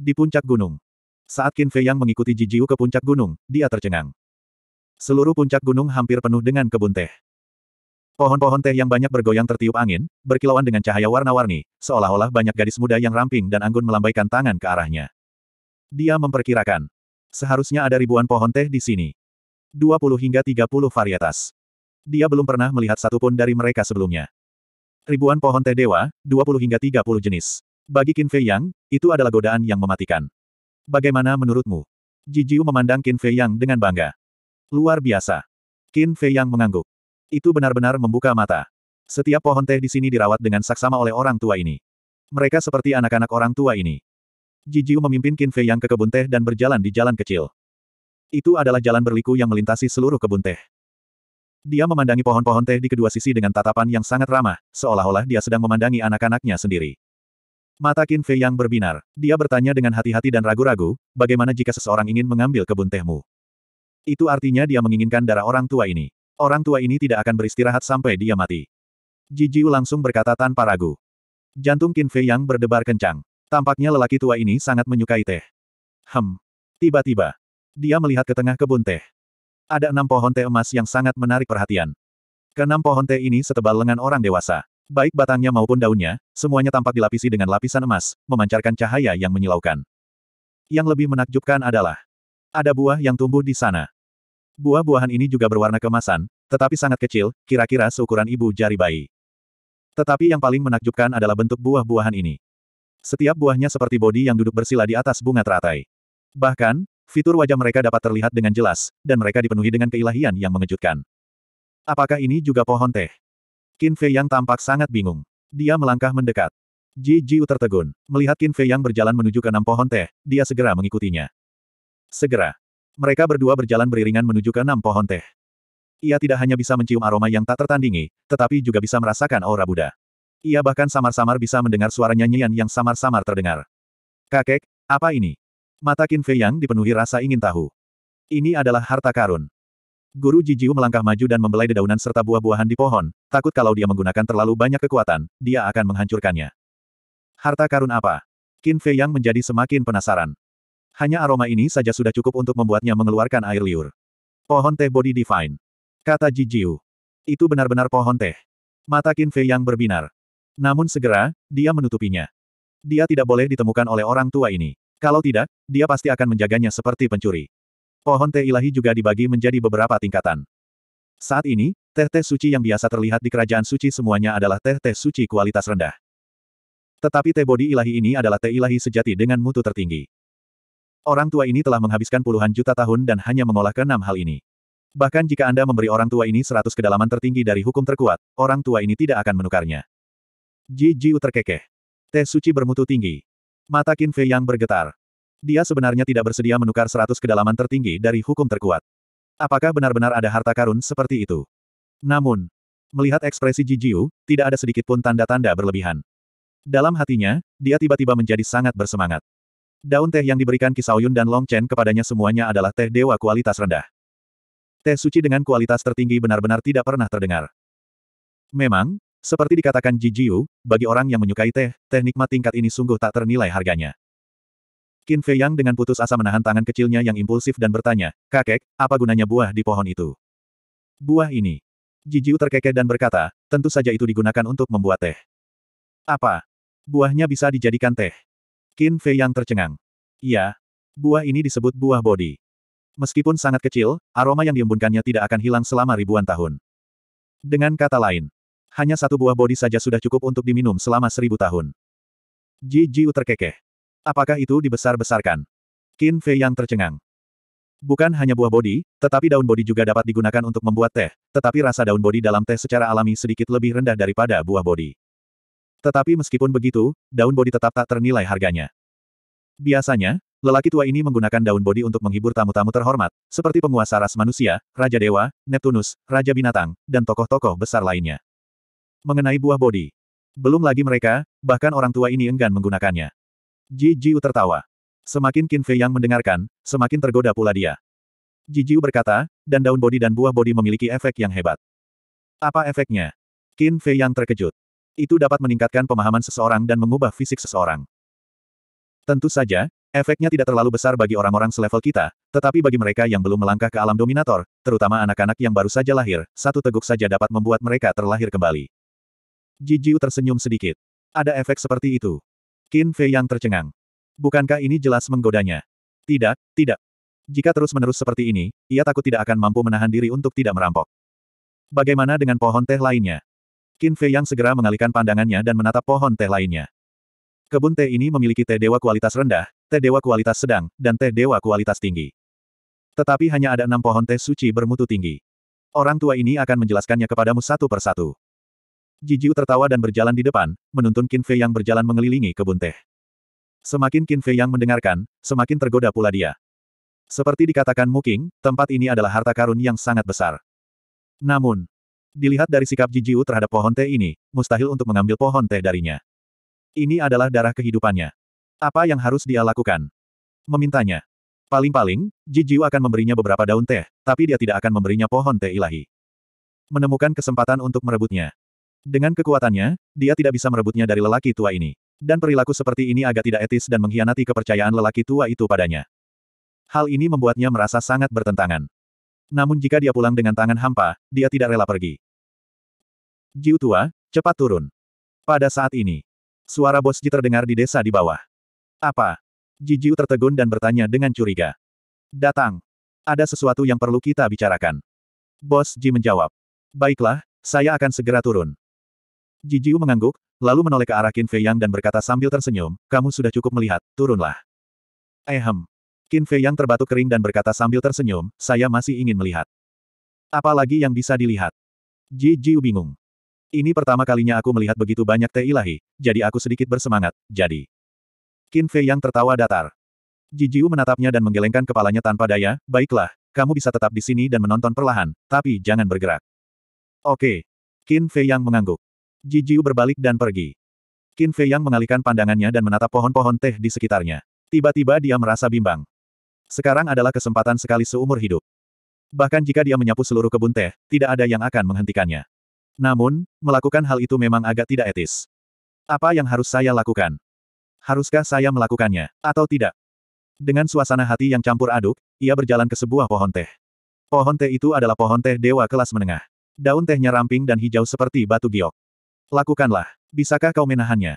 Di puncak gunung. Saat Qin Fei Yang mengikuti Jiu ke puncak gunung, dia tercengang. Seluruh puncak gunung hampir penuh dengan kebun teh. Pohon-pohon teh yang banyak bergoyang tertiup angin, berkilauan dengan cahaya warna-warni, seolah-olah banyak gadis muda yang ramping dan anggun melambaikan tangan ke arahnya. Dia memperkirakan, seharusnya ada ribuan pohon teh di sini. 20 hingga 30 varietas. Dia belum pernah melihat satupun dari mereka sebelumnya. Ribuan pohon teh dewa, 20 hingga 30 jenis. Bagi Qin Fei Yang, itu adalah godaan yang mematikan. Bagaimana menurutmu? Ji Jiu memandang Qin Fei Yang dengan bangga. Luar biasa. Qin Fei Yang mengangguk. Itu benar-benar membuka mata. Setiap pohon teh di sini dirawat dengan saksama oleh orang tua ini. Mereka seperti anak-anak orang tua ini. Ji Jiu memimpin Qin Fei Yang ke kebun teh dan berjalan di jalan kecil. Itu adalah jalan berliku yang melintasi seluruh kebun teh. Dia memandangi pohon-pohon teh di kedua sisi dengan tatapan yang sangat ramah, seolah-olah dia sedang memandangi anak-anaknya sendiri. Mata Qin Fei yang berbinar. Dia bertanya dengan hati-hati dan ragu-ragu, bagaimana jika seseorang ingin mengambil kebun tehmu? Itu artinya dia menginginkan darah orang tua ini. Orang tua ini tidak akan beristirahat sampai dia mati. Ji Jijiu langsung berkata tanpa ragu. Jantung Qin Fei yang berdebar kencang. Tampaknya lelaki tua ini sangat menyukai teh. Hem. Tiba-tiba. Dia melihat ke tengah kebun teh. Ada enam pohon teh emas yang sangat menarik perhatian. Kenam pohon teh ini setebal lengan orang dewasa. Baik batangnya maupun daunnya, semuanya tampak dilapisi dengan lapisan emas, memancarkan cahaya yang menyilaukan. Yang lebih menakjubkan adalah, ada buah yang tumbuh di sana. Buah-buahan ini juga berwarna kemasan, tetapi sangat kecil, kira-kira seukuran ibu jari bayi. Tetapi yang paling menakjubkan adalah bentuk buah-buahan ini. Setiap buahnya seperti bodi yang duduk bersila di atas bunga teratai. Bahkan, fitur wajah mereka dapat terlihat dengan jelas, dan mereka dipenuhi dengan keilahian yang mengejutkan. Apakah ini juga pohon teh? Qin Fei Yang tampak sangat bingung. Dia melangkah mendekat. Ji Jiu tertegun. Melihat Qin Fei Yang berjalan menuju ke enam pohon teh, dia segera mengikutinya. Segera. Mereka berdua berjalan beriringan menuju ke enam pohon teh. Ia tidak hanya bisa mencium aroma yang tak tertandingi, tetapi juga bisa merasakan aura Buddha. Ia bahkan samar-samar bisa mendengar suara nyanyian yang samar-samar terdengar. Kakek, apa ini? Mata Qin Fei Yang dipenuhi rasa ingin tahu. Ini adalah harta karun. Guru Jijiu melangkah maju dan membelai dedaunan serta buah-buahan di pohon, takut kalau dia menggunakan terlalu banyak kekuatan, dia akan menghancurkannya. Harta karun apa? Qin Fei Yang menjadi semakin penasaran. Hanya aroma ini saja sudah cukup untuk membuatnya mengeluarkan air liur. Pohon teh body divine. Kata Jijiu. Itu benar-benar pohon teh. Mata Qin Fei Yang berbinar. Namun segera, dia menutupinya. Dia tidak boleh ditemukan oleh orang tua ini. Kalau tidak, dia pasti akan menjaganya seperti pencuri. Pohon teh ilahi juga dibagi menjadi beberapa tingkatan. Saat ini, teh-teh suci yang biasa terlihat di kerajaan suci semuanya adalah teh-teh suci kualitas rendah. Tetapi teh bodi ilahi ini adalah teh ilahi sejati dengan mutu tertinggi. Orang tua ini telah menghabiskan puluhan juta tahun dan hanya mengolah enam hal ini. Bahkan jika Anda memberi orang tua ini seratus kedalaman tertinggi dari hukum terkuat, orang tua ini tidak akan menukarnya. Ji Jiu terkekeh. Teh suci bermutu tinggi. Mata Qin Fei yang bergetar. Dia sebenarnya tidak bersedia menukar seratus kedalaman tertinggi dari hukum terkuat. Apakah benar-benar ada harta karun seperti itu? Namun, melihat ekspresi Jijiu, tidak ada sedikit pun tanda-tanda berlebihan. Dalam hatinya, dia tiba-tiba menjadi sangat bersemangat. Daun teh yang diberikan Kisaoyun dan Long Chen kepadanya semuanya adalah teh dewa kualitas rendah. Teh suci dengan kualitas tertinggi benar-benar tidak pernah terdengar. Memang, seperti dikatakan Jijiu, bagi orang yang menyukai teh, teh nikmat tingkat ini sungguh tak ternilai harganya. Qin Fei Yang dengan putus asa menahan tangan kecilnya yang impulsif dan bertanya, Kakek, apa gunanya buah di pohon itu? Buah ini. Ji Jijiu terkekeh dan berkata, tentu saja itu digunakan untuk membuat teh. Apa? Buahnya bisa dijadikan teh. Qin Fei Yang tercengang. Iya. Buah ini disebut buah bodi. Meskipun sangat kecil, aroma yang diembunkannya tidak akan hilang selama ribuan tahun. Dengan kata lain, hanya satu buah bodi saja sudah cukup untuk diminum selama seribu tahun. Ji Jiu terkekeh. Apakah itu dibesar-besarkan? Qin Fei yang tercengang. Bukan hanya buah bodi, tetapi daun bodi juga dapat digunakan untuk membuat teh, tetapi rasa daun bodi dalam teh secara alami sedikit lebih rendah daripada buah bodi. Tetapi meskipun begitu, daun bodi tetap tak ternilai harganya. Biasanya, lelaki tua ini menggunakan daun bodi untuk menghibur tamu-tamu terhormat, seperti penguasa ras manusia, raja dewa, Neptunus, raja binatang, dan tokoh-tokoh besar lainnya. Mengenai buah bodi, belum lagi mereka, bahkan orang tua ini enggan menggunakannya. Ji Jiu tertawa. Semakin Qin Fei yang mendengarkan, semakin tergoda pula dia. Ji Jiu berkata, dan daun bodi dan buah bodi memiliki efek yang hebat. Apa efeknya? Qin Fei yang terkejut. Itu dapat meningkatkan pemahaman seseorang dan mengubah fisik seseorang. Tentu saja, efeknya tidak terlalu besar bagi orang-orang selevel kita, tetapi bagi mereka yang belum melangkah ke alam dominator, terutama anak-anak yang baru saja lahir, satu teguk saja dapat membuat mereka terlahir kembali. Ji Jiu tersenyum sedikit. Ada efek seperti itu. Qin Fei yang tercengang. Bukankah ini jelas menggodanya? Tidak, tidak. Jika terus-menerus seperti ini, ia takut tidak akan mampu menahan diri untuk tidak merampok. Bagaimana dengan pohon teh lainnya? Qin Fei yang segera mengalihkan pandangannya dan menatap pohon teh lainnya. Kebun teh ini memiliki teh dewa kualitas rendah, teh dewa kualitas sedang, dan teh dewa kualitas tinggi. Tetapi hanya ada enam pohon teh suci bermutu tinggi. Orang tua ini akan menjelaskannya kepadamu satu persatu. Jijiu tertawa dan berjalan di depan, menuntun Qin Fei yang berjalan mengelilingi kebun teh. Semakin Qin Fei yang mendengarkan, semakin tergoda pula dia. Seperti dikatakan Muking, tempat ini adalah harta karun yang sangat besar. Namun, dilihat dari sikap Jijiu terhadap pohon teh ini, mustahil untuk mengambil pohon teh darinya. Ini adalah darah kehidupannya. Apa yang harus dia lakukan? Memintanya. Paling-paling, Jijiu akan memberinya beberapa daun teh, tapi dia tidak akan memberinya pohon teh ilahi. Menemukan kesempatan untuk merebutnya, dengan kekuatannya, dia tidak bisa merebutnya dari lelaki tua ini. Dan perilaku seperti ini agak tidak etis dan mengkhianati kepercayaan lelaki tua itu padanya. Hal ini membuatnya merasa sangat bertentangan. Namun jika dia pulang dengan tangan hampa, dia tidak rela pergi. Jiu tua, cepat turun. Pada saat ini, suara bos Ji terdengar di desa di bawah. Apa? Ji Jiu tertegun dan bertanya dengan curiga. Datang. Ada sesuatu yang perlu kita bicarakan. Bos Ji menjawab. Baiklah, saya akan segera turun. Jijiu mengangguk, lalu menoleh ke arah Qin Fei Yang dan berkata sambil tersenyum, kamu sudah cukup melihat, turunlah. Ehem. Qin Fei Yang terbatuk kering dan berkata sambil tersenyum, saya masih ingin melihat. Apalagi yang bisa dilihat? Jijiu bingung. Ini pertama kalinya aku melihat begitu banyak teh ilahi, jadi aku sedikit bersemangat, jadi. Qin Fei Yang tertawa datar. Jijiu menatapnya dan menggelengkan kepalanya tanpa daya, baiklah, kamu bisa tetap di sini dan menonton perlahan, tapi jangan bergerak. Oke. Qin Fei Yang mengangguk. Jijiu berbalik dan pergi. Qin Fei Yang mengalihkan pandangannya dan menatap pohon-pohon teh di sekitarnya. Tiba-tiba dia merasa bimbang. Sekarang adalah kesempatan sekali seumur hidup. Bahkan jika dia menyapu seluruh kebun teh, tidak ada yang akan menghentikannya. Namun, melakukan hal itu memang agak tidak etis. Apa yang harus saya lakukan? Haruskah saya melakukannya, atau tidak? Dengan suasana hati yang campur aduk, ia berjalan ke sebuah pohon teh. Pohon teh itu adalah pohon teh dewa kelas menengah. Daun tehnya ramping dan hijau seperti batu giok. Lakukanlah. Bisakah kau menahannya?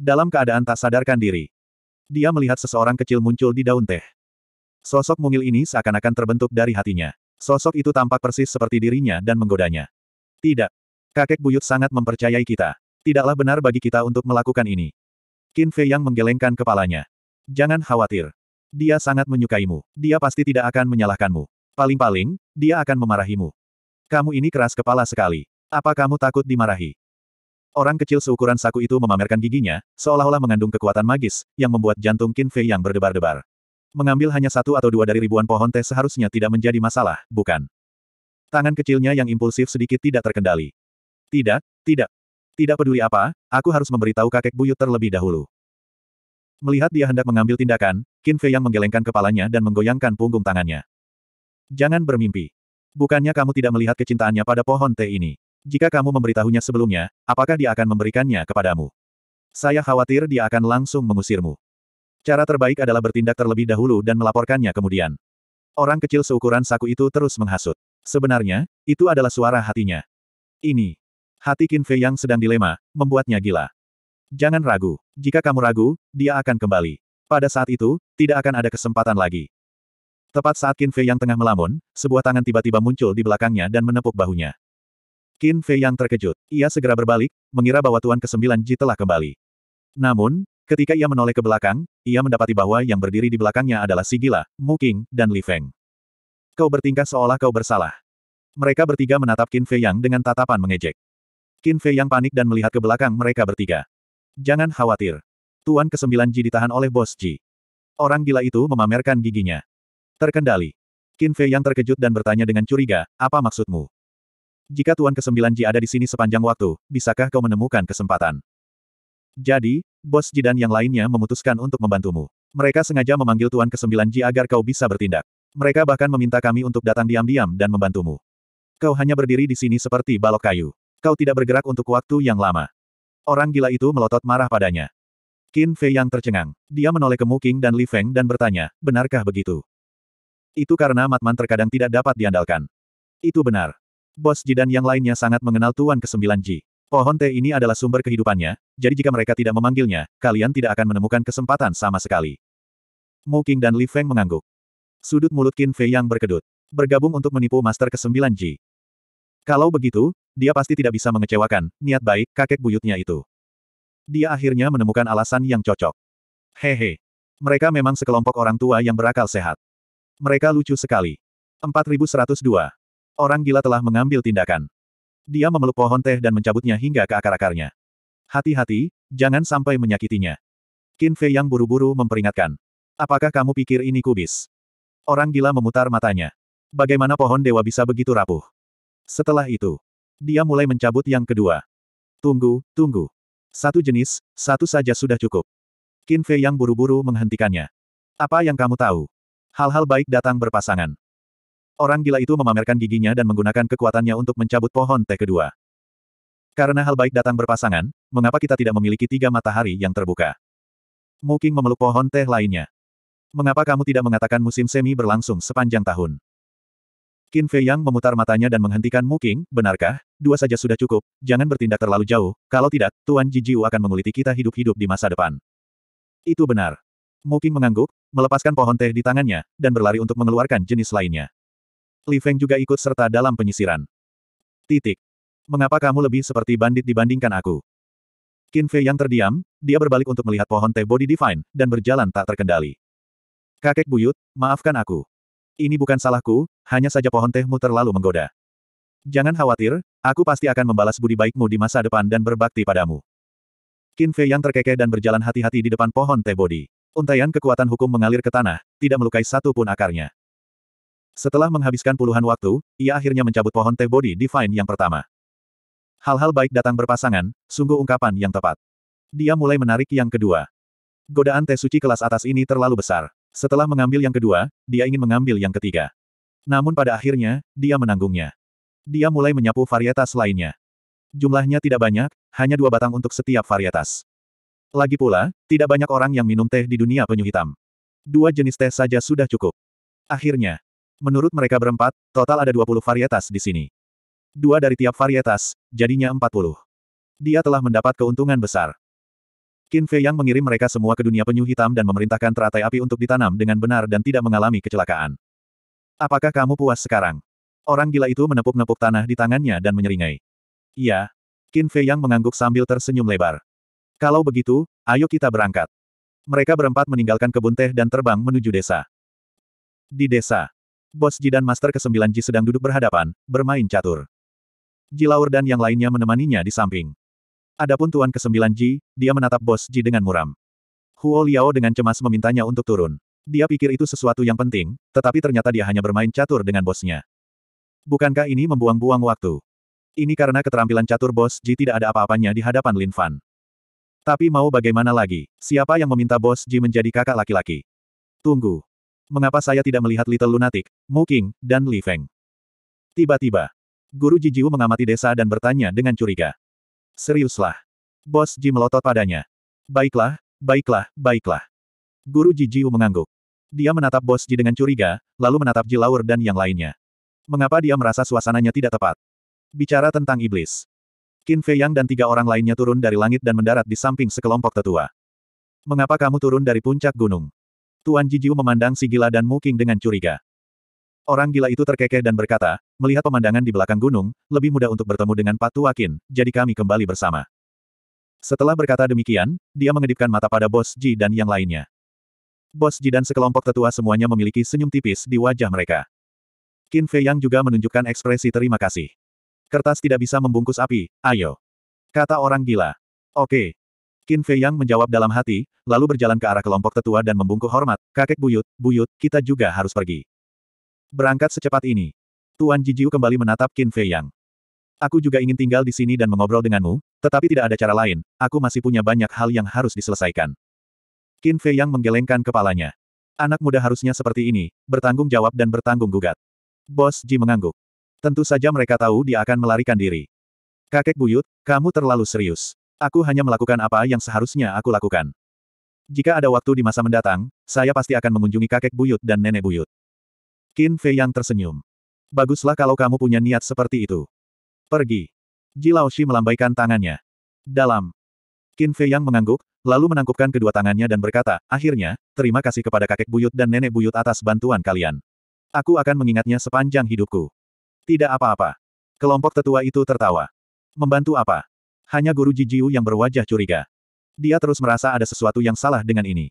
Dalam keadaan tak sadarkan diri. Dia melihat seseorang kecil muncul di daun teh. Sosok mungil ini seakan-akan terbentuk dari hatinya. Sosok itu tampak persis seperti dirinya dan menggodanya. Tidak. Kakek buyut sangat mempercayai kita. Tidaklah benar bagi kita untuk melakukan ini. Qin Fei yang menggelengkan kepalanya. Jangan khawatir. Dia sangat menyukaimu. Dia pasti tidak akan menyalahkanmu. Paling-paling, dia akan memarahimu. Kamu ini keras kepala sekali. Apa kamu takut dimarahi? Orang kecil seukuran saku itu memamerkan giginya, seolah-olah mengandung kekuatan magis, yang membuat jantung Qin Fei yang berdebar-debar. Mengambil hanya satu atau dua dari ribuan pohon teh seharusnya tidak menjadi masalah, bukan? Tangan kecilnya yang impulsif sedikit tidak terkendali. Tidak, tidak. Tidak peduli apa, aku harus memberitahu kakek buyut terlebih dahulu. Melihat dia hendak mengambil tindakan, Qin Fei yang menggelengkan kepalanya dan menggoyangkan punggung tangannya. Jangan bermimpi. Bukannya kamu tidak melihat kecintaannya pada pohon teh ini. Jika kamu memberitahunya sebelumnya, apakah dia akan memberikannya kepadamu? Saya khawatir dia akan langsung mengusirmu. Cara terbaik adalah bertindak terlebih dahulu dan melaporkannya kemudian. Orang kecil seukuran saku itu terus menghasut. Sebenarnya, itu adalah suara hatinya. Ini. Hati Qin Fei yang sedang dilema, membuatnya gila. Jangan ragu. Jika kamu ragu, dia akan kembali. Pada saat itu, tidak akan ada kesempatan lagi. Tepat saat Qin Fei yang tengah melamun, sebuah tangan tiba-tiba muncul di belakangnya dan menepuk bahunya. Qin Fei yang terkejut. Ia segera berbalik, mengira bahwa Tuan ke-9 Ji telah kembali. Namun, ketika ia menoleh ke belakang, ia mendapati bahwa yang berdiri di belakangnya adalah si gila, Mu King, dan Li Feng. Kau bertingkah seolah kau bersalah. Mereka bertiga menatap Qin Fei Yang dengan tatapan mengejek. Qin Fei Yang panik dan melihat ke belakang mereka bertiga. Jangan khawatir. Tuan ke-9 Ji ditahan oleh bos Ji. Orang gila itu memamerkan giginya. Terkendali. Qin Fei Yang terkejut dan bertanya dengan curiga, apa maksudmu? Jika Tuan Kesembilan Ji ada di sini sepanjang waktu, bisakah kau menemukan kesempatan? Jadi, bos Ji dan yang lainnya memutuskan untuk membantumu. Mereka sengaja memanggil Tuan Kesembilan Ji agar kau bisa bertindak. Mereka bahkan meminta kami untuk datang diam-diam dan membantumu. Kau hanya berdiri di sini seperti balok kayu. Kau tidak bergerak untuk waktu yang lama. Orang gila itu melotot marah padanya. Qin Fei yang tercengang. Dia menoleh ke Muking dan Li Feng dan bertanya, benarkah begitu? Itu karena Matman terkadang tidak dapat diandalkan. Itu benar. Bos Jidan yang lainnya sangat mengenal Tuan ke-9 Ji. Pohon teh ini adalah sumber kehidupannya, jadi jika mereka tidak memanggilnya, kalian tidak akan menemukan kesempatan sama sekali. Mu King dan Li Feng mengangguk. Sudut mulut Qin Fei yang berkedut. Bergabung untuk menipu Master ke-9 Ji. Kalau begitu, dia pasti tidak bisa mengecewakan, niat baik, kakek buyutnya itu. Dia akhirnya menemukan alasan yang cocok. Hehe. Mereka memang sekelompok orang tua yang berakal sehat. Mereka lucu sekali. 4102. Orang gila telah mengambil tindakan. Dia memeluk pohon teh dan mencabutnya hingga ke akar-akarnya. Hati-hati, jangan sampai menyakitinya. Qin Fei yang buru-buru memperingatkan. Apakah kamu pikir ini kubis? Orang gila memutar matanya. Bagaimana pohon dewa bisa begitu rapuh? Setelah itu, dia mulai mencabut yang kedua. Tunggu, tunggu. Satu jenis, satu saja sudah cukup. Qin Fei yang buru-buru menghentikannya. Apa yang kamu tahu? Hal-hal baik datang berpasangan. Orang gila itu memamerkan giginya dan menggunakan kekuatannya untuk mencabut pohon teh kedua. Karena hal baik datang berpasangan, mengapa kita tidak memiliki tiga matahari yang terbuka? Muking memeluk pohon teh lainnya. Mengapa kamu tidak mengatakan musim semi berlangsung sepanjang tahun? Qin Fei Yang memutar matanya dan menghentikan Muking, benarkah, dua saja sudah cukup, jangan bertindak terlalu jauh, kalau tidak, Tuan Ji Jiu akan menguliti kita hidup-hidup di masa depan. Itu benar. Muking mengangguk, melepaskan pohon teh di tangannya, dan berlari untuk mengeluarkan jenis lainnya. Li Feng juga ikut serta dalam penyisiran. Titik. Mengapa kamu lebih seperti bandit dibandingkan aku? Qin Fei yang terdiam, dia berbalik untuk melihat pohon teh body divine, dan berjalan tak terkendali. Kakek buyut, maafkan aku. Ini bukan salahku, hanya saja pohon tehmu terlalu menggoda. Jangan khawatir, aku pasti akan membalas budi baikmu di masa depan dan berbakti padamu. Qin Fei yang terkekeh dan berjalan hati-hati di depan pohon teh body. Untaian kekuatan hukum mengalir ke tanah, tidak melukai satu pun akarnya. Setelah menghabiskan puluhan waktu, ia akhirnya mencabut pohon teh body divine yang pertama. Hal-hal baik datang berpasangan, sungguh ungkapan yang tepat. Dia mulai menarik yang kedua. Godaan teh suci kelas atas ini terlalu besar. Setelah mengambil yang kedua, dia ingin mengambil yang ketiga. Namun pada akhirnya, dia menanggungnya. Dia mulai menyapu varietas lainnya. Jumlahnya tidak banyak, hanya dua batang untuk setiap varietas. Lagi pula, tidak banyak orang yang minum teh di dunia penyu hitam. Dua jenis teh saja sudah cukup. Akhirnya, Menurut mereka berempat, total ada 20 varietas di sini. Dua dari tiap varietas, jadinya 40. Dia telah mendapat keuntungan besar. Qin Fei Yang mengirim mereka semua ke dunia penyu hitam dan memerintahkan teratai api untuk ditanam dengan benar dan tidak mengalami kecelakaan. Apakah kamu puas sekarang? Orang gila itu menepuk-nepuk tanah di tangannya dan menyeringai. Iya. Qin Fei Yang mengangguk sambil tersenyum lebar. Kalau begitu, ayo kita berangkat. Mereka berempat meninggalkan kebun teh dan terbang menuju desa. Di desa, Bos Ji dan Master ke-9 Ji sedang duduk berhadapan, bermain catur. Ji Laur dan yang lainnya menemaninya di samping. Adapun Tuan ke-9 Ji, dia menatap Bos Ji dengan muram. Huo Liao dengan cemas memintanya untuk turun. Dia pikir itu sesuatu yang penting, tetapi ternyata dia hanya bermain catur dengan bosnya. Bukankah ini membuang-buang waktu? Ini karena keterampilan catur Bos Ji tidak ada apa-apanya di hadapan Lin Fan. Tapi mau bagaimana lagi, siapa yang meminta Bos Ji menjadi kakak laki-laki? Tunggu, mengapa saya tidak melihat Little Lunatic, Mu King, dan Li Feng? Tiba-tiba, Guru Ji Jijiu mengamati desa dan bertanya dengan curiga. Seriuslah. Bos Ji melotot padanya. Baiklah, baiklah, baiklah. Guru Ji Jijiu mengangguk. Dia menatap Bos Ji dengan curiga, lalu menatap Ji Laur dan yang lainnya. Mengapa dia merasa suasananya tidak tepat? Bicara tentang iblis. Qin Fei Yang dan tiga orang lainnya turun dari langit dan mendarat di samping sekelompok tetua. Mengapa kamu turun dari puncak gunung? Tuan Jijiu memandang si gila dan Muking dengan curiga. Orang gila itu terkekeh dan berkata, melihat pemandangan di belakang gunung, lebih mudah untuk bertemu dengan Pak Tuakin, jadi kami kembali bersama. Setelah berkata demikian, dia mengedipkan mata pada Bos Ji dan yang lainnya. Bos Ji dan sekelompok tetua semuanya memiliki senyum tipis di wajah mereka. Qin Fei Yang juga menunjukkan ekspresi terima kasih. Kertas tidak bisa membungkus api, ayo. Kata orang gila. Oke, Qin Fei Yang menjawab dalam hati, lalu berjalan ke arah kelompok tetua dan membungkuk hormat, kakek buyut, buyut, kita juga harus pergi. Berangkat secepat ini. Tuan Jijiu kembali menatap Qin Fei Yang. Aku juga ingin tinggal di sini dan mengobrol denganmu, tetapi tidak ada cara lain, aku masih punya banyak hal yang harus diselesaikan. Qin Fei Yang menggelengkan kepalanya. Anak muda harusnya seperti ini, bertanggung jawab dan bertanggung gugat. Bos Ji mengangguk. Tentu saja mereka tahu dia akan melarikan diri. Kakek buyut, kamu terlalu serius. Aku hanya melakukan apa yang seharusnya aku lakukan. Jika ada waktu di masa mendatang, saya pasti akan mengunjungi kakek buyut dan nenek buyut. Qin Fei yang tersenyum. Baguslah kalau kamu punya niat seperti itu. Pergi. Ji Shi melambaikan tangannya. Dalam. Qin Fei yang mengangguk, lalu menangkupkan kedua tangannya dan berkata, akhirnya, terima kasih kepada kakek buyut dan nenek buyut atas bantuan kalian. Aku akan mengingatnya sepanjang hidupku. Tidak apa-apa. Kelompok tetua itu tertawa. Membantu apa? Hanya guru Jijiu yang berwajah curiga. Dia terus merasa ada sesuatu yang salah dengan ini.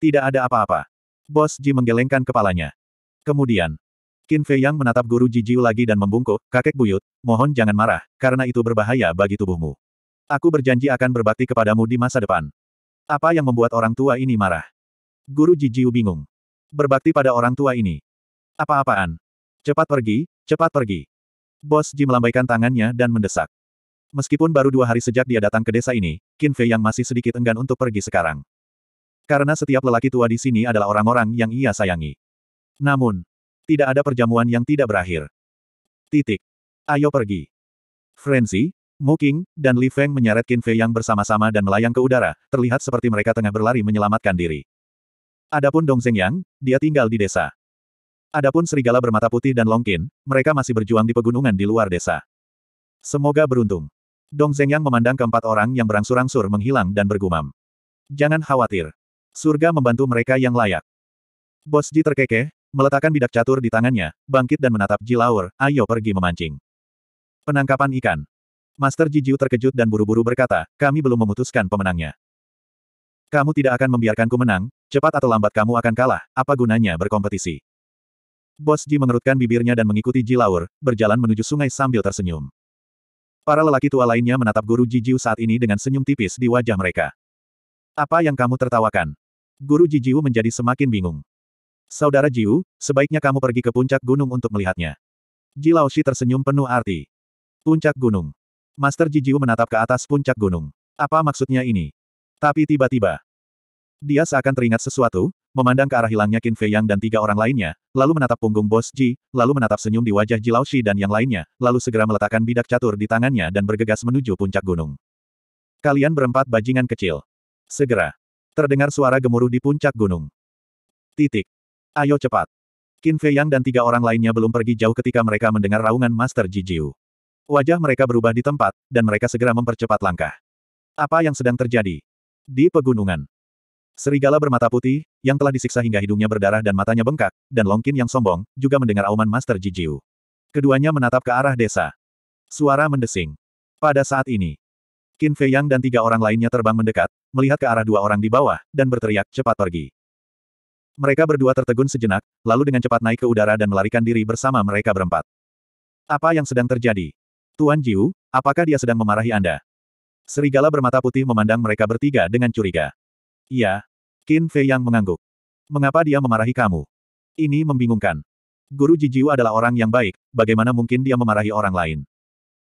Tidak ada apa-apa. Bos Ji menggelengkan kepalanya. Kemudian, Qin Fei Yang menatap guru Jijiu lagi dan membungkuk, kakek buyut, mohon jangan marah, karena itu berbahaya bagi tubuhmu. Aku berjanji akan berbakti kepadamu di masa depan. Apa yang membuat orang tua ini marah? Guru Jijiu bingung. Berbakti pada orang tua ini. Apa-apaan? Cepat pergi, cepat pergi. Bos Ji melambaikan tangannya dan mendesak. Meskipun baru dua hari sejak dia datang ke desa ini, Qin Fei yang masih sedikit enggan untuk pergi sekarang. Karena setiap lelaki tua di sini adalah orang-orang yang ia sayangi. Namun, tidak ada perjamuan yang tidak berakhir. Titik. Ayo pergi. Frenzy, Mu Qing, dan Li Feng menyeret Qin Fei yang bersama-sama dan melayang ke udara, terlihat seperti mereka tengah berlari menyelamatkan diri. Adapun Dong Zeng Yang, dia tinggal di desa. Adapun serigala bermata putih dan Longkin, mereka masih berjuang di pegunungan di luar desa. Semoga beruntung. Dong Yang memandang keempat orang yang berangsur-angsur menghilang dan bergumam. Jangan khawatir. Surga membantu mereka yang layak. Bos Ji terkekeh, meletakkan bidak catur di tangannya, bangkit dan menatap Ji Laur, ayo pergi memancing. Penangkapan ikan. Master Ji Jiu terkejut dan buru-buru berkata, kami belum memutuskan pemenangnya. Kamu tidak akan membiarkanku menang, cepat atau lambat kamu akan kalah, apa gunanya berkompetisi. Bos Ji mengerutkan bibirnya dan mengikuti Ji Laur, berjalan menuju sungai sambil tersenyum. Para lelaki tua lainnya menatap Guru Jijiu saat ini dengan senyum tipis di wajah mereka. Apa yang kamu tertawakan? Guru Jijiu menjadi semakin bingung. Saudara Jiu, sebaiknya kamu pergi ke puncak gunung untuk melihatnya. Ji Laoshi tersenyum penuh arti. Puncak gunung. Master Jijiu menatap ke atas puncak gunung. Apa maksudnya ini? Tapi tiba-tiba, dia seakan teringat sesuatu, memandang ke arah hilangnya Qin Fei Yang dan tiga orang lainnya, lalu menatap punggung Bos Ji, lalu menatap senyum di wajah Ji Lao Shi dan yang lainnya, lalu segera meletakkan bidak catur di tangannya dan bergegas menuju puncak gunung. Kalian berempat bajingan kecil. Segera. Terdengar suara gemuruh di puncak gunung. Titik. Ayo cepat. Qin Fei Yang dan tiga orang lainnya belum pergi jauh ketika mereka mendengar raungan Master Ji Jiu. Wajah mereka berubah di tempat, dan mereka segera mempercepat langkah. Apa yang sedang terjadi? Di pegunungan. Serigala bermata putih, yang telah disiksa hingga hidungnya berdarah dan matanya bengkak, dan Longkin yang sombong, juga mendengar auman Master Jijiu. Keduanya menatap ke arah desa. Suara mendesing. Pada saat ini, Qin Fei Yang dan tiga orang lainnya terbang mendekat, melihat ke arah dua orang di bawah, dan berteriak, cepat pergi. Mereka berdua tertegun sejenak, lalu dengan cepat naik ke udara dan melarikan diri bersama mereka berempat. Apa yang sedang terjadi? Tuan Jiu, apakah dia sedang memarahi Anda? Serigala bermata putih memandang mereka bertiga dengan curiga. Iya. Qin Fei yang mengangguk. Mengapa dia memarahi kamu? Ini membingungkan. Guru Jijiu adalah orang yang baik, bagaimana mungkin dia memarahi orang lain?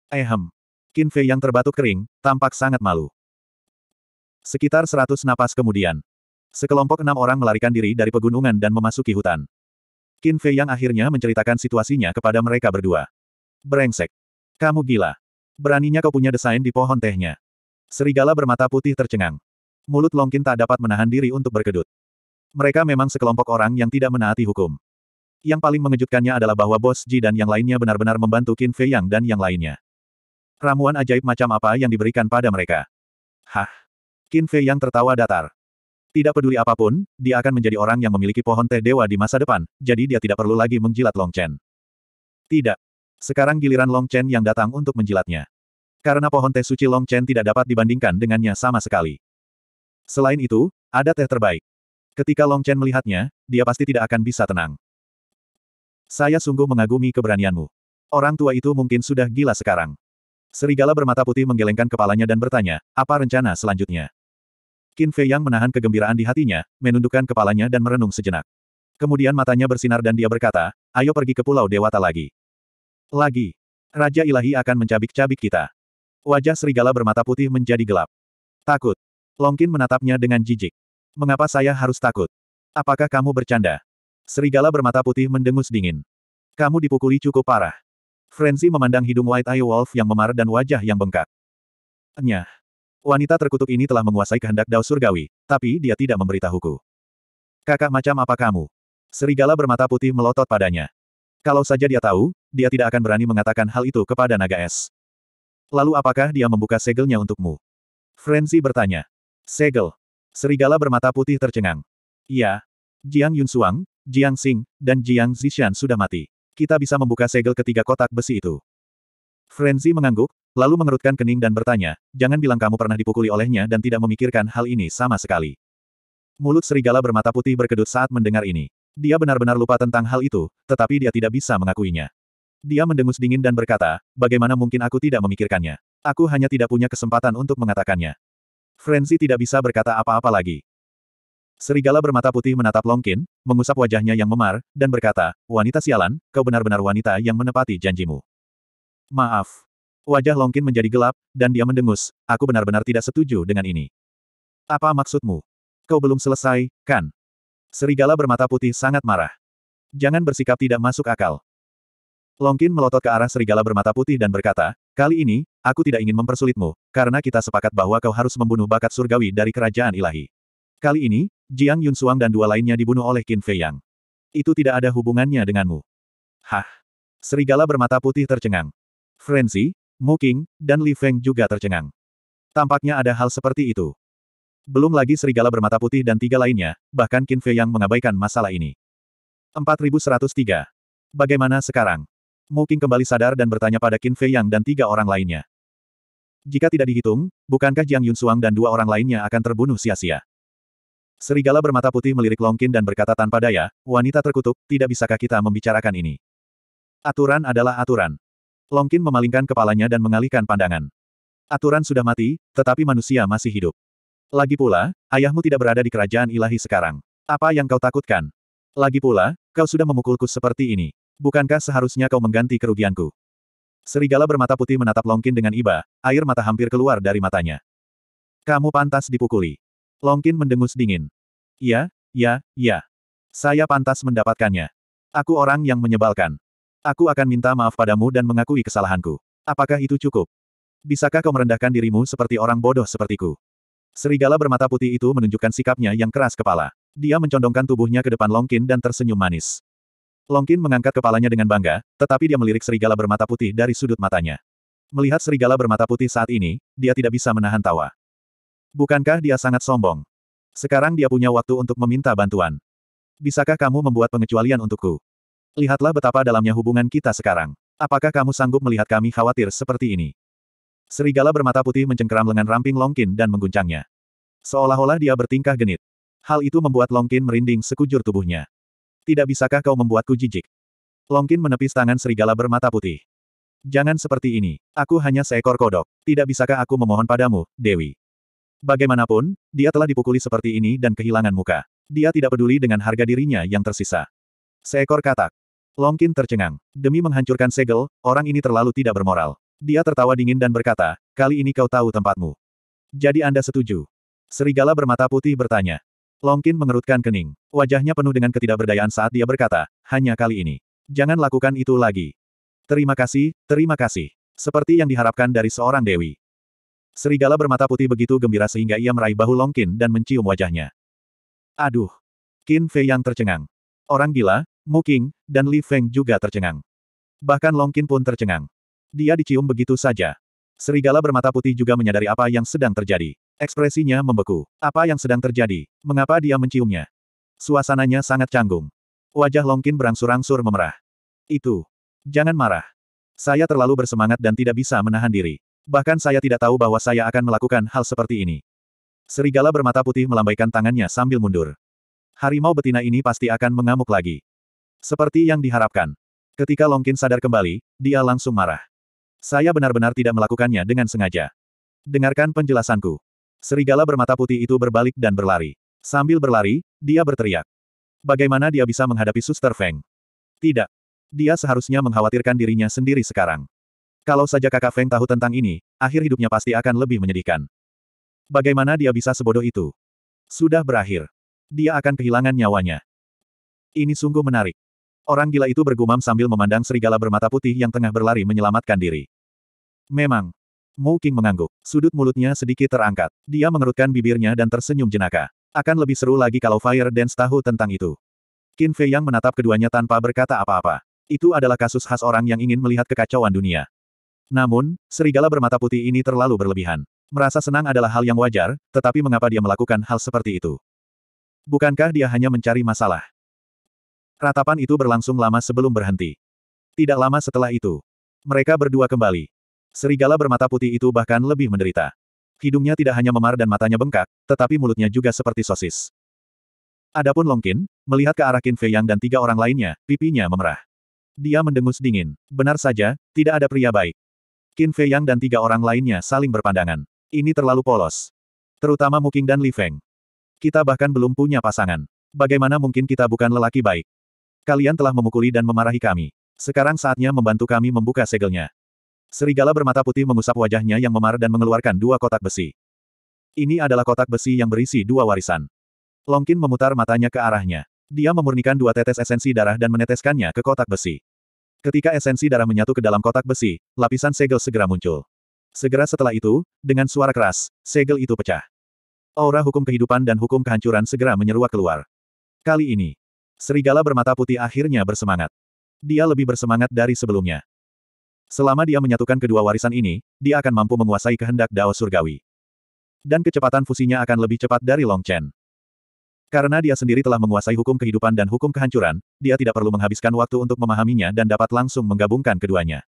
Ehem. Qin Fei yang terbatuk kering, tampak sangat malu. Sekitar seratus napas kemudian. Sekelompok enam orang melarikan diri dari pegunungan dan memasuki hutan. Qin Fei yang akhirnya menceritakan situasinya kepada mereka berdua. Brengsek. Kamu gila. Beraninya kau punya desain di pohon tehnya. Serigala bermata putih tercengang. Mulut Longkin tak dapat menahan diri untuk berkedut. Mereka memang sekelompok orang yang tidak menaati hukum. Yang paling mengejutkannya adalah bahwa Bos Ji dan yang lainnya benar-benar membantu Qin Fei Yang dan yang lainnya. Ramuan ajaib macam apa yang diberikan pada mereka? Hah? Qin Fei Yang tertawa datar. Tidak peduli apapun, dia akan menjadi orang yang memiliki pohon teh dewa di masa depan, jadi dia tidak perlu lagi menjilat Long Chen. Tidak. Sekarang giliran Long Chen yang datang untuk menjilatnya. Karena pohon teh suci Long Chen tidak dapat dibandingkan dengannya sama sekali. Selain itu, ada teh terbaik. Ketika Long Chen melihatnya, dia pasti tidak akan bisa tenang. Saya sungguh mengagumi keberanianmu. Orang tua itu mungkin sudah gila sekarang. Serigala bermata putih menggelengkan kepalanya dan bertanya, apa rencana selanjutnya? Qin Fei yang menahan kegembiraan di hatinya, menundukkan kepalanya dan merenung sejenak. Kemudian matanya bersinar dan dia berkata, ayo pergi ke Pulau Dewata lagi. Lagi. Raja Ilahi akan mencabik-cabik kita. Wajah serigala bermata putih menjadi gelap. Takut. Longkin menatapnya dengan jijik. Mengapa saya harus takut? Apakah kamu bercanda? Serigala bermata putih mendengus dingin. Kamu dipukuli cukup parah. Frenzy memandang hidung White Eye Wolf yang memar dan wajah yang bengkak. Nyah. Wanita terkutuk ini telah menguasai kehendak Dao Surgawi, tapi dia tidak memberitahuku. Kakak macam apa kamu? Serigala bermata putih melotot padanya. Kalau saja dia tahu, dia tidak akan berani mengatakan hal itu kepada naga es. Lalu apakah dia membuka segelnya untukmu? Frenzy bertanya. Segel. Serigala bermata putih tercengang. Iya. Jiang Yunsuang, Jiang Xing, dan Jiang Zishan sudah mati. Kita bisa membuka segel ketiga kotak besi itu. Frenzy mengangguk, lalu mengerutkan kening dan bertanya, jangan bilang kamu pernah dipukuli olehnya dan tidak memikirkan hal ini sama sekali. Mulut serigala bermata putih berkedut saat mendengar ini. Dia benar-benar lupa tentang hal itu, tetapi dia tidak bisa mengakuinya. Dia mendengus dingin dan berkata, bagaimana mungkin aku tidak memikirkannya? Aku hanya tidak punya kesempatan untuk mengatakannya. Frenzy tidak bisa berkata apa-apa lagi. Serigala bermata putih menatap Longkin, mengusap wajahnya yang memar, dan berkata, Wanita sialan, kau benar-benar wanita yang menepati janjimu. Maaf. Wajah Longkin menjadi gelap, dan dia mendengus, aku benar-benar tidak setuju dengan ini. Apa maksudmu? Kau belum selesai, kan? Serigala bermata putih sangat marah. Jangan bersikap tidak masuk akal. Longkin melotot ke arah serigala bermata putih dan berkata, kali ini, Aku tidak ingin mempersulitmu, karena kita sepakat bahwa kau harus membunuh bakat surgawi dari kerajaan ilahi. Kali ini, Jiang Yunsuang dan dua lainnya dibunuh oleh Qin Fei Yang. Itu tidak ada hubungannya denganmu. Hah? Serigala bermata putih tercengang. Frenzy, Mu Qing, dan Li Feng juga tercengang. Tampaknya ada hal seperti itu. Belum lagi serigala bermata putih dan tiga lainnya, bahkan Qin Fei Yang mengabaikan masalah ini. 4103. Bagaimana sekarang? Mu Qing kembali sadar dan bertanya pada Qin Fei Yang dan tiga orang lainnya. Jika tidak dihitung, bukankah Jiang Yun Yunsuang dan dua orang lainnya akan terbunuh sia-sia? Serigala bermata putih melirik Longkin dan berkata tanpa daya, wanita terkutuk, tidak bisakah kita membicarakan ini? Aturan adalah aturan. Longkin memalingkan kepalanya dan mengalihkan pandangan. Aturan sudah mati, tetapi manusia masih hidup. Lagi pula, ayahmu tidak berada di kerajaan ilahi sekarang. Apa yang kau takutkan? Lagi pula, kau sudah memukulku seperti ini. Bukankah seharusnya kau mengganti kerugianku? Serigala bermata putih menatap Longkin dengan iba, air mata hampir keluar dari matanya. Kamu pantas dipukuli. Longkin mendengus dingin. Ya, ya, ya. Saya pantas mendapatkannya. Aku orang yang menyebalkan. Aku akan minta maaf padamu dan mengakui kesalahanku. Apakah itu cukup? Bisakah kau merendahkan dirimu seperti orang bodoh sepertiku? Serigala bermata putih itu menunjukkan sikapnya yang keras kepala. Dia mencondongkan tubuhnya ke depan Longkin dan tersenyum manis. Longkin mengangkat kepalanya dengan bangga, tetapi dia melirik serigala bermata putih dari sudut matanya. Melihat serigala bermata putih saat ini, dia tidak bisa menahan tawa. Bukankah dia sangat sombong? Sekarang dia punya waktu untuk meminta bantuan. Bisakah kamu membuat pengecualian untukku? Lihatlah betapa dalamnya hubungan kita sekarang. Apakah kamu sanggup melihat kami khawatir seperti ini? Serigala bermata putih mencengkeram lengan ramping Longkin dan mengguncangnya. Seolah-olah dia bertingkah genit. Hal itu membuat Longkin merinding sekujur tubuhnya. Tidak bisakah kau membuatku jijik? Longkin menepis tangan serigala bermata putih. Jangan seperti ini. Aku hanya seekor kodok. Tidak bisakah aku memohon padamu, Dewi? Bagaimanapun, dia telah dipukuli seperti ini dan kehilangan muka. Dia tidak peduli dengan harga dirinya yang tersisa. Seekor katak. Longkin tercengang. Demi menghancurkan segel, orang ini terlalu tidak bermoral. Dia tertawa dingin dan berkata, kali ini kau tahu tempatmu. Jadi Anda setuju? Serigala bermata putih bertanya. Longkin mengerutkan kening. Wajahnya penuh dengan ketidakberdayaan saat dia berkata, hanya kali ini. Jangan lakukan itu lagi. Terima kasih, terima kasih. Seperti yang diharapkan dari seorang dewi. Serigala bermata putih begitu gembira sehingga ia meraih bahu Longkin dan mencium wajahnya. Aduh. Qin Fei yang tercengang. Orang gila, Mu Qing, dan Li Feng juga tercengang. Bahkan Longkin pun tercengang. Dia dicium begitu saja. Serigala bermata putih juga menyadari apa yang sedang terjadi. Ekspresinya membeku. Apa yang sedang terjadi? Mengapa dia menciumnya? Suasananya sangat canggung. Wajah Longkin berangsur-angsur memerah. Itu. Jangan marah. Saya terlalu bersemangat dan tidak bisa menahan diri. Bahkan saya tidak tahu bahwa saya akan melakukan hal seperti ini. Serigala bermata putih melambaikan tangannya sambil mundur. Harimau betina ini pasti akan mengamuk lagi. Seperti yang diharapkan. Ketika Longkin sadar kembali, dia langsung marah. Saya benar-benar tidak melakukannya dengan sengaja. Dengarkan penjelasanku. Serigala bermata putih itu berbalik dan berlari. Sambil berlari, dia berteriak. Bagaimana dia bisa menghadapi Suster Feng? Tidak. Dia seharusnya mengkhawatirkan dirinya sendiri sekarang. Kalau saja kakak Feng tahu tentang ini, akhir hidupnya pasti akan lebih menyedihkan. Bagaimana dia bisa sebodoh itu? Sudah berakhir. Dia akan kehilangan nyawanya. Ini sungguh menarik. Orang gila itu bergumam sambil memandang serigala bermata putih yang tengah berlari menyelamatkan diri. Memang, Mu King mengangguk. Sudut mulutnya sedikit terangkat. Dia mengerutkan bibirnya dan tersenyum jenaka. Akan lebih seru lagi kalau Fire Dance tahu tentang itu. Qin Fei yang menatap keduanya tanpa berkata apa-apa. Itu adalah kasus khas orang yang ingin melihat kekacauan dunia. Namun, serigala bermata putih ini terlalu berlebihan. Merasa senang adalah hal yang wajar, tetapi mengapa dia melakukan hal seperti itu? Bukankah dia hanya mencari masalah? Ratapan itu berlangsung lama sebelum berhenti. Tidak lama setelah itu, mereka berdua kembali. Serigala bermata putih itu bahkan lebih menderita. Hidungnya tidak hanya memar dan matanya bengkak, tetapi mulutnya juga seperti sosis. Adapun Longkin, melihat ke arah Qin Fei Yang dan tiga orang lainnya, pipinya memerah. Dia mendengus dingin. Benar saja, tidak ada pria baik. Qin Fei Yang dan tiga orang lainnya saling berpandangan. Ini terlalu polos. Terutama Muking dan Li Feng. Kita bahkan belum punya pasangan. Bagaimana mungkin kita bukan lelaki baik? Kalian telah memukuli dan memarahi kami. Sekarang saatnya membantu kami membuka segelnya. Serigala bermata putih mengusap wajahnya yang memar dan mengeluarkan dua kotak besi. Ini adalah kotak besi yang berisi dua warisan. Longkin memutar matanya ke arahnya. Dia memurnikan dua tetes esensi darah dan meneteskannya ke kotak besi. Ketika esensi darah menyatu ke dalam kotak besi, lapisan segel segera muncul. Segera setelah itu, dengan suara keras, segel itu pecah. Aura hukum kehidupan dan hukum kehancuran segera menyeruak keluar. Kali ini, serigala bermata putih akhirnya bersemangat. Dia lebih bersemangat dari sebelumnya. Selama dia menyatukan kedua warisan ini, dia akan mampu menguasai kehendak Dao Surgawi. Dan kecepatan fusinya akan lebih cepat dari Long Chen. Karena dia sendiri telah menguasai hukum kehidupan dan hukum kehancuran, dia tidak perlu menghabiskan waktu untuk memahaminya dan dapat langsung menggabungkan keduanya.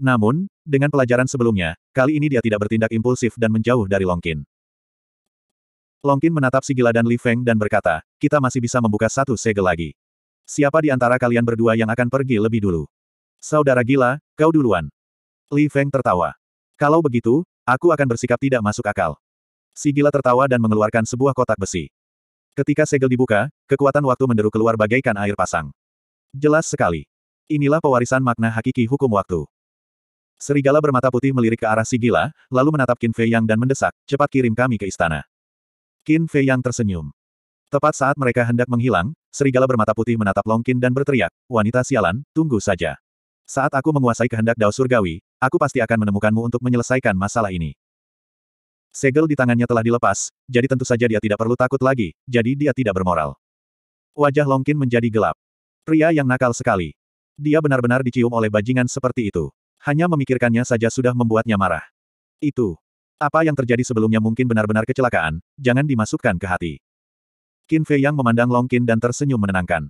Namun, dengan pelajaran sebelumnya, kali ini dia tidak bertindak impulsif dan menjauh dari Long Qin. Long Qin menatap si gila dan Li Feng dan berkata, kita masih bisa membuka satu segel lagi. Siapa di antara kalian berdua yang akan pergi lebih dulu? Saudara gila, kau duluan. Li Feng tertawa. Kalau begitu, aku akan bersikap tidak masuk akal. Si gila tertawa dan mengeluarkan sebuah kotak besi. Ketika segel dibuka, kekuatan waktu menderu keluar bagaikan air pasang. Jelas sekali. Inilah pewarisan makna hakiki hukum waktu. Serigala bermata putih melirik ke arah si gila, lalu menatap Qin Fei Yang dan mendesak, cepat kirim kami ke istana. Qin Fei Yang tersenyum. Tepat saat mereka hendak menghilang, serigala bermata putih menatap Long Qin dan berteriak, wanita sialan, tunggu saja. Saat aku menguasai kehendak Dao Surgawi, aku pasti akan menemukanmu untuk menyelesaikan masalah ini. Segel di tangannya telah dilepas, jadi tentu saja dia tidak perlu takut lagi, jadi dia tidak bermoral. Wajah Longkin menjadi gelap. Pria yang nakal sekali. Dia benar-benar dicium oleh bajingan seperti itu. Hanya memikirkannya saja sudah membuatnya marah. Itu. Apa yang terjadi sebelumnya mungkin benar-benar kecelakaan, jangan dimasukkan ke hati. Qin Fei yang memandang Longkin dan tersenyum menenangkan.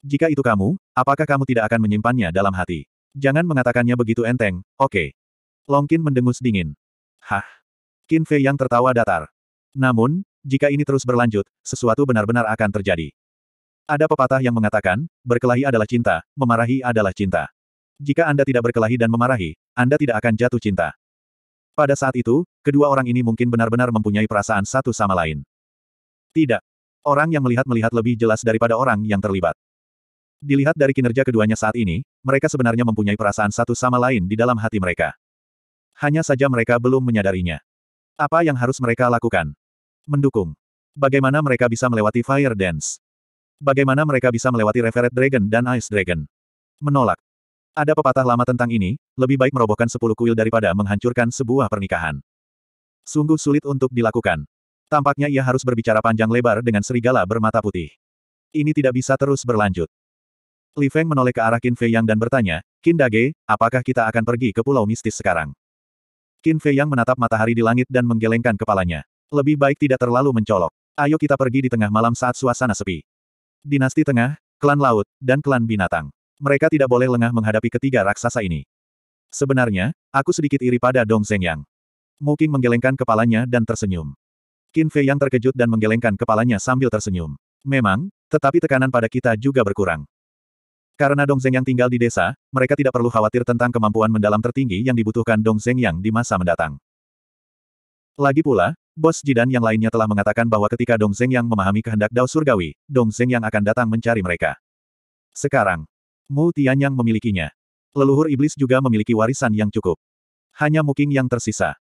Jika itu kamu, apakah kamu tidak akan menyimpannya dalam hati? Jangan mengatakannya begitu enteng, oke. Okay. Longkin mendengus dingin. Hah? Qin Fei yang tertawa datar. Namun, jika ini terus berlanjut, sesuatu benar-benar akan terjadi. Ada pepatah yang mengatakan, berkelahi adalah cinta, memarahi adalah cinta. Jika Anda tidak berkelahi dan memarahi, Anda tidak akan jatuh cinta. Pada saat itu, kedua orang ini mungkin benar-benar mempunyai perasaan satu sama lain. Tidak. Orang yang melihat melihat lebih jelas daripada orang yang terlibat. Dilihat dari kinerja keduanya saat ini, mereka sebenarnya mempunyai perasaan satu sama lain di dalam hati mereka. Hanya saja mereka belum menyadarinya. Apa yang harus mereka lakukan? Mendukung. Bagaimana mereka bisa melewati Fire Dance? Bagaimana mereka bisa melewati Revered Dragon dan Ice Dragon? Menolak. Ada pepatah lama tentang ini, lebih baik merobohkan sepuluh kuil daripada menghancurkan sebuah pernikahan. Sungguh sulit untuk dilakukan. Tampaknya ia harus berbicara panjang lebar dengan serigala bermata putih. Ini tidak bisa terus berlanjut. Li Feng menoleh ke arah Qin Fei Yang dan bertanya, Qin Dage, apakah kita akan pergi ke pulau mistis sekarang? Qin Fei Yang menatap matahari di langit dan menggelengkan kepalanya. Lebih baik tidak terlalu mencolok. Ayo kita pergi di tengah malam saat suasana sepi. Dinasti Tengah, Klan Laut, dan Klan Binatang. Mereka tidak boleh lengah menghadapi ketiga raksasa ini. Sebenarnya, aku sedikit iri pada Dong Zeng Yang. Qing menggelengkan kepalanya dan tersenyum. Qin Fei Yang terkejut dan menggelengkan kepalanya sambil tersenyum. Memang, tetapi tekanan pada kita juga berkurang. Karena Dong yang tinggal di desa, mereka tidak perlu khawatir tentang kemampuan mendalam tertinggi yang dibutuhkan Dong yang di masa mendatang. Lagi pula, bos Jidan yang lainnya telah mengatakan bahwa ketika Dong yang memahami kehendak Dao Surgawi, Dong yang akan datang mencari mereka. Sekarang, Mu Tian yang memilikinya. Leluhur iblis juga memiliki warisan yang cukup. Hanya Muking yang tersisa.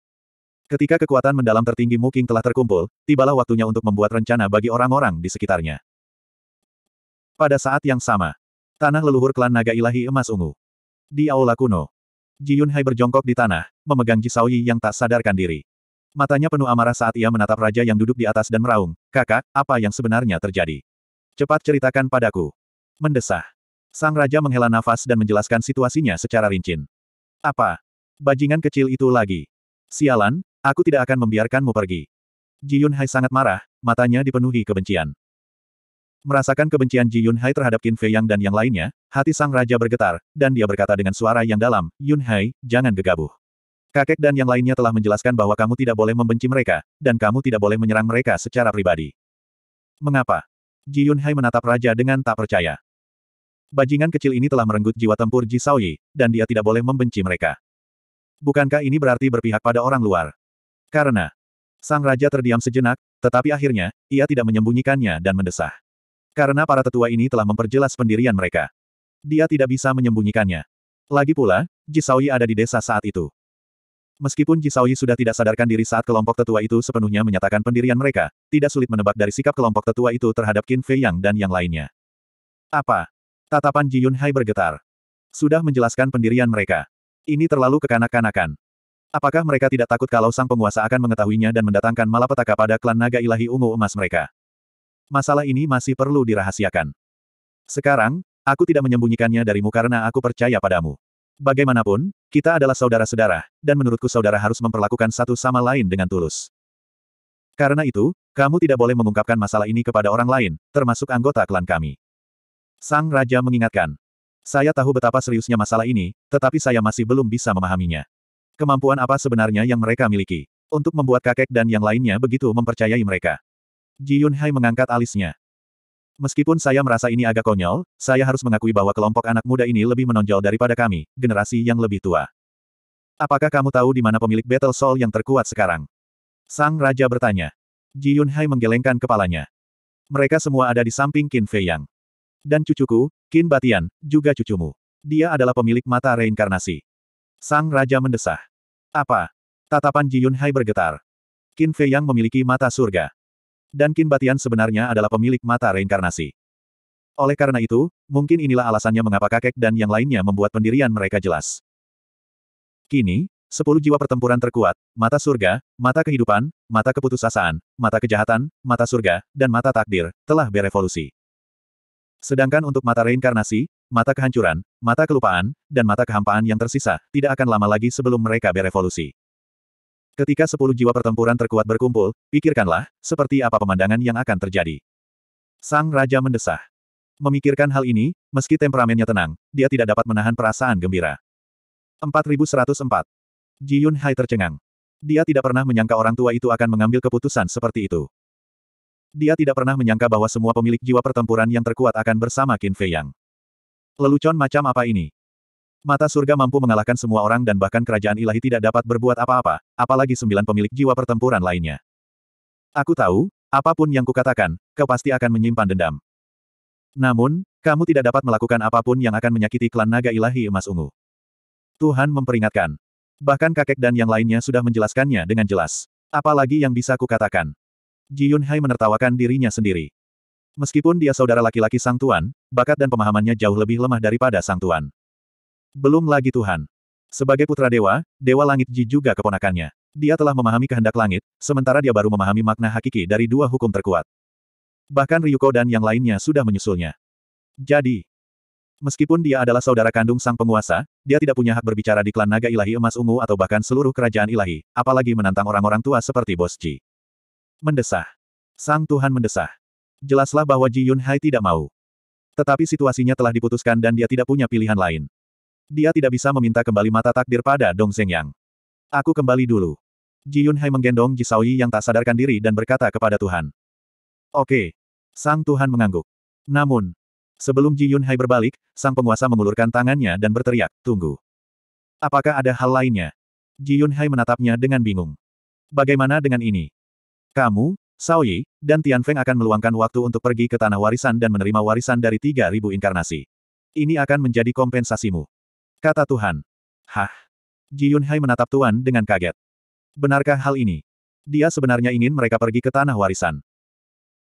Ketika kekuatan mendalam tertinggi Muking telah terkumpul, tibalah waktunya untuk membuat rencana bagi orang-orang di sekitarnya. Pada saat yang sama, Tanah leluhur klan naga ilahi emas ungu. Di aula kuno. Ji Yunhai berjongkok di tanah, memegang Ji yang tak sadarkan diri. Matanya penuh amarah saat ia menatap raja yang duduk di atas dan meraung, kakak, apa yang sebenarnya terjadi? Cepat ceritakan padaku. Mendesah. Sang raja menghela nafas dan menjelaskan situasinya secara rinci. Apa? Bajingan kecil itu lagi. Sialan, aku tidak akan membiarkanmu pergi. Ji Yunhai sangat marah, matanya dipenuhi kebencian. Merasakan kebencian Ji Yunhai terhadap Qin Fei Yang dan yang lainnya, hati sang raja bergetar, dan dia berkata dengan suara yang dalam, Yunhai, jangan gegabah. Kakek dan yang lainnya telah menjelaskan bahwa kamu tidak boleh membenci mereka, dan kamu tidak boleh menyerang mereka secara pribadi. Mengapa? Ji Yunhai menatap raja dengan tak percaya. Bajingan kecil ini telah merenggut jiwa tempur Ji Shaoyi, dan dia tidak boleh membenci mereka. Bukankah ini berarti berpihak pada orang luar? Karena, sang raja terdiam sejenak, tetapi akhirnya, ia tidak menyembunyikannya dan mendesah. Karena para tetua ini telah memperjelas pendirian mereka. Dia tidak bisa menyembunyikannya. Lagi pula, Jisawi ada di desa saat itu. Meskipun Jisawi sudah tidak sadarkan diri saat kelompok tetua itu sepenuhnya menyatakan pendirian mereka, tidak sulit menebak dari sikap kelompok tetua itu terhadap Qin Fei Yang dan yang lainnya. Apa? Tatapan Ji Hai bergetar. Sudah menjelaskan pendirian mereka. Ini terlalu kekanak-kanakan. Apakah mereka tidak takut kalau sang penguasa akan mengetahuinya dan mendatangkan malapetaka pada klan naga ilahi ungu emas mereka? masalah ini masih perlu dirahasiakan. Sekarang, aku tidak menyembunyikannya darimu karena aku percaya padamu. Bagaimanapun, kita adalah saudara-saudara, dan menurutku saudara harus memperlakukan satu sama lain dengan tulus. Karena itu, kamu tidak boleh mengungkapkan masalah ini kepada orang lain, termasuk anggota klan kami. Sang Raja mengingatkan, saya tahu betapa seriusnya masalah ini, tetapi saya masih belum bisa memahaminya. Kemampuan apa sebenarnya yang mereka miliki? Untuk membuat kakek dan yang lainnya begitu mempercayai mereka. Ji Yunhai mengangkat alisnya. Meskipun saya merasa ini agak konyol, saya harus mengakui bahwa kelompok anak muda ini lebih menonjol daripada kami, generasi yang lebih tua. Apakah kamu tahu di mana pemilik Battle Soul yang terkuat sekarang? Sang Raja bertanya. Ji Yunhai menggelengkan kepalanya. Mereka semua ada di samping Qin Fei Yang. Dan cucuku, Qin Batian, juga cucumu. Dia adalah pemilik mata reinkarnasi. Sang Raja mendesah. Apa? Tatapan Ji Yunhai bergetar. Qin Fei Yang memiliki mata surga. Dan Qin Batian sebenarnya adalah pemilik mata reinkarnasi. Oleh karena itu, mungkin inilah alasannya mengapa kakek dan yang lainnya membuat pendirian mereka jelas. Kini, sepuluh jiwa pertempuran terkuat, mata surga, mata kehidupan, mata keputusasaan, mata kejahatan, mata surga, dan mata takdir, telah berevolusi. Sedangkan untuk mata reinkarnasi, mata kehancuran, mata kelupaan, dan mata kehampaan yang tersisa, tidak akan lama lagi sebelum mereka berevolusi. Ketika sepuluh jiwa pertempuran terkuat berkumpul, pikirkanlah, seperti apa pemandangan yang akan terjadi. Sang Raja mendesah. Memikirkan hal ini, meski temperamennya tenang, dia tidak dapat menahan perasaan gembira. 4104. Ji Yun Hai tercengang. Dia tidak pernah menyangka orang tua itu akan mengambil keputusan seperti itu. Dia tidak pernah menyangka bahwa semua pemilik jiwa pertempuran yang terkuat akan bersama Qin Fei Yang. Lelucon macam apa ini? Mata surga mampu mengalahkan semua orang dan bahkan kerajaan ilahi tidak dapat berbuat apa-apa, apalagi sembilan pemilik jiwa pertempuran lainnya. Aku tahu, apapun yang kukatakan, kau pasti akan menyimpan dendam. Namun, kamu tidak dapat melakukan apapun yang akan menyakiti klan naga ilahi emas ungu. Tuhan memperingatkan. Bahkan kakek dan yang lainnya sudah menjelaskannya dengan jelas. Apalagi yang bisa kukatakan. Ji Yunhai menertawakan dirinya sendiri. Meskipun dia saudara laki-laki sang tuan, bakat dan pemahamannya jauh lebih lemah daripada sang tuan. Belum lagi Tuhan. Sebagai putra dewa, Dewa Langit Ji juga keponakannya. Dia telah memahami kehendak langit, sementara dia baru memahami makna hakiki dari dua hukum terkuat. Bahkan Ryuko dan yang lainnya sudah menyusulnya. Jadi, meskipun dia adalah saudara kandung sang penguasa, dia tidak punya hak berbicara di klan naga ilahi emas ungu atau bahkan seluruh kerajaan ilahi, apalagi menantang orang-orang tua seperti Bos Ji. Mendesah. Sang Tuhan mendesah. Jelaslah bahwa Ji Yun Hai tidak mau. Tetapi situasinya telah diputuskan dan dia tidak punya pilihan lain. Dia tidak bisa meminta kembali mata takdir pada Dong Zhengyang. Aku kembali dulu. Ji Yunhai menggendong Ji Yi yang tak sadarkan diri dan berkata kepada Tuhan. Oke. Sang Tuhan mengangguk. Namun, sebelum Ji Yunhai berbalik, sang penguasa mengulurkan tangannya dan berteriak, tunggu. Apakah ada hal lainnya? Ji Yunhai menatapnya dengan bingung. Bagaimana dengan ini? Kamu, Yi, dan Tian Feng akan meluangkan waktu untuk pergi ke tanah warisan dan menerima warisan dari 3.000 inkarnasi. Ini akan menjadi kompensasimu. Kata Tuhan. Hah? Ji Yunhai menatap Tuan dengan kaget. Benarkah hal ini? Dia sebenarnya ingin mereka pergi ke tanah warisan.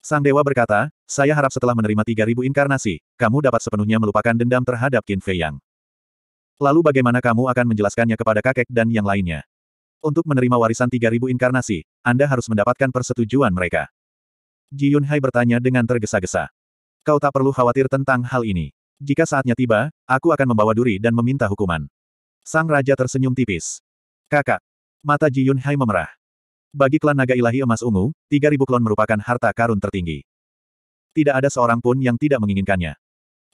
Sang Dewa berkata, saya harap setelah menerima 3.000 inkarnasi, kamu dapat sepenuhnya melupakan dendam terhadap Qin Fei Yang. Lalu bagaimana kamu akan menjelaskannya kepada kakek dan yang lainnya? Untuk menerima warisan 3.000 inkarnasi, Anda harus mendapatkan persetujuan mereka. Ji Yunhai bertanya dengan tergesa-gesa. Kau tak perlu khawatir tentang hal ini. Jika saatnya tiba, aku akan membawa Duri dan meminta hukuman. Sang Raja tersenyum tipis. Kakak. Mata Ji Yun Hai memerah. Bagi klan naga ilahi emas ungu, 3000 klon merupakan harta karun tertinggi. Tidak ada seorang pun yang tidak menginginkannya.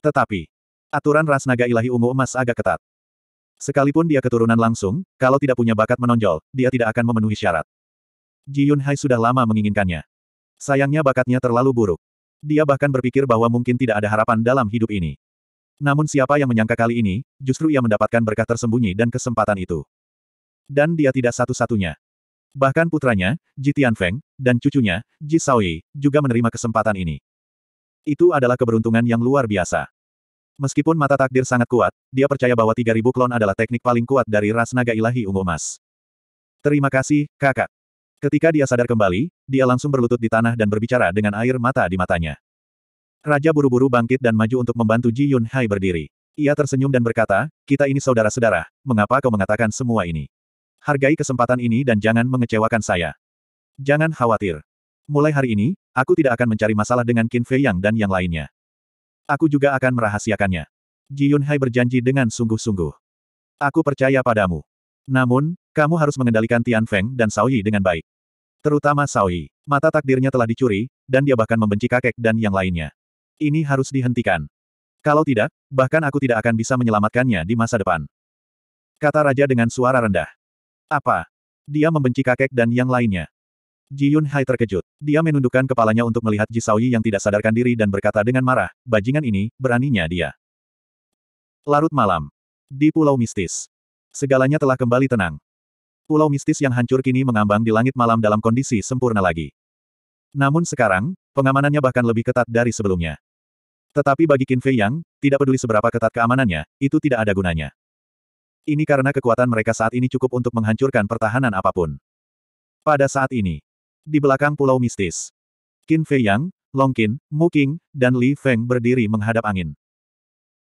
Tetapi, aturan ras naga ilahi ungu emas agak ketat. Sekalipun dia keturunan langsung, kalau tidak punya bakat menonjol, dia tidak akan memenuhi syarat. Ji Yun Hai sudah lama menginginkannya. Sayangnya bakatnya terlalu buruk. Dia bahkan berpikir bahwa mungkin tidak ada harapan dalam hidup ini. Namun siapa yang menyangka kali ini, justru ia mendapatkan berkah tersembunyi dan kesempatan itu. Dan dia tidak satu-satunya. Bahkan putranya, Ji Tianfeng, dan cucunya, Ji Saoyi, juga menerima kesempatan ini. Itu adalah keberuntungan yang luar biasa. Meskipun mata takdir sangat kuat, dia percaya bahwa 3000 klon adalah teknik paling kuat dari ras naga ilahi ungu emas. Terima kasih, kakak. Ketika dia sadar kembali, dia langsung berlutut di tanah dan berbicara dengan air mata di matanya. Raja buru-buru bangkit dan maju untuk membantu Ji Yun Hai berdiri. Ia tersenyum dan berkata, kita ini saudara-saudara, mengapa kau mengatakan semua ini? Hargai kesempatan ini dan jangan mengecewakan saya. Jangan khawatir. Mulai hari ini, aku tidak akan mencari masalah dengan Qin Fei Yang dan yang lainnya. Aku juga akan merahasiakannya. Ji Yun Hai berjanji dengan sungguh-sungguh. Aku percaya padamu. Namun, kamu harus mengendalikan Tian Feng dan Sao Yi dengan baik. Terutama Sao Yi. Mata takdirnya telah dicuri, dan dia bahkan membenci kakek dan yang lainnya. Ini harus dihentikan. Kalau tidak, bahkan aku tidak akan bisa menyelamatkannya di masa depan. Kata raja dengan suara rendah. Apa? Dia membenci kakek dan yang lainnya. Ji Yun Hai terkejut. Dia menundukkan kepalanya untuk melihat Ji Saoyi yang tidak sadarkan diri dan berkata dengan marah, bajingan ini, beraninya dia. Larut malam. Di Pulau Mistis. Segalanya telah kembali tenang. Pulau mistis yang hancur kini mengambang di langit malam dalam kondisi sempurna lagi. Namun sekarang, Pengamanannya bahkan lebih ketat dari sebelumnya. Tetapi bagi Qin Fei Yang, tidak peduli seberapa ketat keamanannya, itu tidak ada gunanya. Ini karena kekuatan mereka saat ini cukup untuk menghancurkan pertahanan apapun. Pada saat ini, di belakang pulau mistis, Qin Fei Yang, Long Qin, Mu Qing, dan Li Feng berdiri menghadap angin.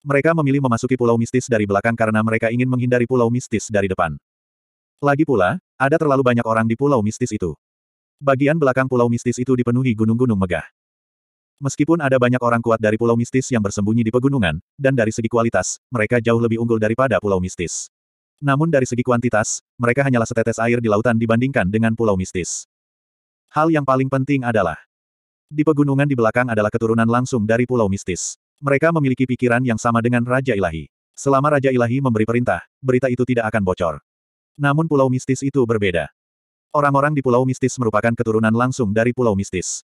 Mereka memilih memasuki pulau mistis dari belakang karena mereka ingin menghindari pulau mistis dari depan. Lagi pula, ada terlalu banyak orang di pulau mistis itu. Bagian belakang pulau mistis itu dipenuhi gunung-gunung megah. Meskipun ada banyak orang kuat dari pulau mistis yang bersembunyi di pegunungan, dan dari segi kualitas, mereka jauh lebih unggul daripada pulau mistis. Namun dari segi kuantitas, mereka hanyalah setetes air di lautan dibandingkan dengan pulau mistis. Hal yang paling penting adalah di pegunungan di belakang adalah keturunan langsung dari pulau mistis. Mereka memiliki pikiran yang sama dengan Raja Ilahi. Selama Raja Ilahi memberi perintah, berita itu tidak akan bocor. Namun pulau mistis itu berbeda. Orang-orang di Pulau Mistis merupakan keturunan langsung dari Pulau Mistis.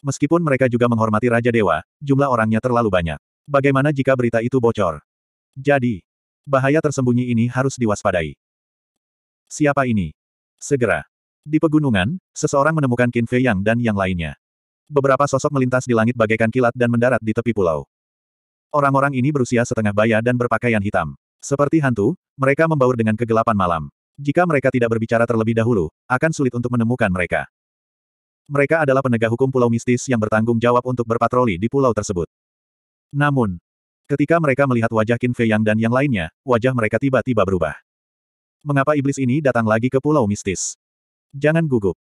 Meskipun mereka juga menghormati Raja Dewa, jumlah orangnya terlalu banyak. Bagaimana jika berita itu bocor? Jadi, bahaya tersembunyi ini harus diwaspadai. Siapa ini? Segera. Di pegunungan, seseorang menemukan Qin Fei Yang dan yang lainnya. Beberapa sosok melintas di langit bagaikan kilat dan mendarat di tepi pulau. Orang-orang ini berusia setengah baya dan berpakaian hitam. Seperti hantu, mereka membaur dengan kegelapan malam. Jika mereka tidak berbicara terlebih dahulu, akan sulit untuk menemukan mereka. Mereka adalah penegak hukum pulau mistis yang bertanggung jawab untuk berpatroli di pulau tersebut. Namun, ketika mereka melihat wajah Qin Fei Yang dan yang lainnya, wajah mereka tiba-tiba berubah. Mengapa iblis ini datang lagi ke pulau mistis? Jangan gugup.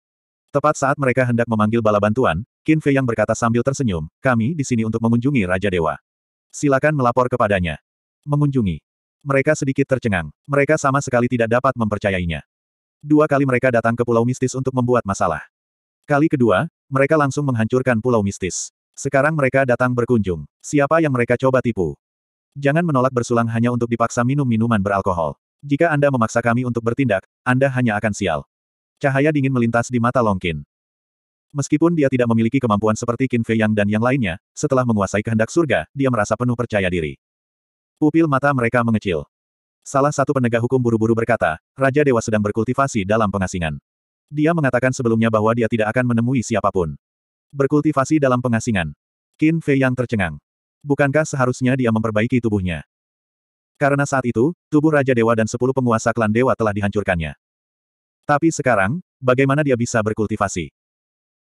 Tepat saat mereka hendak memanggil bala bantuan, Qin Fei Yang berkata sambil tersenyum, kami di sini untuk mengunjungi Raja Dewa. Silakan melapor kepadanya. Mengunjungi. Mereka sedikit tercengang. Mereka sama sekali tidak dapat mempercayainya. Dua kali mereka datang ke pulau mistis untuk membuat masalah. Kali kedua, mereka langsung menghancurkan pulau mistis. Sekarang mereka datang berkunjung. Siapa yang mereka coba tipu? Jangan menolak bersulang hanya untuk dipaksa minum minuman beralkohol. Jika Anda memaksa kami untuk bertindak, Anda hanya akan sial. Cahaya dingin melintas di mata Longkin. Meskipun dia tidak memiliki kemampuan seperti Qin Fei Yang dan yang lainnya, setelah menguasai kehendak surga, dia merasa penuh percaya diri. Pupil mata mereka mengecil. Salah satu penegak hukum buru-buru berkata, Raja Dewa sedang berkultivasi dalam pengasingan. Dia mengatakan sebelumnya bahwa dia tidak akan menemui siapapun. Berkultivasi dalam pengasingan. Qin Fei yang tercengang. Bukankah seharusnya dia memperbaiki tubuhnya? Karena saat itu, tubuh Raja Dewa dan sepuluh penguasa klan Dewa telah dihancurkannya. Tapi sekarang, bagaimana dia bisa berkultivasi?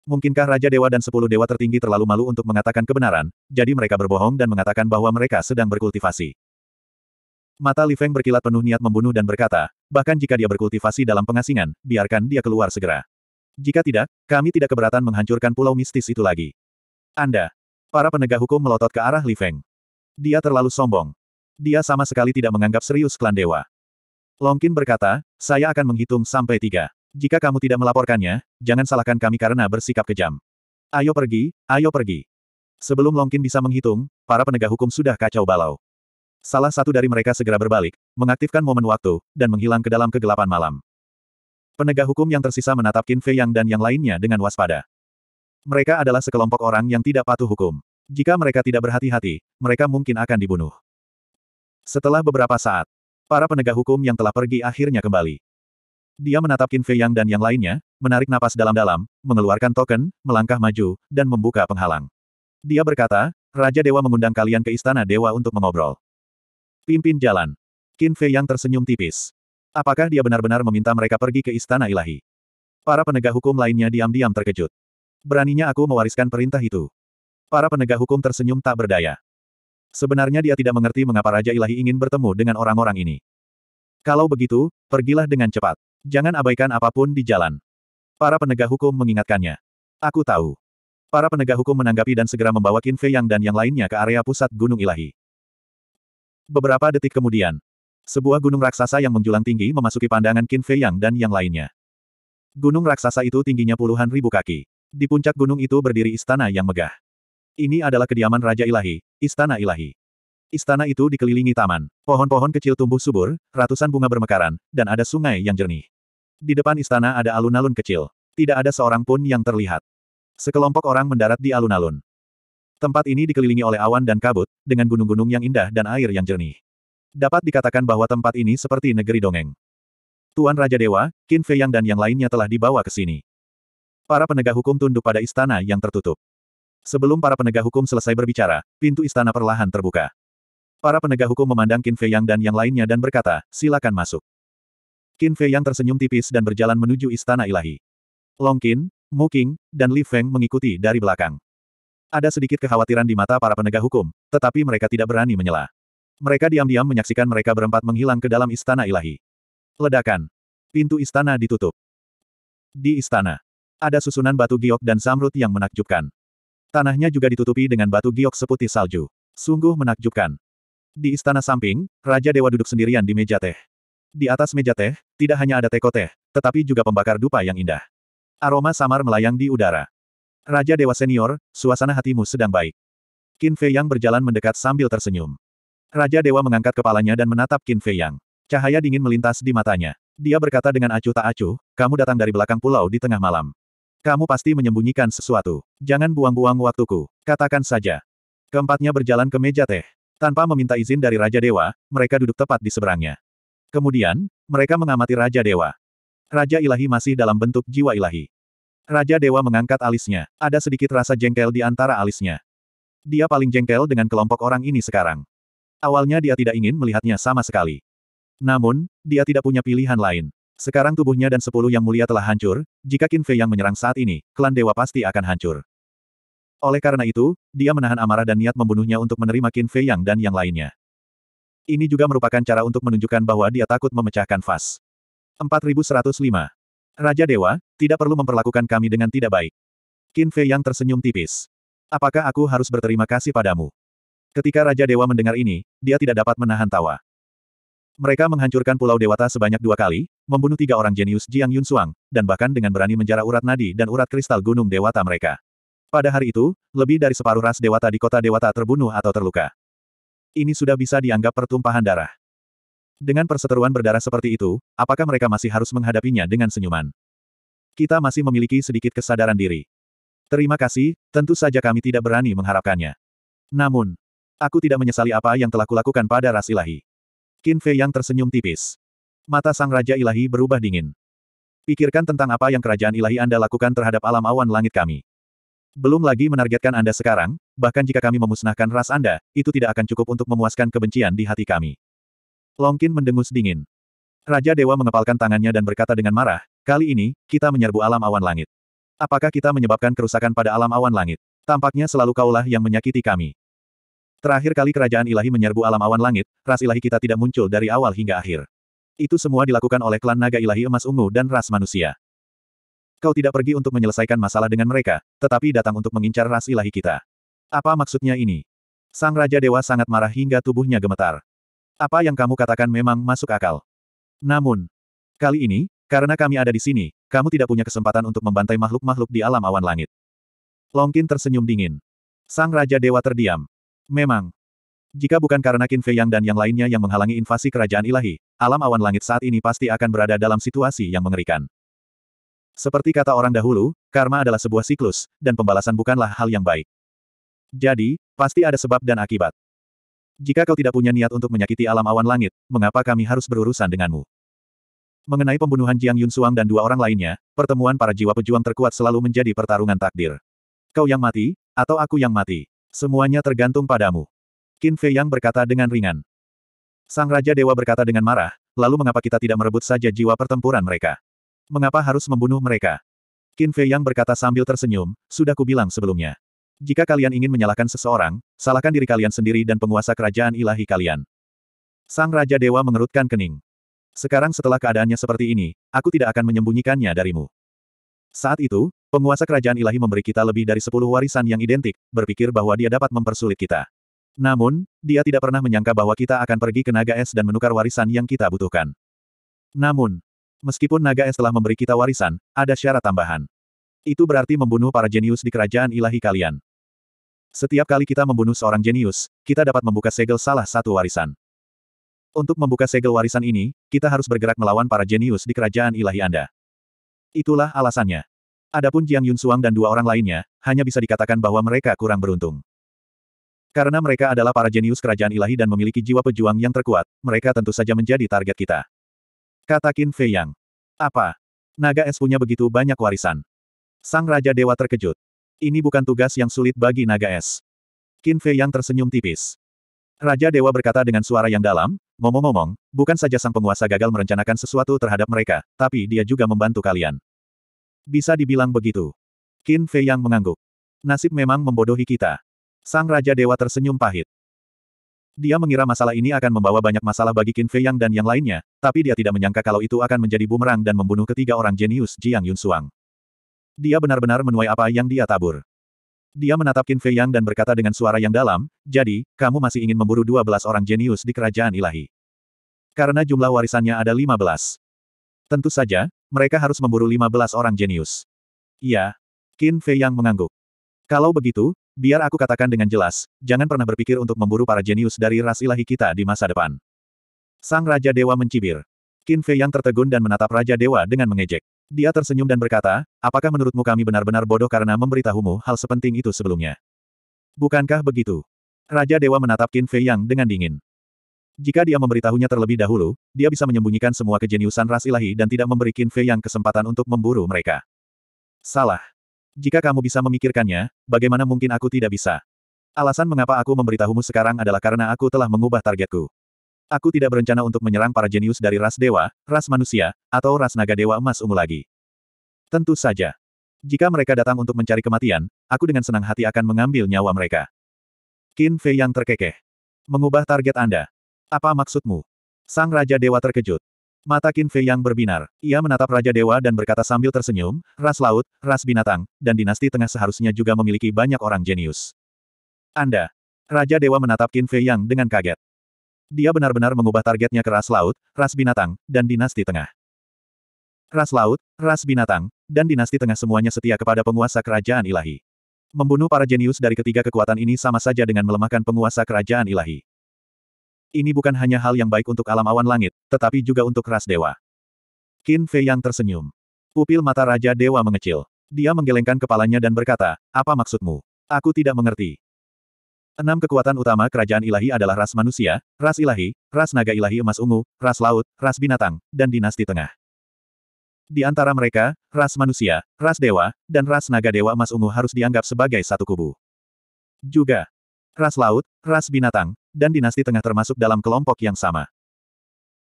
Mungkinkah Raja Dewa dan sepuluh dewa tertinggi terlalu malu untuk mengatakan kebenaran, jadi mereka berbohong dan mengatakan bahwa mereka sedang berkultivasi. Mata Li Feng berkilat penuh niat membunuh dan berkata, bahkan jika dia berkultivasi dalam pengasingan, biarkan dia keluar segera. Jika tidak, kami tidak keberatan menghancurkan pulau mistis itu lagi. Anda. Para penegak hukum melotot ke arah Li Feng. Dia terlalu sombong. Dia sama sekali tidak menganggap serius klan dewa. Longkin berkata, saya akan menghitung sampai tiga. Jika kamu tidak melaporkannya, jangan salahkan kami karena bersikap kejam. Ayo pergi, ayo pergi. Sebelum Longkin bisa menghitung, para penegak hukum sudah kacau balau. Salah satu dari mereka segera berbalik, mengaktifkan momen waktu, dan menghilang ke dalam kegelapan malam. Penegak hukum yang tersisa menatap Qin Fei Yang dan yang lainnya dengan waspada. Mereka adalah sekelompok orang yang tidak patuh hukum. Jika mereka tidak berhati-hati, mereka mungkin akan dibunuh. Setelah beberapa saat, para penegak hukum yang telah pergi akhirnya kembali. Dia menatap Qin Fei Yang dan yang lainnya, menarik napas dalam-dalam, mengeluarkan token, melangkah maju, dan membuka penghalang. Dia berkata, Raja Dewa mengundang kalian ke Istana Dewa untuk mengobrol. Pimpin jalan. Qin Fei Yang tersenyum tipis. Apakah dia benar-benar meminta mereka pergi ke Istana Ilahi? Para penegak hukum lainnya diam-diam terkejut. Beraninya aku mewariskan perintah itu. Para penegak hukum tersenyum tak berdaya. Sebenarnya dia tidak mengerti mengapa Raja Ilahi ingin bertemu dengan orang-orang ini. Kalau begitu, pergilah dengan cepat. Jangan abaikan apapun di jalan. Para penegak hukum mengingatkannya. Aku tahu. Para penegak hukum menanggapi dan segera membawa Qin Fei Yang dan yang lainnya ke area pusat Gunung Ilahi. Beberapa detik kemudian, sebuah gunung raksasa yang menjulang tinggi memasuki pandangan Qin Fei Yang dan yang lainnya. Gunung raksasa itu tingginya puluhan ribu kaki. Di puncak gunung itu berdiri istana yang megah. Ini adalah kediaman Raja Ilahi, Istana Ilahi. Istana itu dikelilingi taman, pohon-pohon kecil tumbuh subur, ratusan bunga bermekaran, dan ada sungai yang jernih. Di depan istana ada alun-alun kecil. Tidak ada seorang pun yang terlihat. Sekelompok orang mendarat di alun-alun. Tempat ini dikelilingi oleh awan dan kabut, dengan gunung-gunung yang indah dan air yang jernih. Dapat dikatakan bahwa tempat ini seperti negeri dongeng. Tuan Raja Dewa, Qin Fei Yang dan yang lainnya telah dibawa ke sini. Para penegak hukum tunduk pada istana yang tertutup. Sebelum para penegak hukum selesai berbicara, pintu istana perlahan terbuka. Para penegak hukum memandang Qin Fei Yang dan yang lainnya dan berkata, silakan masuk. Qin Fei yang tersenyum tipis dan berjalan menuju istana ilahi. Long Qin, Mu Qing, dan Li Feng mengikuti dari belakang. Ada sedikit kekhawatiran di mata para penegak hukum, tetapi mereka tidak berani menyela. Mereka diam-diam menyaksikan mereka berempat menghilang ke dalam istana ilahi. Ledakan. Pintu istana ditutup. Di istana. Ada susunan batu giok dan samrut yang menakjubkan. Tanahnya juga ditutupi dengan batu giok seputih salju. Sungguh menakjubkan. Di istana samping, Raja Dewa duduk sendirian di meja teh. Di atas meja teh, tidak hanya ada teko teh, tetapi juga pembakar dupa yang indah. Aroma samar melayang di udara. Raja Dewa Senior, suasana hatimu sedang baik. Qin Fei Yang berjalan mendekat sambil tersenyum. Raja Dewa mengangkat kepalanya dan menatap Qin Fei Yang. Cahaya dingin melintas di matanya. Dia berkata dengan acuh tak acuh, kamu datang dari belakang pulau di tengah malam. Kamu pasti menyembunyikan sesuatu. Jangan buang-buang waktuku. Katakan saja. Keempatnya berjalan ke meja teh. Tanpa meminta izin dari Raja Dewa, mereka duduk tepat di seberangnya. Kemudian, mereka mengamati Raja Dewa. Raja Ilahi masih dalam bentuk jiwa ilahi. Raja Dewa mengangkat alisnya. Ada sedikit rasa jengkel di antara alisnya. Dia paling jengkel dengan kelompok orang ini sekarang. Awalnya dia tidak ingin melihatnya sama sekali. Namun, dia tidak punya pilihan lain. Sekarang tubuhnya dan sepuluh yang mulia telah hancur, jika Qin Fei yang menyerang saat ini, klan dewa pasti akan hancur. Oleh karena itu, dia menahan amarah dan niat membunuhnya untuk menerima Qin Fei yang dan yang lainnya. Ini juga merupakan cara untuk menunjukkan bahwa dia takut memecahkan vas. 4105. Raja Dewa, tidak perlu memperlakukan kami dengan tidak baik. Qin Fei yang tersenyum tipis. Apakah aku harus berterima kasih padamu? Ketika Raja Dewa mendengar ini, dia tidak dapat menahan tawa. Mereka menghancurkan Pulau Dewata sebanyak dua kali, membunuh tiga orang jenius Jiang Yun Suang, dan bahkan dengan berani menjarah urat nadi dan urat kristal gunung Dewata mereka. Pada hari itu, lebih dari separuh ras Dewata di kota Dewata terbunuh atau terluka ini sudah bisa dianggap pertumpahan darah. Dengan perseteruan berdarah seperti itu, apakah mereka masih harus menghadapinya dengan senyuman? Kita masih memiliki sedikit kesadaran diri. Terima kasih, tentu saja kami tidak berani mengharapkannya. Namun, aku tidak menyesali apa yang telah kulakukan pada ras ilahi. Qin Fei yang tersenyum tipis. Mata sang Raja Ilahi berubah dingin. Pikirkan tentang apa yang kerajaan ilahi Anda lakukan terhadap alam awan langit kami. Belum lagi menargetkan Anda sekarang, bahkan jika kami memusnahkan ras Anda, itu tidak akan cukup untuk memuaskan kebencian di hati kami. Longkin mendengus dingin. Raja Dewa mengepalkan tangannya dan berkata dengan marah, kali ini, kita menyerbu alam awan langit. Apakah kita menyebabkan kerusakan pada alam awan langit? Tampaknya selalu kaulah yang menyakiti kami. Terakhir kali kerajaan ilahi menyerbu alam awan langit, ras ilahi kita tidak muncul dari awal hingga akhir. Itu semua dilakukan oleh klan naga ilahi emas ungu dan ras manusia. Kau tidak pergi untuk menyelesaikan masalah dengan mereka, tetapi datang untuk mengincar ras ilahi kita. Apa maksudnya ini? Sang Raja Dewa sangat marah hingga tubuhnya gemetar. Apa yang kamu katakan memang masuk akal. Namun, kali ini, karena kami ada di sini, kamu tidak punya kesempatan untuk membantai makhluk-makhluk di alam awan langit. Longkin tersenyum dingin. Sang Raja Dewa terdiam. Memang. Jika bukan karena Qin Fei Yang dan yang lainnya yang menghalangi invasi kerajaan ilahi, alam awan langit saat ini pasti akan berada dalam situasi yang mengerikan. Seperti kata orang dahulu, karma adalah sebuah siklus, dan pembalasan bukanlah hal yang baik. Jadi, pasti ada sebab dan akibat. Jika kau tidak punya niat untuk menyakiti alam awan langit, mengapa kami harus berurusan denganmu? Mengenai pembunuhan Jiang Yun Suang dan dua orang lainnya, pertemuan para jiwa pejuang terkuat selalu menjadi pertarungan takdir. Kau yang mati, atau aku yang mati. Semuanya tergantung padamu. Qin Fei Yang berkata dengan ringan. Sang Raja Dewa berkata dengan marah, lalu mengapa kita tidak merebut saja jiwa pertempuran mereka? mengapa harus membunuh mereka? Qin Fei Yang berkata sambil tersenyum, sudah kubilang sebelumnya. Jika kalian ingin menyalahkan seseorang, salahkan diri kalian sendiri dan penguasa kerajaan ilahi kalian. Sang Raja Dewa mengerutkan kening. Sekarang setelah keadaannya seperti ini, aku tidak akan menyembunyikannya darimu. Saat itu, penguasa kerajaan ilahi memberi kita lebih dari sepuluh warisan yang identik, berpikir bahwa dia dapat mempersulit kita. Namun, dia tidak pernah menyangka bahwa kita akan pergi ke naga es dan menukar warisan yang kita butuhkan. Namun, Meskipun naga es telah memberi kita warisan, ada syarat tambahan. Itu berarti membunuh para jenius di kerajaan ilahi kalian. Setiap kali kita membunuh seorang jenius, kita dapat membuka segel salah satu warisan. Untuk membuka segel warisan ini, kita harus bergerak melawan para jenius di kerajaan ilahi Anda. Itulah alasannya. Adapun Jiang Yunsuang dan dua orang lainnya, hanya bisa dikatakan bahwa mereka kurang beruntung. Karena mereka adalah para jenius kerajaan ilahi dan memiliki jiwa pejuang yang terkuat, mereka tentu saja menjadi target kita. Kata Qin Fei Yang. Apa? Naga es punya begitu banyak warisan. Sang Raja Dewa terkejut. Ini bukan tugas yang sulit bagi naga es. Qin Fei Yang tersenyum tipis. Raja Dewa berkata dengan suara yang dalam, ngomong-ngomong, bukan saja sang penguasa gagal merencanakan sesuatu terhadap mereka, tapi dia juga membantu kalian. Bisa dibilang begitu. Qin Fei Yang mengangguk. Nasib memang membodohi kita. Sang Raja Dewa tersenyum pahit. Dia mengira masalah ini akan membawa banyak masalah bagi Qin Fei Yang dan yang lainnya, tapi dia tidak menyangka kalau itu akan menjadi bumerang dan membunuh ketiga orang jenius Jiang Suang. Dia benar-benar menuai apa yang dia tabur. Dia menatap Qin Fei Yang dan berkata dengan suara yang dalam, jadi, kamu masih ingin memburu 12 orang jenius di kerajaan ilahi. Karena jumlah warisannya ada 15. Tentu saja, mereka harus memburu 15 orang jenius. Iya. Qin Fei Yang mengangguk. Kalau begitu, Biar aku katakan dengan jelas, jangan pernah berpikir untuk memburu para jenius dari ras ilahi kita di masa depan. Sang Raja Dewa mencibir. Qin Fei yang tertegun dan menatap Raja Dewa dengan mengejek. Dia tersenyum dan berkata, apakah menurutmu kami benar-benar bodoh karena memberitahumu hal sepenting itu sebelumnya? Bukankah begitu? Raja Dewa menatap Qin Fei yang dengan dingin. Jika dia memberitahunya terlebih dahulu, dia bisa menyembunyikan semua kejeniusan ras ilahi dan tidak memberi Qin Fei yang kesempatan untuk memburu mereka. Salah. Jika kamu bisa memikirkannya, bagaimana mungkin aku tidak bisa? Alasan mengapa aku memberitahumu sekarang adalah karena aku telah mengubah targetku. Aku tidak berencana untuk menyerang para jenius dari ras dewa, ras manusia, atau ras naga dewa emas ungu lagi. Tentu saja. Jika mereka datang untuk mencari kematian, aku dengan senang hati akan mengambil nyawa mereka. Qin Fei yang terkekeh. Mengubah target Anda. Apa maksudmu? Sang Raja Dewa terkejut. Mata Qin Fei yang berbinar. Ia menatap Raja Dewa dan berkata sambil tersenyum, ras laut, ras binatang, dan dinasti tengah seharusnya juga memiliki banyak orang jenius. Anda. Raja Dewa menatap Qin Fei yang dengan kaget. Dia benar-benar mengubah targetnya ke ras laut, ras binatang, dan dinasti tengah. Ras laut, ras binatang, dan dinasti tengah semuanya setia kepada penguasa kerajaan ilahi. Membunuh para jenius dari ketiga kekuatan ini sama saja dengan melemahkan penguasa kerajaan ilahi. Ini bukan hanya hal yang baik untuk alam awan langit, tetapi juga untuk ras dewa. Qin Fei yang tersenyum. Pupil mata Raja Dewa mengecil. Dia menggelengkan kepalanya dan berkata, apa maksudmu? Aku tidak mengerti. Enam kekuatan utama kerajaan ilahi adalah ras manusia, ras ilahi, ras naga ilahi emas ungu, ras laut, ras binatang, dan dinasti tengah. Di antara mereka, ras manusia, ras dewa, dan ras naga dewa emas ungu harus dianggap sebagai satu kubu. Juga, ras laut, ras binatang, dan dinasti tengah termasuk dalam kelompok yang sama.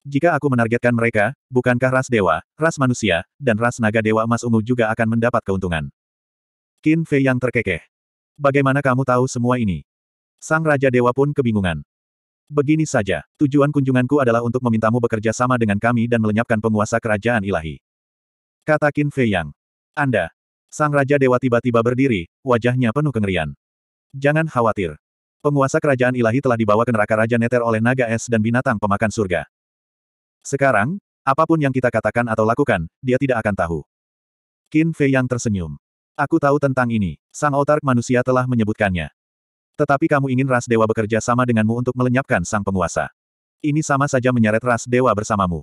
Jika aku menargetkan mereka, bukankah ras dewa, ras manusia, dan ras naga dewa emas ungu juga akan mendapat keuntungan? Qin Fei yang terkekeh. Bagaimana kamu tahu semua ini? Sang Raja Dewa pun kebingungan. Begini saja, tujuan kunjunganku adalah untuk memintamu bekerja sama dengan kami dan melenyapkan penguasa kerajaan ilahi. Kata Qin Fei Yang. Anda. Sang Raja Dewa tiba-tiba berdiri, wajahnya penuh kengerian. Jangan khawatir. Penguasa kerajaan ilahi telah dibawa ke neraka Raja Neter oleh naga es dan binatang pemakan surga. Sekarang, apapun yang kita katakan atau lakukan, dia tidak akan tahu. Qin Fei yang tersenyum. Aku tahu tentang ini, sang otark manusia telah menyebutkannya. Tetapi kamu ingin ras dewa bekerja sama denganmu untuk melenyapkan sang penguasa. Ini sama saja menyeret ras dewa bersamamu.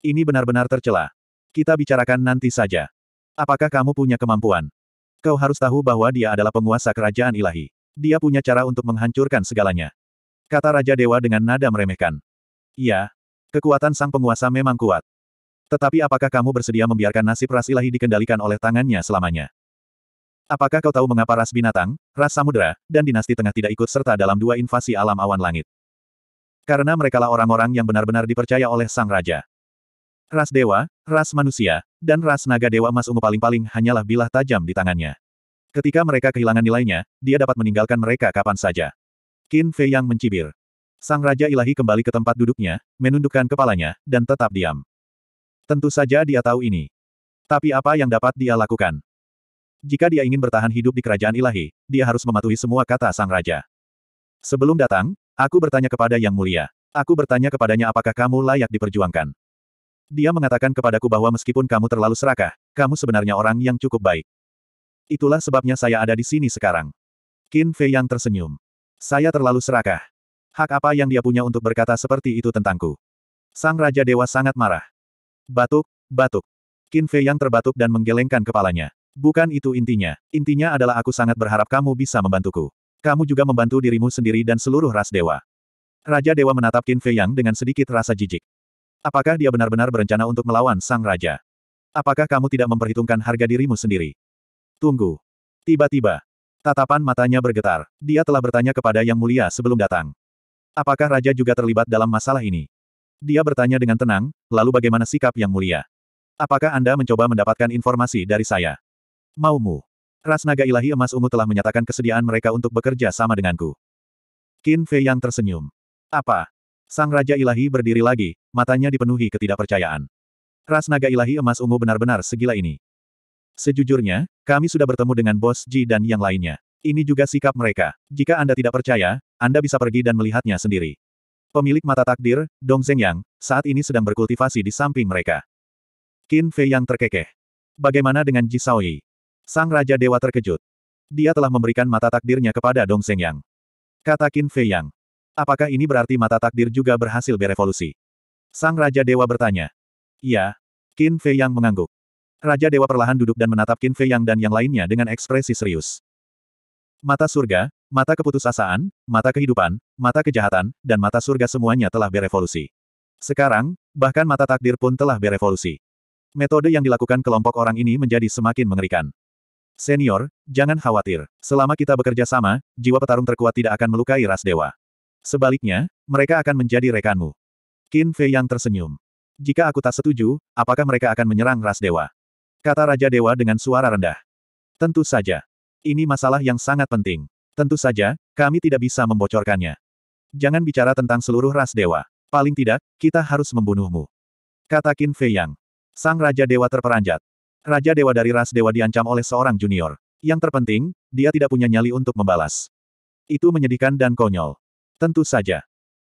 Ini benar-benar tercela. Kita bicarakan nanti saja. Apakah kamu punya kemampuan? Kau harus tahu bahwa dia adalah penguasa kerajaan ilahi. Dia punya cara untuk menghancurkan segalanya. Kata Raja Dewa dengan nada meremehkan. Iya. Kekuatan sang penguasa memang kuat. Tetapi apakah kamu bersedia membiarkan nasib ras ilahi dikendalikan oleh tangannya selamanya? Apakah kau tahu mengapa ras binatang, ras samudera, dan dinasti tengah tidak ikut serta dalam dua invasi alam awan langit? Karena merekalah orang-orang yang benar-benar dipercaya oleh sang raja. Ras dewa, ras manusia, dan ras naga dewa emas ungu paling-paling hanyalah bilah tajam di tangannya. Ketika mereka kehilangan nilainya, dia dapat meninggalkan mereka kapan saja. Qin Fei yang mencibir. Sang Raja Ilahi kembali ke tempat duduknya, menundukkan kepalanya, dan tetap diam. Tentu saja dia tahu ini. Tapi apa yang dapat dia lakukan? Jika dia ingin bertahan hidup di kerajaan ilahi, dia harus mematuhi semua kata sang raja. Sebelum datang, aku bertanya kepada Yang Mulia. Aku bertanya kepadanya apakah kamu layak diperjuangkan. Dia mengatakan kepadaku bahwa meskipun kamu terlalu serakah, kamu sebenarnya orang yang cukup baik. Itulah sebabnya saya ada di sini sekarang. Qin Fei yang tersenyum. Saya terlalu serakah. Hak apa yang dia punya untuk berkata seperti itu tentangku? Sang Raja Dewa sangat marah. Batuk, batuk. Qin Fei yang terbatuk dan menggelengkan kepalanya. Bukan itu intinya. Intinya adalah aku sangat berharap kamu bisa membantuku. Kamu juga membantu dirimu sendiri dan seluruh ras dewa. Raja Dewa menatap Qin Fei Yang dengan sedikit rasa jijik. Apakah dia benar-benar berencana untuk melawan Sang Raja? Apakah kamu tidak memperhitungkan harga dirimu sendiri? Tunggu. Tiba-tiba. Tatapan matanya bergetar. Dia telah bertanya kepada Yang Mulia sebelum datang. Apakah Raja juga terlibat dalam masalah ini? Dia bertanya dengan tenang, lalu bagaimana sikap Yang Mulia? Apakah Anda mencoba mendapatkan informasi dari saya? Maumu. ras Naga ilahi emas ungu telah menyatakan kesediaan mereka untuk bekerja sama denganku. Qin Fei yang tersenyum. Apa? Sang Raja Ilahi berdiri lagi, matanya dipenuhi ketidakpercayaan. Ras naga ilahi emas ungu benar-benar segila ini. Sejujurnya, kami sudah bertemu dengan Bos Ji dan yang lainnya. Ini juga sikap mereka. Jika Anda tidak percaya, Anda bisa pergi dan melihatnya sendiri. Pemilik mata takdir, Dong Zhengyang, saat ini sedang berkultivasi di samping mereka. Qin Fei yang terkekeh. Bagaimana dengan Ji Yi? Sang Raja Dewa terkejut. Dia telah memberikan mata takdirnya kepada Dong Zhengyang. Kata Qin Fei Yang. Apakah ini berarti mata takdir juga berhasil berevolusi? Sang Raja Dewa bertanya. Ya, Qin Fei Yang mengangguk. Raja Dewa perlahan duduk dan menatap Qin Fei Yang dan yang lainnya dengan ekspresi serius. Mata surga, mata keputusasaan, mata kehidupan, mata kejahatan, dan mata surga semuanya telah berevolusi. Sekarang, bahkan mata takdir pun telah berevolusi. Metode yang dilakukan kelompok orang ini menjadi semakin mengerikan. Senior, jangan khawatir. Selama kita bekerja sama, jiwa petarung terkuat tidak akan melukai ras dewa. Sebaliknya, mereka akan menjadi rekanmu. Qin Fei yang tersenyum. Jika aku tak setuju, apakah mereka akan menyerang ras dewa? Kata Raja Dewa dengan suara rendah. Tentu saja. Ini masalah yang sangat penting. Tentu saja, kami tidak bisa membocorkannya. Jangan bicara tentang seluruh ras dewa. Paling tidak, kita harus membunuhmu. Kata Qin Fei Yang. Sang Raja Dewa terperanjat. Raja Dewa dari ras dewa diancam oleh seorang junior. Yang terpenting, dia tidak punya nyali untuk membalas. Itu menyedihkan dan konyol. Tentu saja.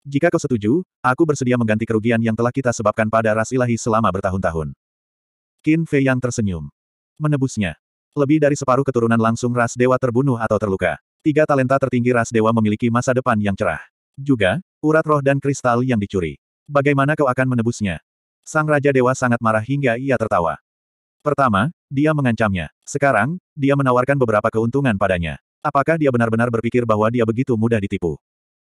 Jika kau setuju, aku bersedia mengganti kerugian yang telah kita sebabkan pada ras ilahi selama bertahun-tahun. Qin Fei yang tersenyum. Menebusnya. Lebih dari separuh keturunan langsung ras dewa terbunuh atau terluka. Tiga talenta tertinggi ras dewa memiliki masa depan yang cerah. Juga, urat roh dan kristal yang dicuri. Bagaimana kau akan menebusnya? Sang Raja Dewa sangat marah hingga ia tertawa. Pertama, dia mengancamnya. Sekarang, dia menawarkan beberapa keuntungan padanya. Apakah dia benar-benar berpikir bahwa dia begitu mudah ditipu?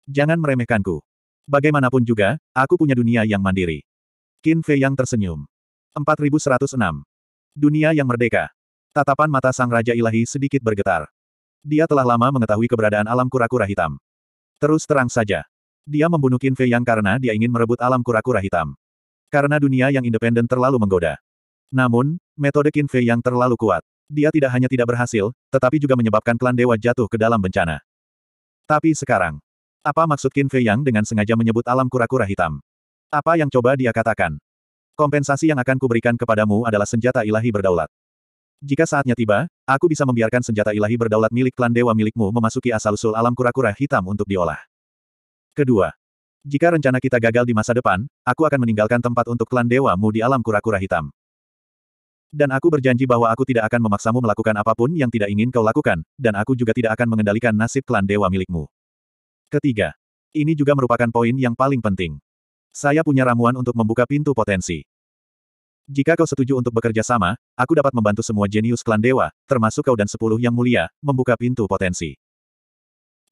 Jangan meremehkanku. Bagaimanapun juga, aku punya dunia yang mandiri. Qin Fei yang tersenyum. 4106. Dunia yang merdeka. Tatapan mata sang Raja Ilahi sedikit bergetar. Dia telah lama mengetahui keberadaan alam kura-kura hitam. Terus terang saja. Dia membunuh Qin Fei Yang karena dia ingin merebut alam kura-kura hitam. Karena dunia yang independen terlalu menggoda. Namun, metode Qin Fei Yang terlalu kuat. Dia tidak hanya tidak berhasil, tetapi juga menyebabkan klan dewa jatuh ke dalam bencana. Tapi sekarang, apa maksud Qin Fei Yang dengan sengaja menyebut alam kura-kura hitam? Apa yang coba dia katakan? Kompensasi yang akan kuberikan kepadamu adalah senjata ilahi berdaulat. Jika saatnya tiba, aku bisa membiarkan senjata ilahi berdaulat milik klan dewa milikmu memasuki asal-usul alam kura-kura hitam untuk diolah. Kedua, jika rencana kita gagal di masa depan, aku akan meninggalkan tempat untuk klan Dewa mu di alam kura-kura hitam. Dan aku berjanji bahwa aku tidak akan memaksamu melakukan apapun yang tidak ingin kau lakukan, dan aku juga tidak akan mengendalikan nasib klan dewa milikmu. Ketiga, ini juga merupakan poin yang paling penting. Saya punya ramuan untuk membuka pintu potensi. Jika kau setuju untuk bekerja sama, aku dapat membantu semua jenius klan dewa, termasuk kau dan sepuluh yang mulia, membuka pintu potensi.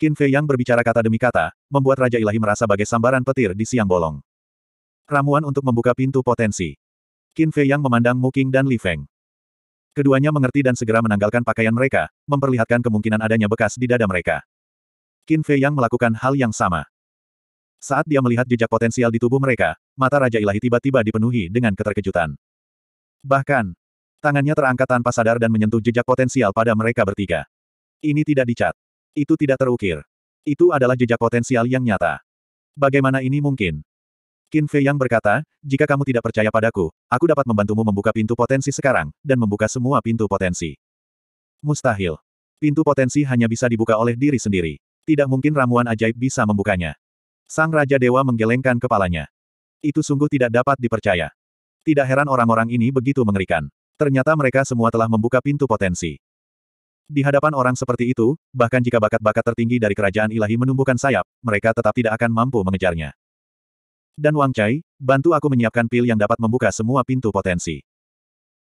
Qin Fei yang berbicara kata demi kata, membuat Raja Ilahi merasa bagai sambaran petir di siang bolong. Ramuan untuk membuka pintu potensi. Qin Fei yang memandang Mu Qing dan Li Feng. Keduanya mengerti dan segera menanggalkan pakaian mereka, memperlihatkan kemungkinan adanya bekas di dada mereka. Qin Fei yang melakukan hal yang sama. Saat dia melihat jejak potensial di tubuh mereka, mata Raja Ilahi tiba-tiba dipenuhi dengan keterkejutan. Bahkan, tangannya terangkat tanpa sadar dan menyentuh jejak potensial pada mereka bertiga. Ini tidak dicat. Itu tidak terukir. Itu adalah jejak potensial yang nyata. Bagaimana ini mungkin? Qin Fei yang berkata, jika kamu tidak percaya padaku, aku dapat membantumu membuka pintu potensi sekarang, dan membuka semua pintu potensi. Mustahil. Pintu potensi hanya bisa dibuka oleh diri sendiri. Tidak mungkin ramuan ajaib bisa membukanya. Sang Raja Dewa menggelengkan kepalanya. Itu sungguh tidak dapat dipercaya. Tidak heran orang-orang ini begitu mengerikan. Ternyata mereka semua telah membuka pintu potensi. Di hadapan orang seperti itu, bahkan jika bakat-bakat tertinggi dari kerajaan ilahi menumbuhkan sayap, mereka tetap tidak akan mampu mengejarnya. Dan Wang Chai, bantu aku menyiapkan pil yang dapat membuka semua pintu potensi.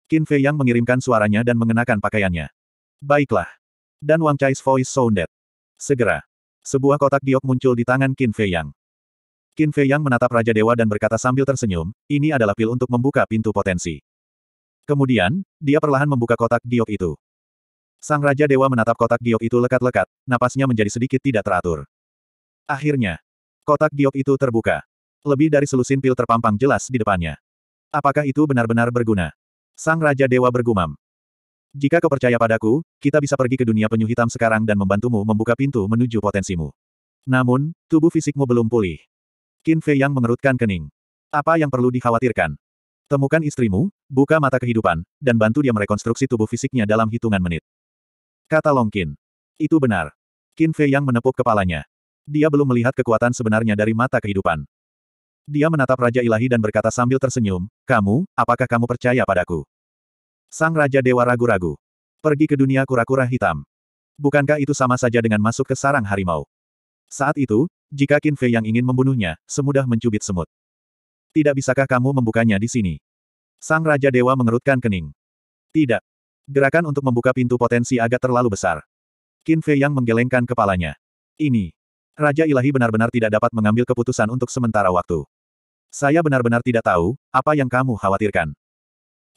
Qin Fei yang mengirimkan suaranya dan mengenakan pakaiannya. Baiklah. Dan Wang Chai's voice sounded. Segera. Sebuah kotak giok muncul di tangan Qin Fei Yang. Qin Fei Yang menatap Raja Dewa dan berkata sambil tersenyum, ini adalah pil untuk membuka pintu potensi. Kemudian, dia perlahan membuka kotak giok itu. Sang Raja Dewa menatap kotak giok itu lekat-lekat, napasnya menjadi sedikit tidak teratur. Akhirnya, kotak giok itu terbuka. Lebih dari selusin pil terpampang jelas di depannya. Apakah itu benar-benar berguna? Sang Raja Dewa bergumam. Jika kau percaya padaku, kita bisa pergi ke dunia penyu hitam sekarang dan membantumu membuka pintu menuju potensimu. Namun, tubuh fisikmu belum pulih. Qin Fei yang mengerutkan kening. Apa yang perlu dikhawatirkan? Temukan istrimu, buka mata kehidupan, dan bantu dia merekonstruksi tubuh fisiknya dalam hitungan menit. Kata Long Qin. Itu benar. Qin Fei yang menepuk kepalanya. Dia belum melihat kekuatan sebenarnya dari mata kehidupan. Dia menatap Raja Ilahi dan berkata sambil tersenyum, Kamu, apakah kamu percaya padaku? Sang Raja Dewa ragu-ragu. Pergi ke dunia kura-kura hitam. Bukankah itu sama saja dengan masuk ke sarang harimau? Saat itu, jika Qin Fei yang ingin membunuhnya, semudah mencubit semut. Tidak bisakah kamu membukanya di sini? Sang Raja Dewa mengerutkan kening. Tidak. Gerakan untuk membuka pintu potensi agak terlalu besar. Qin Fei yang menggelengkan kepalanya. Ini. Raja Ilahi benar-benar tidak dapat mengambil keputusan untuk sementara waktu. Saya benar-benar tidak tahu, apa yang kamu khawatirkan.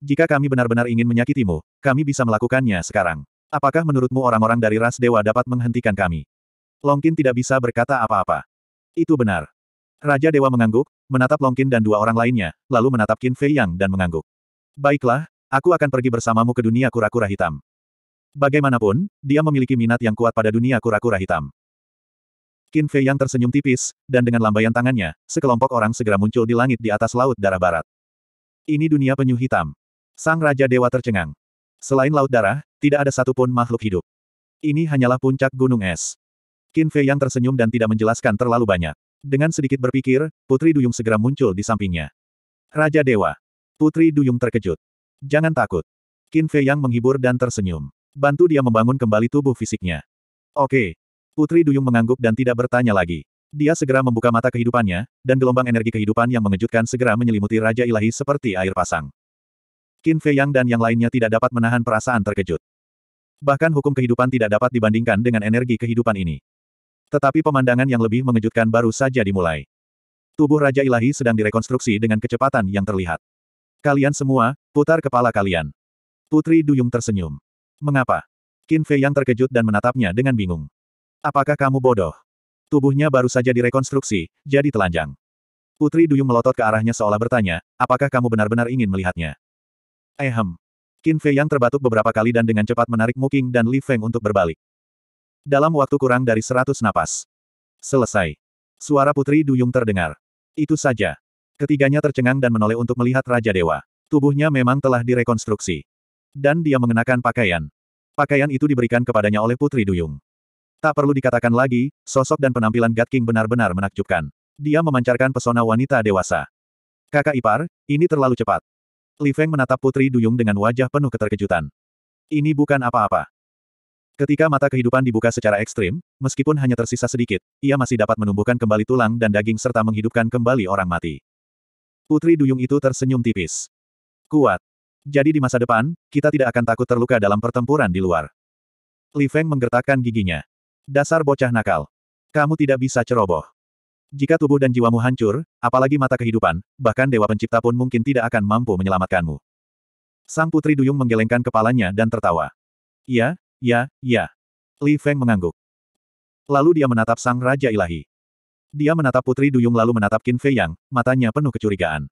Jika kami benar-benar ingin menyakitimu, kami bisa melakukannya sekarang. Apakah menurutmu orang-orang dari ras dewa dapat menghentikan kami? Longkin tidak bisa berkata apa-apa. Itu benar. Raja Dewa mengangguk, menatap Longkin dan dua orang lainnya, lalu menatap Qin Fei Yang dan mengangguk. Baiklah, aku akan pergi bersamamu ke dunia kura-kura hitam. Bagaimanapun, dia memiliki minat yang kuat pada dunia kura-kura hitam. Qin Fei Yang tersenyum tipis, dan dengan lambaian tangannya, sekelompok orang segera muncul di langit di atas laut darah barat. Ini dunia penyu hitam. Sang Raja Dewa tercengang. Selain Laut Darah, tidak ada satupun makhluk hidup. Ini hanyalah puncak gunung es. Qin Fei yang tersenyum dan tidak menjelaskan terlalu banyak. Dengan sedikit berpikir, Putri Duyung segera muncul di sampingnya. Raja Dewa. Putri Duyung terkejut. Jangan takut. Qin Fei yang menghibur dan tersenyum. Bantu dia membangun kembali tubuh fisiknya. Oke. Putri Duyung mengangguk dan tidak bertanya lagi. Dia segera membuka mata kehidupannya, dan gelombang energi kehidupan yang mengejutkan segera menyelimuti Raja Ilahi seperti air pasang. Qin Fei Yang dan yang lainnya tidak dapat menahan perasaan terkejut. Bahkan hukum kehidupan tidak dapat dibandingkan dengan energi kehidupan ini. Tetapi pemandangan yang lebih mengejutkan baru saja dimulai. Tubuh Raja Ilahi sedang direkonstruksi dengan kecepatan yang terlihat. Kalian semua, putar kepala kalian. Putri Duyung tersenyum. Mengapa? Qin Fei Yang terkejut dan menatapnya dengan bingung. Apakah kamu bodoh? Tubuhnya baru saja direkonstruksi, jadi telanjang. Putri Duyung melotot ke arahnya seolah bertanya, apakah kamu benar-benar ingin melihatnya? Ehem. Qin Fei yang terbatuk beberapa kali dan dengan cepat menarik Muking dan Li Feng untuk berbalik. Dalam waktu kurang dari seratus napas. Selesai. Suara Putri Duyung terdengar. Itu saja. Ketiganya tercengang dan menoleh untuk melihat Raja Dewa. Tubuhnya memang telah direkonstruksi. Dan dia mengenakan pakaian. Pakaian itu diberikan kepadanya oleh Putri Duyung. Tak perlu dikatakan lagi, sosok dan penampilan God King benar-benar menakjubkan. Dia memancarkan pesona wanita dewasa. Kakak ipar, ini terlalu cepat. Li Feng menatap Putri Duyung dengan wajah penuh keterkejutan. Ini bukan apa-apa. Ketika mata kehidupan dibuka secara ekstrim, meskipun hanya tersisa sedikit, ia masih dapat menumbuhkan kembali tulang dan daging serta menghidupkan kembali orang mati. Putri Duyung itu tersenyum tipis. Kuat. Jadi di masa depan, kita tidak akan takut terluka dalam pertempuran di luar. Li Feng menggertakkan giginya. Dasar bocah nakal. Kamu tidak bisa ceroboh. Jika tubuh dan jiwamu hancur, apalagi mata kehidupan, bahkan Dewa Pencipta pun mungkin tidak akan mampu menyelamatkanmu. Sang Putri Duyung menggelengkan kepalanya dan tertawa. Ya, ya, ya. Li Feng mengangguk. Lalu dia menatap Sang Raja Ilahi. Dia menatap Putri Duyung lalu menatap Qin Fei Yang, matanya penuh kecurigaan.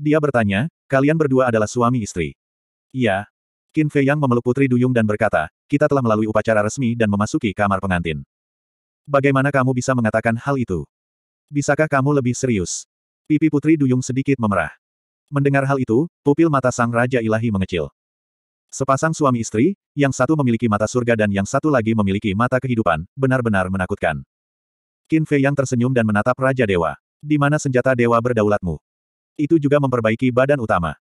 Dia bertanya, kalian berdua adalah suami istri. Ya, Qin Fei Yang memeluk Putri Duyung dan berkata, kita telah melalui upacara resmi dan memasuki kamar pengantin. Bagaimana kamu bisa mengatakan hal itu? Bisakah kamu lebih serius? Pipi Putri Duyung sedikit memerah. Mendengar hal itu, pupil mata sang Raja Ilahi mengecil. Sepasang suami istri, yang satu memiliki mata surga dan yang satu lagi memiliki mata kehidupan, benar-benar menakutkan. Qin Fei yang tersenyum dan menatap Raja Dewa. Di mana senjata dewa berdaulatmu? Itu juga memperbaiki badan utama.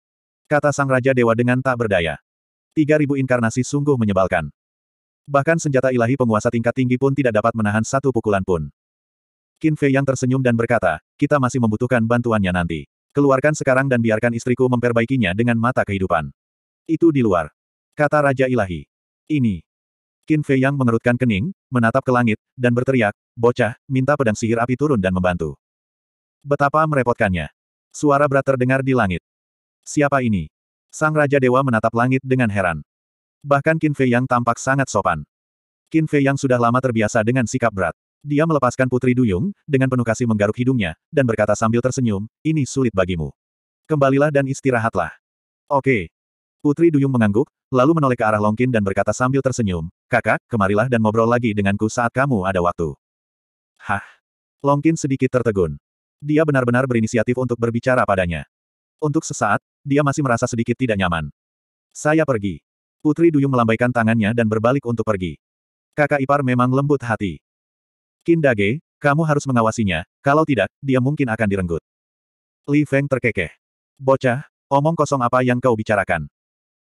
Kata sang Raja Dewa dengan tak berdaya. Tiga ribu inkarnasi sungguh menyebalkan. Bahkan senjata ilahi penguasa tingkat tinggi pun tidak dapat menahan satu pukulan pun. Qin Fei yang tersenyum dan berkata, kita masih membutuhkan bantuannya nanti. Keluarkan sekarang dan biarkan istriku memperbaikinya dengan mata kehidupan. Itu di luar. Kata Raja Ilahi. Ini. Qin Fei yang mengerutkan kening, menatap ke langit, dan berteriak, bocah, minta pedang sihir api turun dan membantu. Betapa merepotkannya. Suara berat terdengar di langit. Siapa ini? Sang Raja Dewa menatap langit dengan heran. Bahkan Qin Fei yang tampak sangat sopan. Qin Fei yang sudah lama terbiasa dengan sikap berat. Dia melepaskan Putri Duyung, dengan penuh kasih menggaruk hidungnya, dan berkata sambil tersenyum, ini sulit bagimu. Kembalilah dan istirahatlah. Oke. Putri Duyung mengangguk, lalu menoleh ke arah Longkin dan berkata sambil tersenyum, kakak, kemarilah dan ngobrol lagi denganku saat kamu ada waktu. Hah. Longkin sedikit tertegun. Dia benar-benar berinisiatif untuk berbicara padanya. Untuk sesaat, dia masih merasa sedikit tidak nyaman. Saya pergi. Putri Duyung melambaikan tangannya dan berbalik untuk pergi. Kakak ipar memang lembut hati. Kindage, kamu harus mengawasinya, kalau tidak, dia mungkin akan direnggut. Li Feng terkekeh. Bocah, omong kosong apa yang kau bicarakan?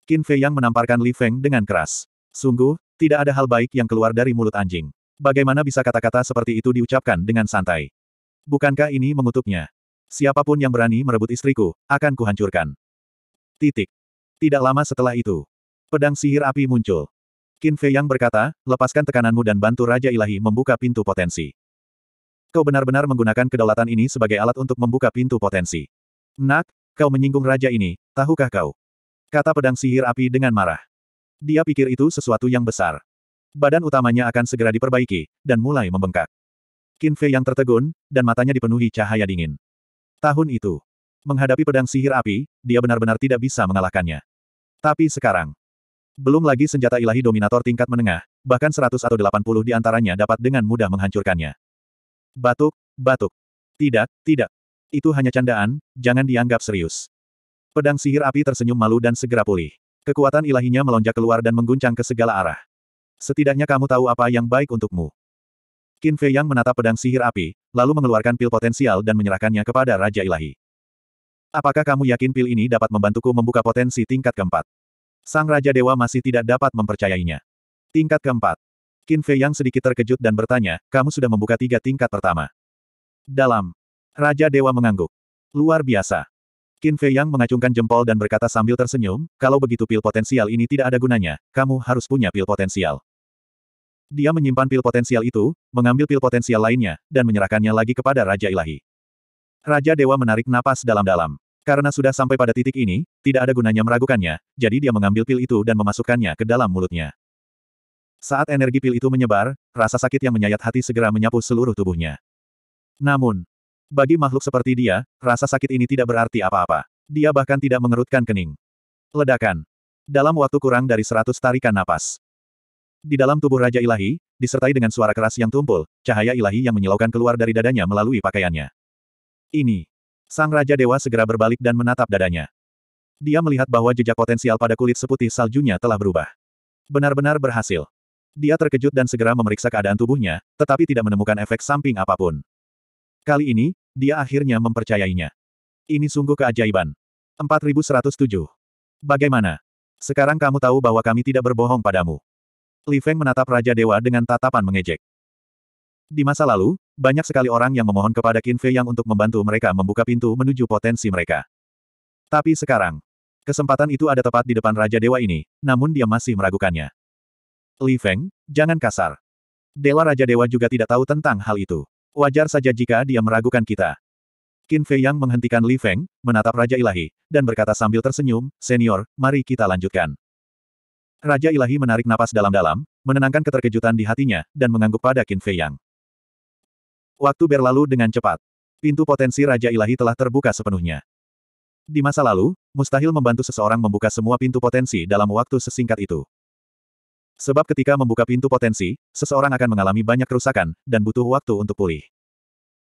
Qin Fei yang menamparkan Li Feng dengan keras. Sungguh, tidak ada hal baik yang keluar dari mulut anjing. Bagaimana bisa kata-kata seperti itu diucapkan dengan santai? Bukankah ini mengutuknya? Siapapun yang berani merebut istriku, akan kuhancurkan. Titik. Tidak lama setelah itu, pedang sihir api muncul. Qin Fei Yang berkata, lepaskan tekananmu dan bantu Raja Ilahi membuka pintu potensi. Kau benar-benar menggunakan kedaulatan ini sebagai alat untuk membuka pintu potensi. Nak, kau menyinggung raja ini, tahukah kau? Kata pedang sihir api dengan marah. Dia pikir itu sesuatu yang besar. Badan utamanya akan segera diperbaiki, dan mulai membengkak. Qin Fei yang tertegun, dan matanya dipenuhi cahaya dingin. Tahun itu. Menghadapi pedang sihir api, dia benar-benar tidak bisa mengalahkannya. Tapi sekarang, belum lagi senjata ilahi dominator tingkat menengah, bahkan 100 atau 80 di antaranya dapat dengan mudah menghancurkannya. Batuk, batuk. Tidak, tidak. Itu hanya candaan, jangan dianggap serius. Pedang sihir api tersenyum malu dan segera pulih. Kekuatan ilahinya melonjak keluar dan mengguncang ke segala arah. Setidaknya kamu tahu apa yang baik untukmu. Qin Fei Yang menatap pedang sihir api, lalu mengeluarkan pil potensial dan menyerahkannya kepada Raja Ilahi. Apakah kamu yakin pil ini dapat membantuku membuka potensi tingkat keempat? Sang Raja Dewa masih tidak dapat mempercayainya. Tingkat keempat. Qin Fei yang sedikit terkejut dan bertanya, kamu sudah membuka tiga tingkat pertama. Dalam. Raja Dewa mengangguk. Luar biasa. Qin Fei yang mengacungkan jempol dan berkata sambil tersenyum, kalau begitu pil potensial ini tidak ada gunanya, kamu harus punya pil potensial. Dia menyimpan pil potensial itu, mengambil pil potensial lainnya, dan menyerahkannya lagi kepada Raja Ilahi. Raja Dewa menarik napas dalam-dalam. Karena sudah sampai pada titik ini, tidak ada gunanya meragukannya, jadi dia mengambil pil itu dan memasukkannya ke dalam mulutnya. Saat energi pil itu menyebar, rasa sakit yang menyayat hati segera menyapu seluruh tubuhnya. Namun, bagi makhluk seperti dia, rasa sakit ini tidak berarti apa-apa. Dia bahkan tidak mengerutkan kening. Ledakan. Dalam waktu kurang dari seratus tarikan napas. Di dalam tubuh Raja Ilahi, disertai dengan suara keras yang tumpul, cahaya ilahi yang menyilaukan keluar dari dadanya melalui pakaiannya. Ini, Sang Raja Dewa segera berbalik dan menatap dadanya. Dia melihat bahwa jejak potensial pada kulit seputih saljunya telah berubah. Benar-benar berhasil. Dia terkejut dan segera memeriksa keadaan tubuhnya, tetapi tidak menemukan efek samping apapun. Kali ini, dia akhirnya mempercayainya. Ini sungguh keajaiban. 4107. Bagaimana? Sekarang kamu tahu bahwa kami tidak berbohong padamu. Li Feng menatap Raja Dewa dengan tatapan mengejek. Di masa lalu, banyak sekali orang yang memohon kepada Qin Fei Yang untuk membantu mereka membuka pintu menuju potensi mereka. Tapi sekarang, kesempatan itu ada tepat di depan Raja Dewa ini, namun dia masih meragukannya. Li Feng, jangan kasar. Dewa Raja Dewa juga tidak tahu tentang hal itu. Wajar saja jika dia meragukan kita. Qin Fei Yang menghentikan Li Feng, menatap Raja Ilahi, dan berkata sambil tersenyum, Senior, mari kita lanjutkan. Raja Ilahi menarik napas dalam-dalam, menenangkan keterkejutan di hatinya, dan mengangguk pada Qin Fei Yang. Waktu berlalu dengan cepat. Pintu potensi Raja Ilahi telah terbuka sepenuhnya. Di masa lalu, mustahil membantu seseorang membuka semua pintu potensi dalam waktu sesingkat itu. Sebab ketika membuka pintu potensi, seseorang akan mengalami banyak kerusakan, dan butuh waktu untuk pulih.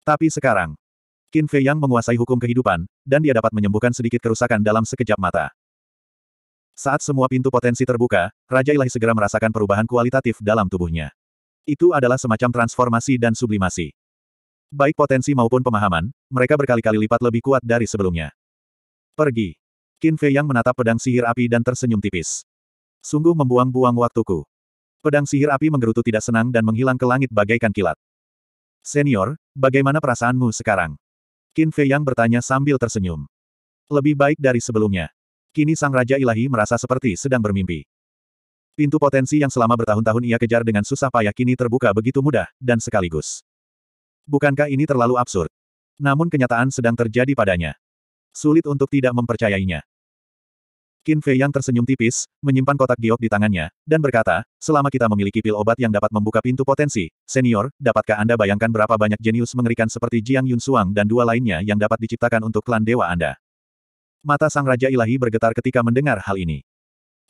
Tapi sekarang, Qin Fei Yang menguasai hukum kehidupan, dan dia dapat menyembuhkan sedikit kerusakan dalam sekejap mata. Saat semua pintu potensi terbuka, Raja Ilahi segera merasakan perubahan kualitatif dalam tubuhnya. Itu adalah semacam transformasi dan sublimasi. Baik potensi maupun pemahaman, mereka berkali-kali lipat lebih kuat dari sebelumnya. Pergi. Qin Fei yang menatap pedang sihir api dan tersenyum tipis. Sungguh membuang-buang waktuku. Pedang sihir api menggerutu tidak senang dan menghilang ke langit bagaikan kilat. Senior, bagaimana perasaanmu sekarang? Qin Fei yang bertanya sambil tersenyum. Lebih baik dari sebelumnya. Kini sang Raja Ilahi merasa seperti sedang bermimpi. Pintu potensi yang selama bertahun-tahun ia kejar dengan susah payah kini terbuka begitu mudah, dan sekaligus. Bukankah ini terlalu absurd? Namun kenyataan sedang terjadi padanya. Sulit untuk tidak mempercayainya. Qin Fei yang tersenyum tipis, menyimpan kotak giok di tangannya, dan berkata, selama kita memiliki pil obat yang dapat membuka pintu potensi, senior, dapatkah Anda bayangkan berapa banyak jenius mengerikan seperti Jiang Yun Suang dan dua lainnya yang dapat diciptakan untuk klan dewa Anda? Mata Sang Raja Ilahi bergetar ketika mendengar hal ini.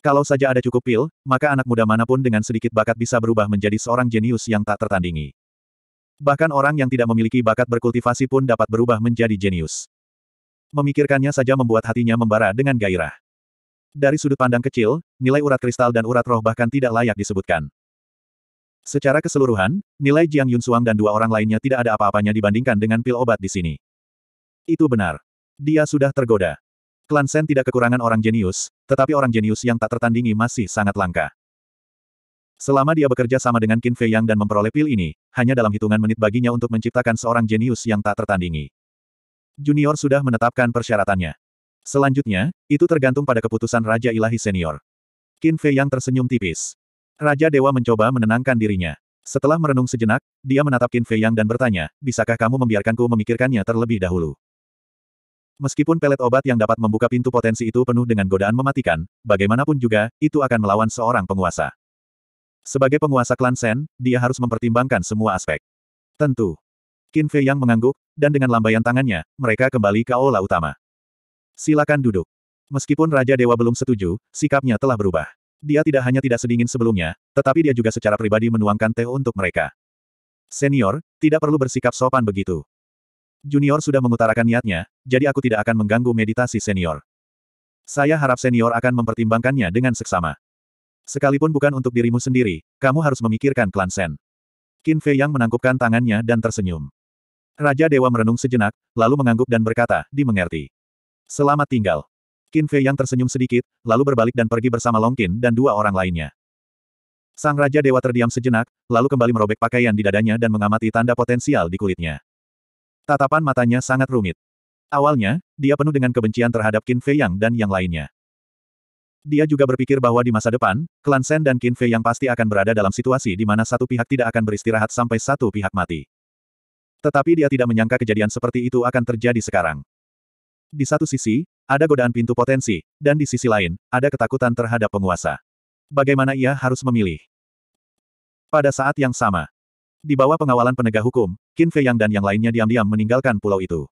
Kalau saja ada cukup pil, maka anak muda manapun dengan sedikit bakat bisa berubah menjadi seorang jenius yang tak tertandingi. Bahkan orang yang tidak memiliki bakat berkultivasi pun dapat berubah menjadi jenius. Memikirkannya saja membuat hatinya membara dengan gairah. Dari sudut pandang kecil, nilai urat kristal dan urat roh bahkan tidak layak disebutkan. Secara keseluruhan, nilai Jiang Yun Yunsuang dan dua orang lainnya tidak ada apa-apanya dibandingkan dengan pil obat di sini. Itu benar. Dia sudah tergoda. Klan Sen tidak kekurangan orang jenius, tetapi orang jenius yang tak tertandingi masih sangat langka. Selama dia bekerja sama dengan Qin Fei Yang dan memperoleh pil ini, hanya dalam hitungan menit baginya untuk menciptakan seorang jenius yang tak tertandingi. Junior sudah menetapkan persyaratannya. Selanjutnya, itu tergantung pada keputusan Raja Ilahi Senior. Qin Fei Yang tersenyum tipis. Raja Dewa mencoba menenangkan dirinya. Setelah merenung sejenak, dia menatap Qin Fei Yang dan bertanya, bisakah kamu membiarkanku memikirkannya terlebih dahulu? Meskipun pelet obat yang dapat membuka pintu potensi itu penuh dengan godaan mematikan, bagaimanapun juga, itu akan melawan seorang penguasa. Sebagai penguasa klan Sen, dia harus mempertimbangkan semua aspek. Tentu. Qin Fei yang mengangguk, dan dengan lambaian tangannya, mereka kembali ke aula utama. Silakan duduk. Meskipun Raja Dewa belum setuju, sikapnya telah berubah. Dia tidak hanya tidak sedingin sebelumnya, tetapi dia juga secara pribadi menuangkan teh untuk mereka. Senior, tidak perlu bersikap sopan begitu. Junior sudah mengutarakan niatnya, jadi aku tidak akan mengganggu meditasi senior. Saya harap senior akan mempertimbangkannya dengan seksama. Sekalipun bukan untuk dirimu sendiri, kamu harus memikirkan klan Sen. Qin Fei Yang menangkupkan tangannya dan tersenyum. Raja Dewa merenung sejenak, lalu mengangguk dan berkata, dimengerti. Selamat tinggal. Qin Fei Yang tersenyum sedikit, lalu berbalik dan pergi bersama Long Qin dan dua orang lainnya. Sang Raja Dewa terdiam sejenak, lalu kembali merobek pakaian di dadanya dan mengamati tanda potensial di kulitnya. Tatapan matanya sangat rumit. Awalnya, dia penuh dengan kebencian terhadap Qin Fei Yang dan yang lainnya. Dia juga berpikir bahwa di masa depan, klan Sen dan Qin Fei yang pasti akan berada dalam situasi di mana satu pihak tidak akan beristirahat sampai satu pihak mati. Tetapi dia tidak menyangka kejadian seperti itu akan terjadi sekarang. Di satu sisi, ada godaan pintu potensi, dan di sisi lain, ada ketakutan terhadap penguasa. Bagaimana ia harus memilih? Pada saat yang sama, di bawah pengawalan penegak hukum, Qin Fei Yang dan yang lainnya diam-diam meninggalkan pulau itu.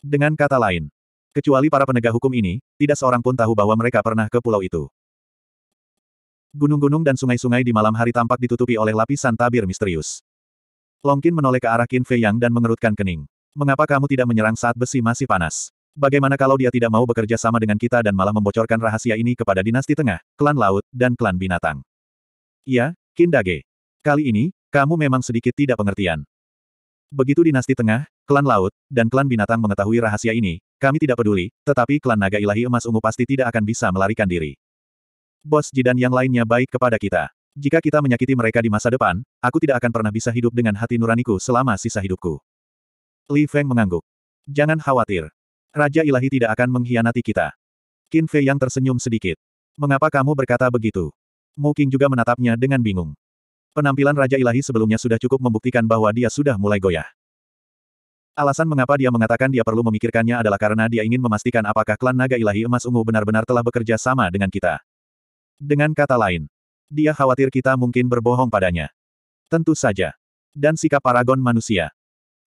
Dengan kata lain, Kecuali para penegak hukum ini, tidak seorang pun tahu bahwa mereka pernah ke pulau itu. Gunung-gunung dan sungai-sungai di malam hari tampak ditutupi oleh lapisan tabir misterius. Longkin menoleh ke arah Qin Fei Yang dan mengerutkan kening. Mengapa kamu tidak menyerang saat besi masih panas? Bagaimana kalau dia tidak mau bekerja sama dengan kita dan malah membocorkan rahasia ini kepada dinasti tengah, klan laut, dan klan binatang? Iya, Dage. Kali ini, kamu memang sedikit tidak pengertian. Begitu dinasti tengah, klan laut, dan klan binatang mengetahui rahasia ini, kami tidak peduli, tetapi klan naga ilahi emas ungu pasti tidak akan bisa melarikan diri. Bos Jidan yang lainnya baik kepada kita. Jika kita menyakiti mereka di masa depan, aku tidak akan pernah bisa hidup dengan hati nuraniku selama sisa hidupku. Li Feng mengangguk. Jangan khawatir. Raja ilahi tidak akan mengkhianati kita. Qin Fei yang tersenyum sedikit. Mengapa kamu berkata begitu? Mu Qing juga menatapnya dengan bingung. Penampilan Raja Ilahi sebelumnya sudah cukup membuktikan bahwa dia sudah mulai goyah. Alasan mengapa dia mengatakan dia perlu memikirkannya adalah karena dia ingin memastikan apakah klan naga ilahi emas ungu benar-benar telah bekerja sama dengan kita. Dengan kata lain, dia khawatir kita mungkin berbohong padanya. Tentu saja. Dan sikap paragon manusia.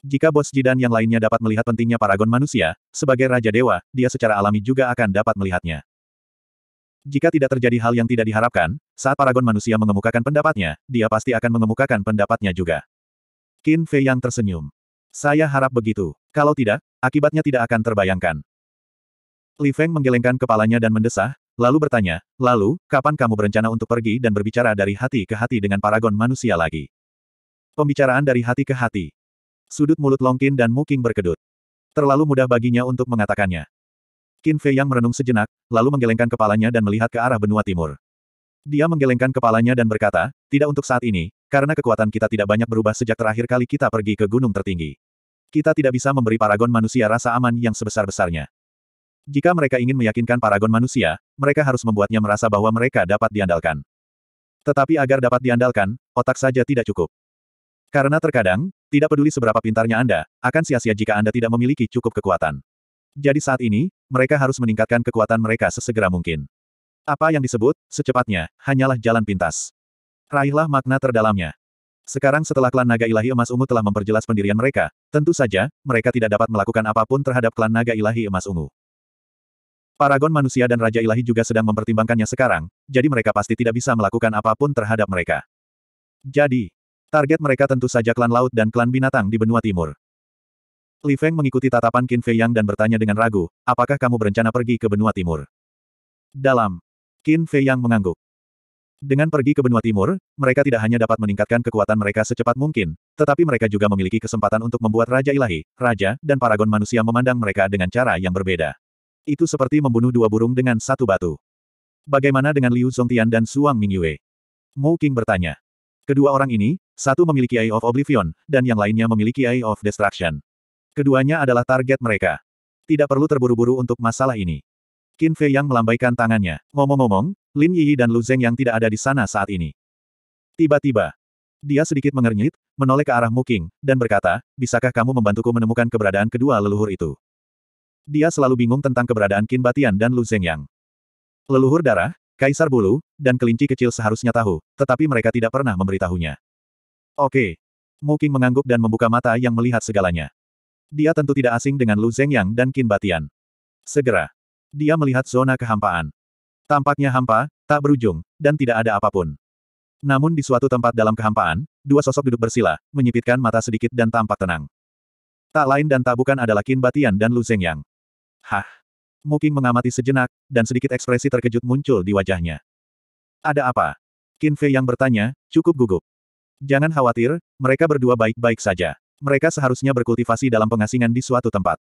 Jika bos Jidan yang lainnya dapat melihat pentingnya paragon manusia, sebagai Raja Dewa, dia secara alami juga akan dapat melihatnya. Jika tidak terjadi hal yang tidak diharapkan, saat paragon manusia mengemukakan pendapatnya, dia pasti akan mengemukakan pendapatnya juga. Qin Fei yang tersenyum. Saya harap begitu. Kalau tidak, akibatnya tidak akan terbayangkan. Li Feng menggelengkan kepalanya dan mendesah, lalu bertanya, lalu, kapan kamu berencana untuk pergi dan berbicara dari hati ke hati dengan paragon manusia lagi? Pembicaraan dari hati ke hati. Sudut mulut Longkin dan Muking berkedut. Terlalu mudah baginya untuk mengatakannya. Qin Fei yang merenung sejenak, lalu menggelengkan kepalanya dan melihat ke arah benua timur. Dia menggelengkan kepalanya dan berkata, tidak untuk saat ini, karena kekuatan kita tidak banyak berubah sejak terakhir kali kita pergi ke gunung tertinggi. Kita tidak bisa memberi paragon manusia rasa aman yang sebesar-besarnya. Jika mereka ingin meyakinkan paragon manusia, mereka harus membuatnya merasa bahwa mereka dapat diandalkan. Tetapi agar dapat diandalkan, otak saja tidak cukup. Karena terkadang, tidak peduli seberapa pintarnya Anda, akan sia-sia jika Anda tidak memiliki cukup kekuatan. Jadi saat ini, mereka harus meningkatkan kekuatan mereka sesegera mungkin. Apa yang disebut, secepatnya, hanyalah jalan pintas. Raihlah makna terdalamnya. Sekarang setelah klan naga ilahi emas ungu telah memperjelas pendirian mereka, tentu saja, mereka tidak dapat melakukan apapun terhadap klan naga ilahi emas ungu. Paragon manusia dan Raja Ilahi juga sedang mempertimbangkannya sekarang, jadi mereka pasti tidak bisa melakukan apapun terhadap mereka. Jadi, target mereka tentu saja klan laut dan klan binatang di benua timur. Li Feng mengikuti tatapan Qin Fei Yang dan bertanya dengan ragu, apakah kamu berencana pergi ke benua timur? Dalam. Qin Fei Yang mengangguk. Dengan pergi ke benua timur, mereka tidak hanya dapat meningkatkan kekuatan mereka secepat mungkin, tetapi mereka juga memiliki kesempatan untuk membuat Raja Ilahi, Raja, dan Paragon manusia memandang mereka dengan cara yang berbeda. Itu seperti membunuh dua burung dengan satu batu. Bagaimana dengan Liu Zhongtian dan Suang Mingyue? Mu King bertanya. Kedua orang ini, satu memiliki Eye of Oblivion, dan yang lainnya memiliki Eye of Destruction. Keduanya adalah target mereka. Tidak perlu terburu-buru untuk masalah ini. Qin Fei yang melambaikan tangannya. Ngomong-ngomong, Lin Yi dan Lu Zeng yang tidak ada di sana saat ini. Tiba-tiba, dia sedikit mengernyit, menoleh ke arah Muking, dan berkata, bisakah kamu membantuku menemukan keberadaan kedua leluhur itu? Dia selalu bingung tentang keberadaan Qin Batian dan Lu Zeng yang. Leluhur darah, kaisar bulu, dan kelinci kecil seharusnya tahu, tetapi mereka tidak pernah memberitahunya. Oke. Muking mengangguk dan membuka mata yang melihat segalanya. Dia tentu tidak asing dengan Lu Zeng yang dan Qin Batian. Segera, dia melihat zona kehampaan. Tampaknya hampa, tak berujung, dan tidak ada apapun. Namun di suatu tempat dalam kehampaan, dua sosok duduk bersila, menyipitkan mata sedikit dan tampak tenang. Tak lain dan tak bukan adalah Kin Batian dan Lu Zhengyang. Hah! Muking mengamati sejenak, dan sedikit ekspresi terkejut muncul di wajahnya. Ada apa? Kin Fei yang bertanya, cukup gugup. Jangan khawatir, mereka berdua baik-baik saja. Mereka seharusnya berkultivasi dalam pengasingan di suatu tempat.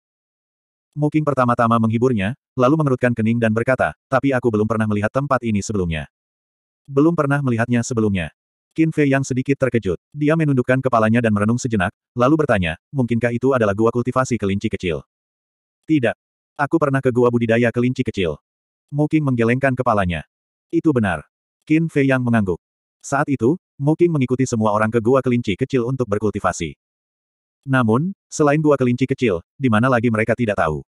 Muking pertama-tama menghiburnya, lalu mengerutkan kening dan berkata, tapi aku belum pernah melihat tempat ini sebelumnya. Belum pernah melihatnya sebelumnya. Qin Fei yang sedikit terkejut. Dia menundukkan kepalanya dan merenung sejenak, lalu bertanya, mungkinkah itu adalah gua kultivasi kelinci kecil? Tidak. Aku pernah ke gua budidaya kelinci kecil. Muking menggelengkan kepalanya. Itu benar. Qin Fei yang mengangguk. Saat itu, Muking mengikuti semua orang ke gua kelinci kecil untuk berkultivasi. Namun, selain dua kelinci kecil, di mana lagi mereka tidak tahu.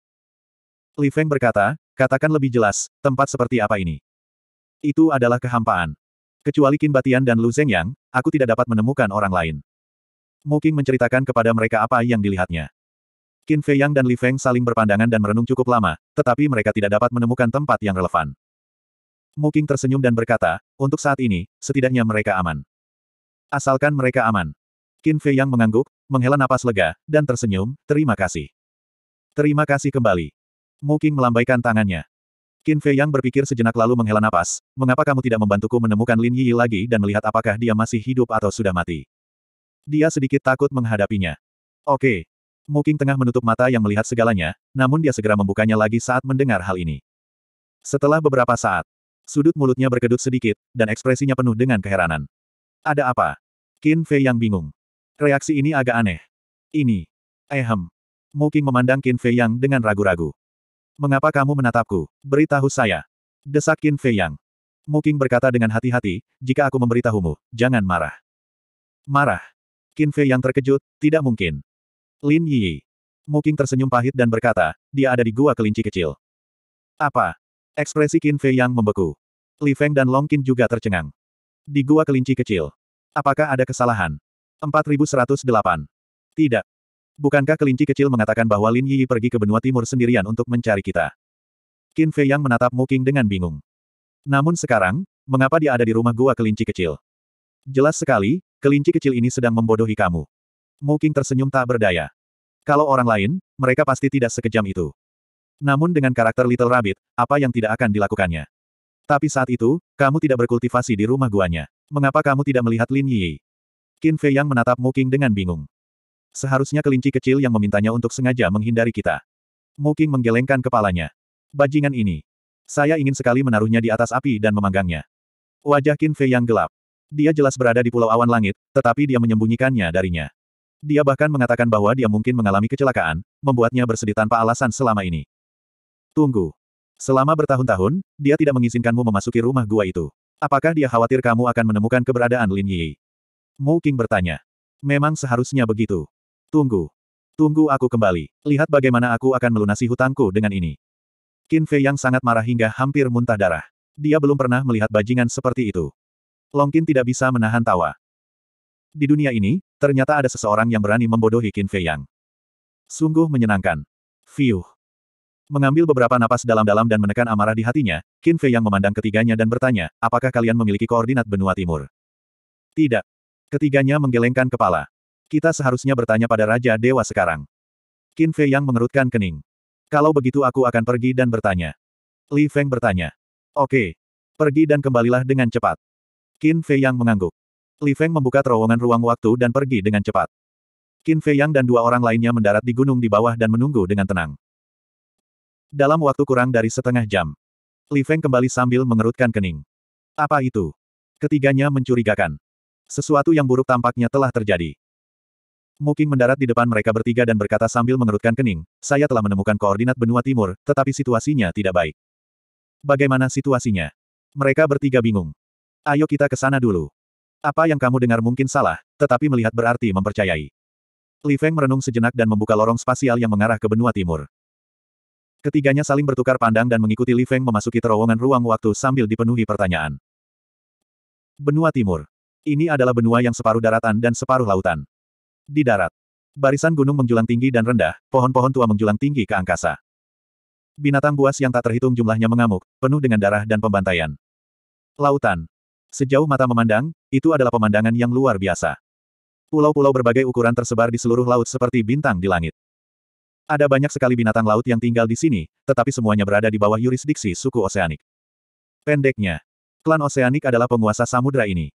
Li Feng berkata, katakan lebih jelas, tempat seperti apa ini? Itu adalah kehampaan. Kecuali Qin Batian dan Lu Zhengyang, aku tidak dapat menemukan orang lain. Muking menceritakan kepada mereka apa yang dilihatnya. Qin Fei Yang dan Li Feng saling berpandangan dan merenung cukup lama, tetapi mereka tidak dapat menemukan tempat yang relevan. Muking tersenyum dan berkata, untuk saat ini, setidaknya mereka aman. Asalkan mereka aman. Qin Fei yang mengangguk, menghela napas lega, dan tersenyum, terima kasih. Terima kasih kembali. Mu Qing melambaikan tangannya. Qin Fei yang berpikir sejenak lalu menghela napas, mengapa kamu tidak membantuku menemukan Lin Yi lagi dan melihat apakah dia masih hidup atau sudah mati. Dia sedikit takut menghadapinya. Oke. Mu Qing tengah menutup mata yang melihat segalanya, namun dia segera membukanya lagi saat mendengar hal ini. Setelah beberapa saat, sudut mulutnya berkedut sedikit, dan ekspresinya penuh dengan keheranan. Ada apa? Qin Fei yang bingung. Reaksi ini agak aneh. Ini. Ehem. Muking memandang Qin Fei Yang dengan ragu-ragu. Mengapa kamu menatapku? Beritahu saya. Desak Qin Fei Yang. Muking berkata dengan hati-hati, jika aku memberitahumu, jangan marah. Marah. Qin Fei Yang terkejut, tidak mungkin. Lin Yi. Muking tersenyum pahit dan berkata, dia ada di gua kelinci kecil. Apa? Ekspresi Qin Fei Yang membeku. Li Feng dan Long Qin juga tercengang. Di gua kelinci kecil. Apakah ada kesalahan? 4108. Tidak. Bukankah kelinci kecil mengatakan bahwa Lin Yi pergi ke benua timur sendirian untuk mencari kita? Qin Fei yang menatap Muking dengan bingung. Namun sekarang, mengapa dia ada di rumah gua kelinci kecil? Jelas sekali, kelinci kecil ini sedang membodohi kamu. Muking tersenyum tak berdaya. Kalau orang lain, mereka pasti tidak sekejam itu. Namun dengan karakter Little Rabbit, apa yang tidak akan dilakukannya? Tapi saat itu, kamu tidak berkultivasi di rumah guanya. Mengapa kamu tidak melihat Lin Yi? Qin Fei Yang menatap Mu dengan bingung. Seharusnya kelinci kecil yang memintanya untuk sengaja menghindari kita. Mu menggelengkan kepalanya. Bajingan ini. Saya ingin sekali menaruhnya di atas api dan memanggangnya. Wajah Qin Fei Yang gelap. Dia jelas berada di pulau awan langit, tetapi dia menyembunyikannya darinya. Dia bahkan mengatakan bahwa dia mungkin mengalami kecelakaan, membuatnya bersedih tanpa alasan selama ini. Tunggu. Selama bertahun-tahun, dia tidak mengizinkanmu memasuki rumah gua itu. Apakah dia khawatir kamu akan menemukan keberadaan Lin Yi? Mu King bertanya. Memang seharusnya begitu. Tunggu. Tunggu aku kembali. Lihat bagaimana aku akan melunasi hutangku dengan ini. Qin Fei yang sangat marah hingga hampir muntah darah. Dia belum pernah melihat bajingan seperti itu. Long Qin tidak bisa menahan tawa. Di dunia ini, ternyata ada seseorang yang berani membodohi Qin Fei Yang. Sungguh menyenangkan. Fiuh. Mengambil beberapa napas dalam-dalam dan menekan amarah di hatinya, Qin Fei Yang memandang ketiganya dan bertanya, apakah kalian memiliki koordinat benua timur? Tidak, Ketiganya menggelengkan kepala. Kita seharusnya bertanya pada Raja Dewa sekarang. Qin Fei yang mengerutkan kening. Kalau begitu aku akan pergi dan bertanya. Li Feng bertanya. Oke. Pergi dan kembalilah dengan cepat. Qin Fei yang mengangguk. Li Feng membuka terowongan ruang waktu dan pergi dengan cepat. Qin Fei yang dan dua orang lainnya mendarat di gunung di bawah dan menunggu dengan tenang. Dalam waktu kurang dari setengah jam, Li Feng kembali sambil mengerutkan kening. Apa itu? Ketiganya mencurigakan. Sesuatu yang buruk tampaknya telah terjadi. Muking mendarat di depan mereka bertiga dan berkata sambil mengerutkan kening, saya telah menemukan koordinat benua timur, tetapi situasinya tidak baik. Bagaimana situasinya? Mereka bertiga bingung. Ayo kita ke sana dulu. Apa yang kamu dengar mungkin salah, tetapi melihat berarti mempercayai. Li Feng merenung sejenak dan membuka lorong spasial yang mengarah ke benua timur. Ketiganya saling bertukar pandang dan mengikuti Li Feng memasuki terowongan ruang waktu sambil dipenuhi pertanyaan. Benua Timur. Ini adalah benua yang separuh daratan dan separuh lautan. Di darat, barisan gunung menjulang tinggi dan rendah, pohon-pohon tua menjulang tinggi ke angkasa. Binatang buas yang tak terhitung jumlahnya mengamuk, penuh dengan darah dan pembantaian. Lautan. Sejauh mata memandang, itu adalah pemandangan yang luar biasa. Pulau-pulau berbagai ukuran tersebar di seluruh laut seperti bintang di langit. Ada banyak sekali binatang laut yang tinggal di sini, tetapi semuanya berada di bawah yurisdiksi suku oseanik. Pendeknya, klan oseanik adalah penguasa samudera ini.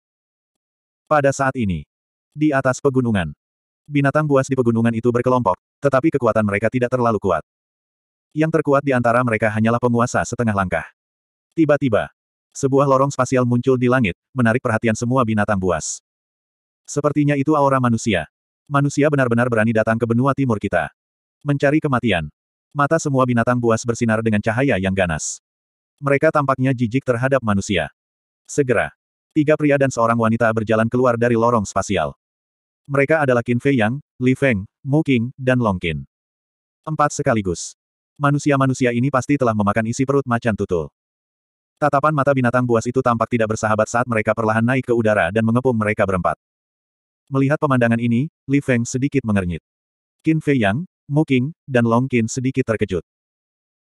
Pada saat ini, di atas pegunungan, binatang buas di pegunungan itu berkelompok, tetapi kekuatan mereka tidak terlalu kuat. Yang terkuat di antara mereka hanyalah penguasa setengah langkah. Tiba-tiba, sebuah lorong spasial muncul di langit, menarik perhatian semua binatang buas. Sepertinya itu aura manusia. Manusia benar-benar berani datang ke benua timur kita. Mencari kematian. Mata semua binatang buas bersinar dengan cahaya yang ganas. Mereka tampaknya jijik terhadap manusia. Segera, Tiga pria dan seorang wanita berjalan keluar dari lorong spasial. Mereka adalah Qin Fei Yang, Li Feng, Mu Qing, dan Long Qin. Empat sekaligus. Manusia-manusia ini pasti telah memakan isi perut macan tutul. Tatapan mata binatang buas itu tampak tidak bersahabat saat mereka perlahan naik ke udara dan mengepung mereka berempat. Melihat pemandangan ini, Li Feng sedikit mengernyit. Qin Fei Yang, Mu Qing, dan Long Qin sedikit terkejut.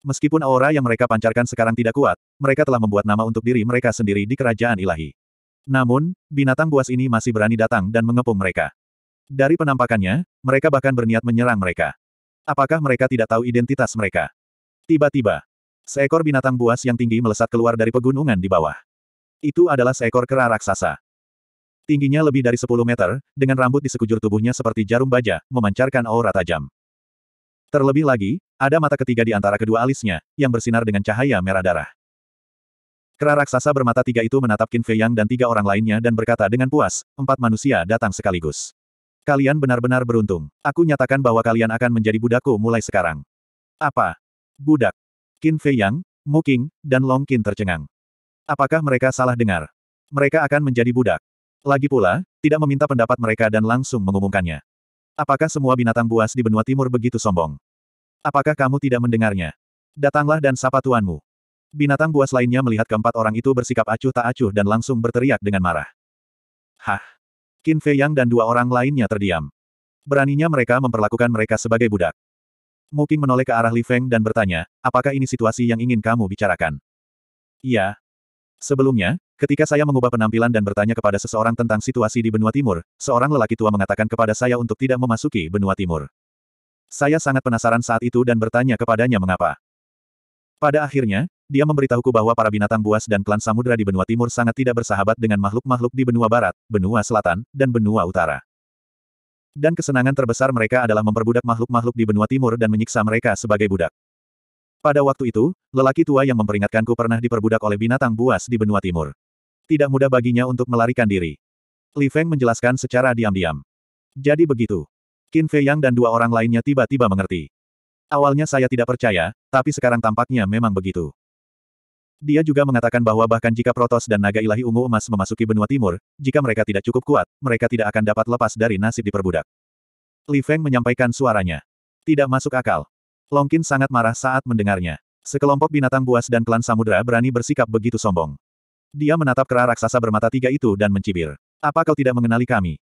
Meskipun aura yang mereka pancarkan sekarang tidak kuat, mereka telah membuat nama untuk diri mereka sendiri di kerajaan ilahi. Namun, binatang buas ini masih berani datang dan mengepung mereka. Dari penampakannya, mereka bahkan berniat menyerang mereka. Apakah mereka tidak tahu identitas mereka? Tiba-tiba, seekor binatang buas yang tinggi melesat keluar dari pegunungan di bawah. Itu adalah seekor kera raksasa. Tingginya lebih dari 10 meter, dengan rambut di sekujur tubuhnya seperti jarum baja, memancarkan aura tajam. Terlebih lagi, ada mata ketiga di antara kedua alisnya, yang bersinar dengan cahaya merah darah. Kera raksasa bermata tiga itu menatap Qin Fei Yang dan tiga orang lainnya dan berkata dengan puas, empat manusia datang sekaligus. Kalian benar-benar beruntung. Aku nyatakan bahwa kalian akan menjadi budakku mulai sekarang. Apa? Budak. Qin Fei Yang, Mu Qing, dan Long Qin tercengang. Apakah mereka salah dengar? Mereka akan menjadi budak. Lagi pula, tidak meminta pendapat mereka dan langsung mengumumkannya. Apakah semua binatang buas di benua timur begitu sombong? Apakah kamu tidak mendengarnya? Datanglah dan sapa tuanmu. Binatang buas lainnya melihat keempat orang itu bersikap acuh tak acuh dan langsung berteriak dengan marah. Hah! Qin Fei Yang dan dua orang lainnya terdiam. Beraninya mereka memperlakukan mereka sebagai budak. Muking menoleh ke arah Li Feng dan bertanya, apakah ini situasi yang ingin kamu bicarakan? Iya. Sebelumnya, ketika saya mengubah penampilan dan bertanya kepada seseorang tentang situasi di benua timur, seorang lelaki tua mengatakan kepada saya untuk tidak memasuki benua timur. Saya sangat penasaran saat itu dan bertanya kepadanya mengapa. Pada akhirnya, dia memberitahuku bahwa para binatang buas dan klan samudera di benua timur sangat tidak bersahabat dengan makhluk-makhluk di benua barat, benua selatan, dan benua utara. Dan kesenangan terbesar mereka adalah memperbudak makhluk-makhluk di benua timur dan menyiksa mereka sebagai budak. Pada waktu itu, lelaki tua yang memperingatkanku pernah diperbudak oleh binatang buas di benua timur. Tidak mudah baginya untuk melarikan diri. Li Feng menjelaskan secara diam-diam. Jadi begitu. Qin Fei Yang dan dua orang lainnya tiba-tiba mengerti. Awalnya saya tidak percaya, tapi sekarang tampaknya memang begitu. Dia juga mengatakan bahwa bahkan jika Protos dan naga ilahi ungu emas memasuki benua timur, jika mereka tidak cukup kuat, mereka tidak akan dapat lepas dari nasib diperbudak. Li Feng menyampaikan suaranya. Tidak masuk akal. Longkin sangat marah saat mendengarnya. Sekelompok binatang buas dan klan samudera berani bersikap begitu sombong. Dia menatap kera raksasa bermata tiga itu dan mencibir. Apa kau tidak mengenali kami?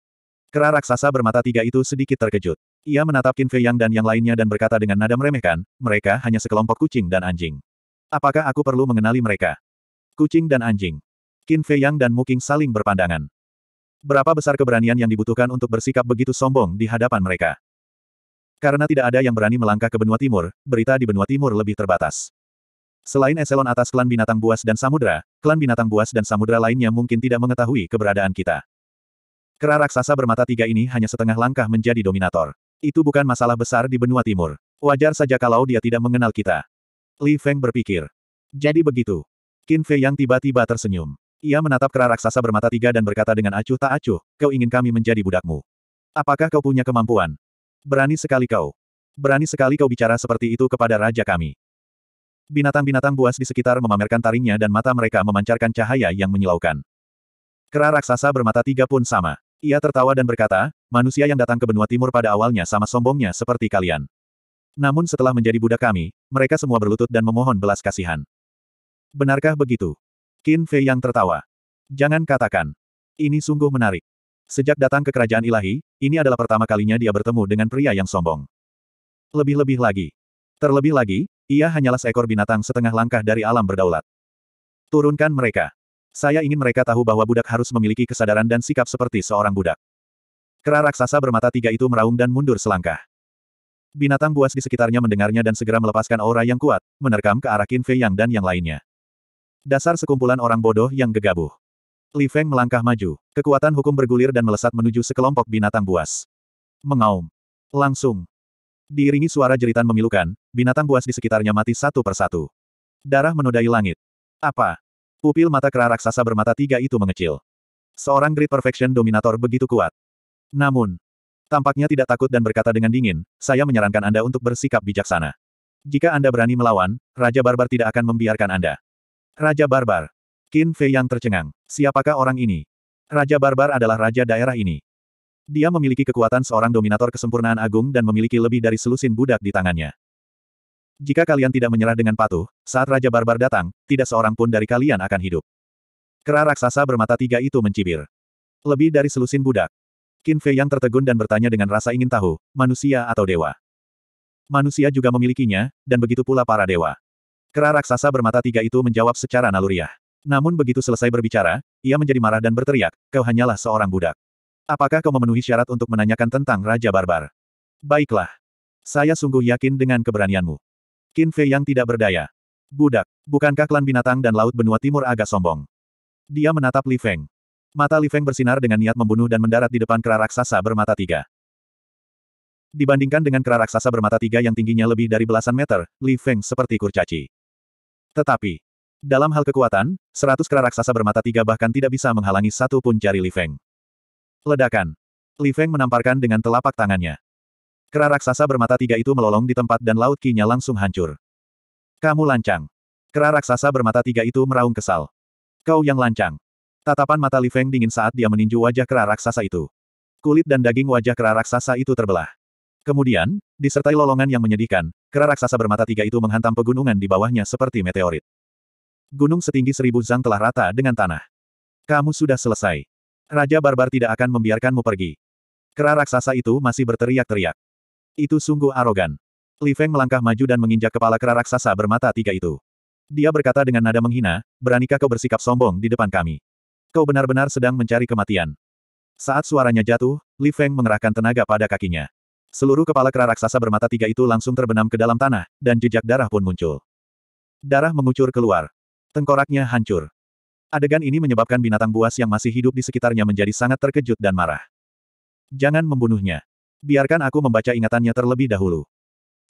Kera raksasa bermata tiga itu sedikit terkejut. Ia menatap Qin Fei Yang dan yang lainnya dan berkata dengan nada meremehkan, mereka hanya sekelompok kucing dan anjing. Apakah aku perlu mengenali mereka? Kucing dan anjing. Qin Fei Yang dan Muking saling berpandangan. Berapa besar keberanian yang dibutuhkan untuk bersikap begitu sombong di hadapan mereka? Karena tidak ada yang berani melangkah ke benua timur, berita di benua timur lebih terbatas. Selain eselon atas klan binatang buas dan samudra, klan binatang buas dan samudra lainnya mungkin tidak mengetahui keberadaan kita. Kera raksasa bermata tiga ini hanya setengah langkah menjadi dominator. Itu bukan masalah besar di benua timur. Wajar saja kalau dia tidak mengenal kita. Li Feng berpikir. Jadi begitu. Qin Fei yang tiba-tiba tersenyum. Ia menatap kera raksasa bermata tiga dan berkata dengan acuh tak acuh, kau ingin kami menjadi budakmu. Apakah kau punya kemampuan? Berani sekali kau. Berani sekali kau bicara seperti itu kepada raja kami. Binatang-binatang buas di sekitar memamerkan taringnya dan mata mereka memancarkan cahaya yang menyilaukan. Kera raksasa bermata tiga pun sama. Ia tertawa dan berkata, manusia yang datang ke benua timur pada awalnya sama sombongnya seperti kalian. Namun setelah menjadi budak kami, mereka semua berlutut dan memohon belas kasihan. Benarkah begitu? Qin Fei yang tertawa. Jangan katakan. Ini sungguh menarik. Sejak datang ke kerajaan ilahi, ini adalah pertama kalinya dia bertemu dengan pria yang sombong. Lebih-lebih lagi. Terlebih lagi, ia hanyalah seekor binatang setengah langkah dari alam berdaulat. Turunkan mereka. Saya ingin mereka tahu bahwa budak harus memiliki kesadaran dan sikap seperti seorang budak. Kera raksasa bermata tiga itu meraung dan mundur selangkah. Binatang buas di sekitarnya mendengarnya dan segera melepaskan aura yang kuat, menerkam ke arah Qin Fei Yang dan yang lainnya. Dasar sekumpulan orang bodoh yang gegabah. Li Feng melangkah maju. Kekuatan hukum bergulir dan melesat menuju sekelompok binatang buas. Mengaum. Langsung. Diiringi suara jeritan memilukan, binatang buas di sekitarnya mati satu persatu. Darah menodai langit. Apa? Pupil mata kera raksasa bermata tiga itu mengecil. Seorang Great Perfection Dominator begitu kuat. Namun, tampaknya tidak takut dan berkata dengan dingin, saya menyarankan Anda untuk bersikap bijaksana. Jika Anda berani melawan, Raja Barbar tidak akan membiarkan Anda. Raja Barbar. Qin Fei yang tercengang. Siapakah orang ini? Raja Barbar adalah raja daerah ini. Dia memiliki kekuatan seorang dominator kesempurnaan agung dan memiliki lebih dari selusin budak di tangannya. Jika kalian tidak menyerah dengan patuh, saat Raja Barbar datang, tidak seorang pun dari kalian akan hidup. Kera raksasa bermata tiga itu mencibir. Lebih dari selusin budak. Qin Fei yang tertegun dan bertanya dengan rasa ingin tahu, manusia atau dewa. Manusia juga memilikinya, dan begitu pula para dewa. Kera raksasa bermata tiga itu menjawab secara naluriah. Namun begitu selesai berbicara, ia menjadi marah dan berteriak, kau hanyalah seorang budak. Apakah kau memenuhi syarat untuk menanyakan tentang Raja Barbar? Baiklah. Saya sungguh yakin dengan keberanianmu. Qin Fei yang tidak berdaya. Budak, bukankah klan binatang dan laut benua timur agak sombong? Dia menatap Li Feng. Mata Li Feng bersinar dengan niat membunuh dan mendarat di depan kera raksasa bermata tiga. Dibandingkan dengan kera raksasa bermata tiga yang tingginya lebih dari belasan meter, Li Feng seperti kurcaci. Tetapi, dalam hal kekuatan, seratus kera raksasa bermata tiga bahkan tidak bisa menghalangi satu pun jari Li Feng. Ledakan. Li Feng menamparkan dengan telapak tangannya. Kera raksasa bermata tiga itu melolong di tempat dan laut kinya langsung hancur. Kamu lancang. Kera raksasa bermata tiga itu meraung kesal. Kau yang lancang. Tatapan mata Li Feng dingin saat dia meninju wajah kera raksasa itu. Kulit dan daging wajah kera raksasa itu terbelah. Kemudian, disertai lolongan yang menyedihkan, kera raksasa bermata tiga itu menghantam pegunungan di bawahnya seperti meteorit. Gunung setinggi seribu zang telah rata dengan tanah. Kamu sudah selesai. Raja Barbar tidak akan membiarkanmu pergi. Kera raksasa itu masih berteriak-teriak. Itu sungguh arogan. Li Feng melangkah maju dan menginjak kepala kera raksasa bermata tiga itu. Dia berkata dengan nada menghina, beranikah kau bersikap sombong di depan kami? Kau benar-benar sedang mencari kematian. Saat suaranya jatuh, Li Feng mengerahkan tenaga pada kakinya. Seluruh kepala kera raksasa bermata tiga itu langsung terbenam ke dalam tanah, dan jejak darah pun muncul. Darah mengucur keluar. Tengkoraknya hancur. Adegan ini menyebabkan binatang buas yang masih hidup di sekitarnya menjadi sangat terkejut dan marah. Jangan membunuhnya. Biarkan aku membaca ingatannya terlebih dahulu.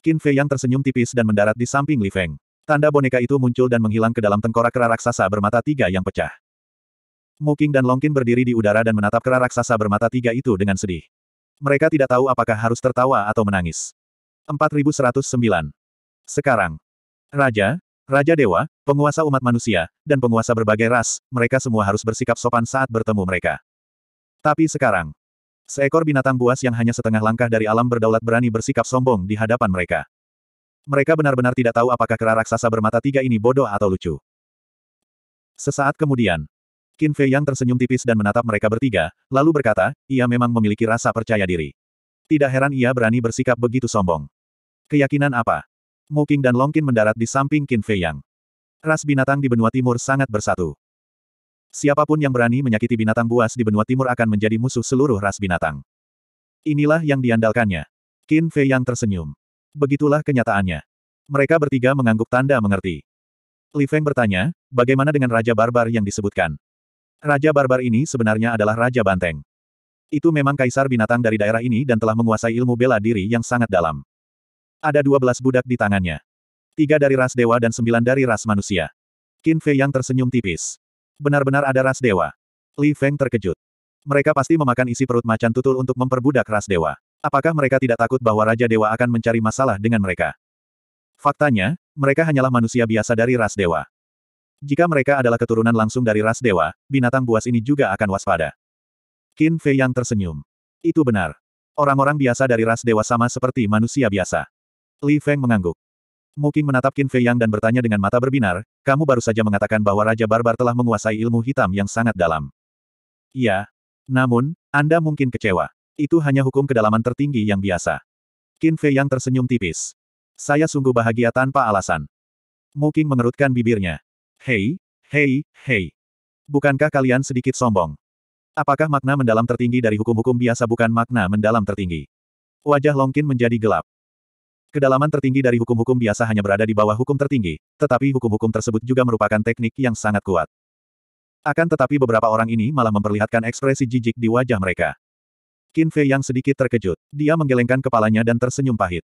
Qin Fei yang tersenyum tipis dan mendarat di samping Li Feng. Tanda boneka itu muncul dan menghilang ke dalam tengkorak kera raksasa bermata tiga yang pecah. Muking dan Long Longkin berdiri di udara dan menatap kera raksasa bermata tiga itu dengan sedih. Mereka tidak tahu apakah harus tertawa atau menangis. 4109. Sekarang. Raja, Raja Dewa, penguasa umat manusia, dan penguasa berbagai ras, mereka semua harus bersikap sopan saat bertemu mereka. Tapi sekarang, Seekor binatang buas yang hanya setengah langkah dari alam berdaulat berani bersikap sombong di hadapan mereka. Mereka benar-benar tidak tahu apakah kera raksasa bermata tiga ini bodoh atau lucu. Sesaat kemudian, Qin Fei Yang tersenyum tipis dan menatap mereka bertiga, lalu berkata, ia memang memiliki rasa percaya diri. Tidak heran ia berani bersikap begitu sombong. Keyakinan apa? Qing dan Longkin mendarat di samping Qin Fei Yang. Ras binatang di benua timur sangat bersatu. Siapapun yang berani menyakiti binatang buas di benua timur akan menjadi musuh seluruh ras binatang. Inilah yang diandalkannya. Qin Fei yang tersenyum. Begitulah kenyataannya. Mereka bertiga mengangguk tanda mengerti. Li Feng bertanya, bagaimana dengan Raja Barbar yang disebutkan? Raja Barbar ini sebenarnya adalah Raja Banteng. Itu memang kaisar binatang dari daerah ini dan telah menguasai ilmu bela diri yang sangat dalam. Ada dua belas budak di tangannya. Tiga dari ras dewa dan sembilan dari ras manusia. Qin Fei yang tersenyum tipis. Benar-benar ada ras dewa. Li Feng terkejut. Mereka pasti memakan isi perut macan tutul untuk memperbudak ras dewa. Apakah mereka tidak takut bahwa Raja Dewa akan mencari masalah dengan mereka? Faktanya, mereka hanyalah manusia biasa dari ras dewa. Jika mereka adalah keturunan langsung dari ras dewa, binatang buas ini juga akan waspada. Qin Fei yang tersenyum. Itu benar. Orang-orang biasa dari ras dewa sama seperti manusia biasa. Li Feng mengangguk. Muking menatap Qin Fei Yang dan bertanya dengan mata berbinar, kamu baru saja mengatakan bahwa Raja Barbar telah menguasai ilmu hitam yang sangat dalam. Iya. Namun, Anda mungkin kecewa. Itu hanya hukum kedalaman tertinggi yang biasa. Qin Fei Yang tersenyum tipis. Saya sungguh bahagia tanpa alasan. Muking mengerutkan bibirnya. Hei, hei, hei. Bukankah kalian sedikit sombong? Apakah makna mendalam tertinggi dari hukum-hukum biasa bukan makna mendalam tertinggi? Wajah Longkin menjadi gelap. Kedalaman tertinggi dari hukum-hukum biasa hanya berada di bawah hukum tertinggi, tetapi hukum-hukum tersebut juga merupakan teknik yang sangat kuat. Akan tetapi beberapa orang ini malah memperlihatkan ekspresi jijik di wajah mereka. Qin Fei yang sedikit terkejut. Dia menggelengkan kepalanya dan tersenyum pahit.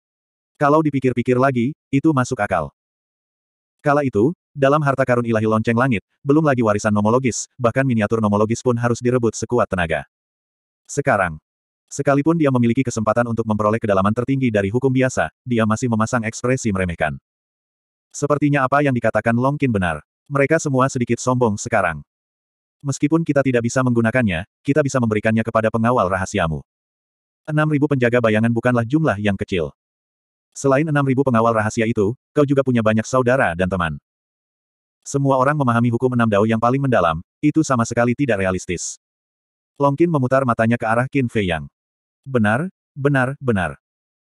Kalau dipikir-pikir lagi, itu masuk akal. Kala itu, dalam harta karun ilahi lonceng langit, belum lagi warisan nomologis, bahkan miniatur nomologis pun harus direbut sekuat tenaga. Sekarang, Sekalipun dia memiliki kesempatan untuk memperoleh kedalaman tertinggi dari hukum biasa, dia masih memasang ekspresi meremehkan. Sepertinya apa yang dikatakan Longkin benar. Mereka semua sedikit sombong sekarang. Meskipun kita tidak bisa menggunakannya, kita bisa memberikannya kepada pengawal rahasiamu. 6.000 penjaga bayangan bukanlah jumlah yang kecil. Selain 6.000 pengawal rahasia itu, kau juga punya banyak saudara dan teman. Semua orang memahami hukum enam dao yang paling mendalam, itu sama sekali tidak realistis. Longkin memutar matanya ke arah Qin Fei Yang. Benar, benar, benar.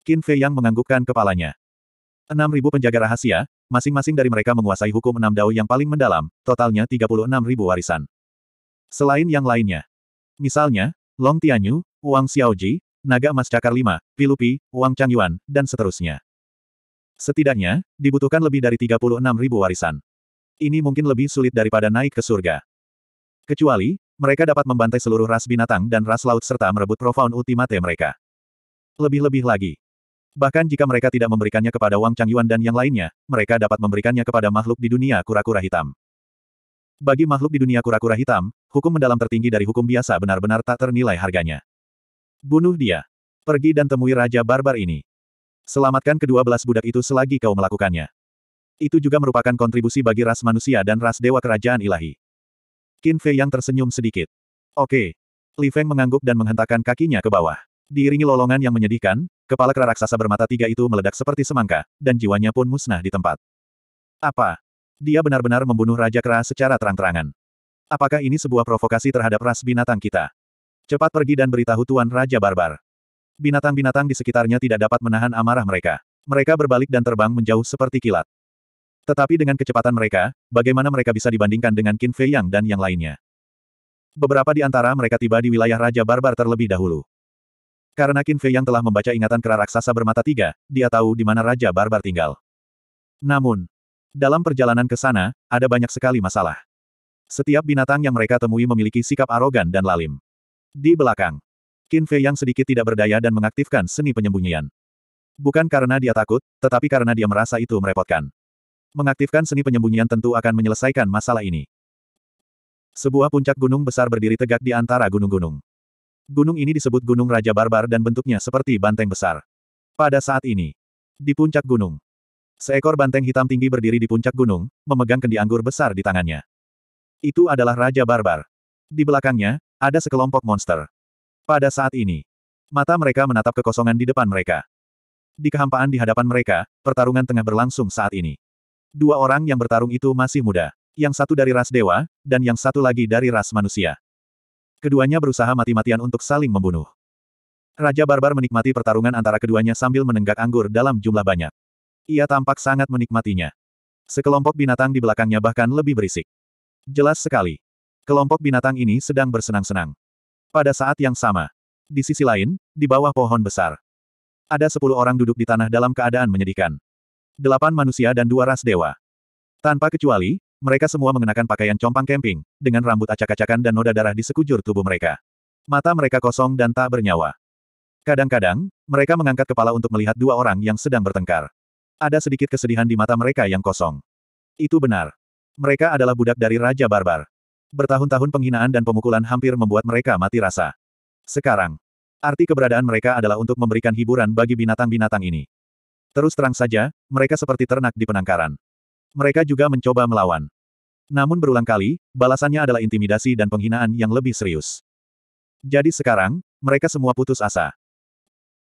Qin Fei yang menganggukkan kepalanya. Enam ribu penjaga rahasia, masing-masing dari mereka menguasai hukum enam dao yang paling mendalam, totalnya tiga puluh enam ribu warisan. Selain yang lainnya. Misalnya, Long Tianyu, Wang Xiaoji, Naga Emas Cakar Lima, Pilupi, Wang Changyuan, dan seterusnya. Setidaknya, dibutuhkan lebih dari tiga puluh enam ribu warisan. Ini mungkin lebih sulit daripada naik ke surga. Kecuali, mereka dapat membantai seluruh ras binatang dan ras laut serta merebut profound ultimate mereka. Lebih-lebih lagi. Bahkan jika mereka tidak memberikannya kepada Wang Changyuan dan yang lainnya, mereka dapat memberikannya kepada makhluk di dunia kura-kura hitam. Bagi makhluk di dunia kura-kura hitam, hukum mendalam tertinggi dari hukum biasa benar-benar tak ternilai harganya. Bunuh dia. Pergi dan temui Raja Barbar ini. Selamatkan kedua belas budak itu selagi kau melakukannya. Itu juga merupakan kontribusi bagi ras manusia dan ras dewa kerajaan ilahi. Qin Fei yang tersenyum sedikit. Oke. Li Feng mengangguk dan menghentakkan kakinya ke bawah. Diiringi lolongan yang menyedihkan, kepala kera raksasa bermata tiga itu meledak seperti semangka, dan jiwanya pun musnah di tempat. Apa? Dia benar-benar membunuh Raja Kera secara terang-terangan. Apakah ini sebuah provokasi terhadap ras binatang kita? Cepat pergi dan beritahu Tuan Raja Barbar. Binatang-binatang di sekitarnya tidak dapat menahan amarah mereka. Mereka berbalik dan terbang menjauh seperti kilat. Tetapi dengan kecepatan mereka, bagaimana mereka bisa dibandingkan dengan Qin Fei Yang dan yang lainnya? Beberapa di antara mereka tiba di wilayah Raja Barbar terlebih dahulu. Karena Qin Fei Yang telah membaca ingatan kera raksasa bermata tiga, dia tahu di mana Raja Barbar tinggal. Namun, dalam perjalanan ke sana, ada banyak sekali masalah. Setiap binatang yang mereka temui memiliki sikap arogan dan lalim. Di belakang, Qin Fei Yang sedikit tidak berdaya dan mengaktifkan seni penyembunyian. Bukan karena dia takut, tetapi karena dia merasa itu merepotkan mengaktifkan seni penyembunyian tentu akan menyelesaikan masalah ini. Sebuah puncak gunung besar berdiri tegak di antara gunung-gunung. Gunung ini disebut Gunung Raja Barbar dan bentuknya seperti banteng besar. Pada saat ini, di puncak gunung, seekor banteng hitam tinggi berdiri di puncak gunung, memegang kendi anggur besar di tangannya. Itu adalah Raja Barbar. Di belakangnya, ada sekelompok monster. Pada saat ini, mata mereka menatap kekosongan di depan mereka. Di kehampaan di hadapan mereka, pertarungan tengah berlangsung saat ini. Dua orang yang bertarung itu masih muda. Yang satu dari ras dewa, dan yang satu lagi dari ras manusia. Keduanya berusaha mati-matian untuk saling membunuh. Raja Barbar menikmati pertarungan antara keduanya sambil menenggak anggur dalam jumlah banyak. Ia tampak sangat menikmatinya. Sekelompok binatang di belakangnya bahkan lebih berisik. Jelas sekali. Kelompok binatang ini sedang bersenang-senang. Pada saat yang sama. Di sisi lain, di bawah pohon besar. Ada sepuluh orang duduk di tanah dalam keadaan menyedihkan delapan manusia dan dua ras dewa. Tanpa kecuali, mereka semua mengenakan pakaian compang camping, dengan rambut acak-acakan dan noda darah di sekujur tubuh mereka. Mata mereka kosong dan tak bernyawa. Kadang-kadang, mereka mengangkat kepala untuk melihat dua orang yang sedang bertengkar. Ada sedikit kesedihan di mata mereka yang kosong. Itu benar. Mereka adalah budak dari Raja Barbar. Bertahun-tahun penghinaan dan pemukulan hampir membuat mereka mati rasa. Sekarang, arti keberadaan mereka adalah untuk memberikan hiburan bagi binatang-binatang ini. Terus terang saja, mereka seperti ternak di penangkaran. Mereka juga mencoba melawan. Namun berulang kali, balasannya adalah intimidasi dan penghinaan yang lebih serius. Jadi sekarang, mereka semua putus asa.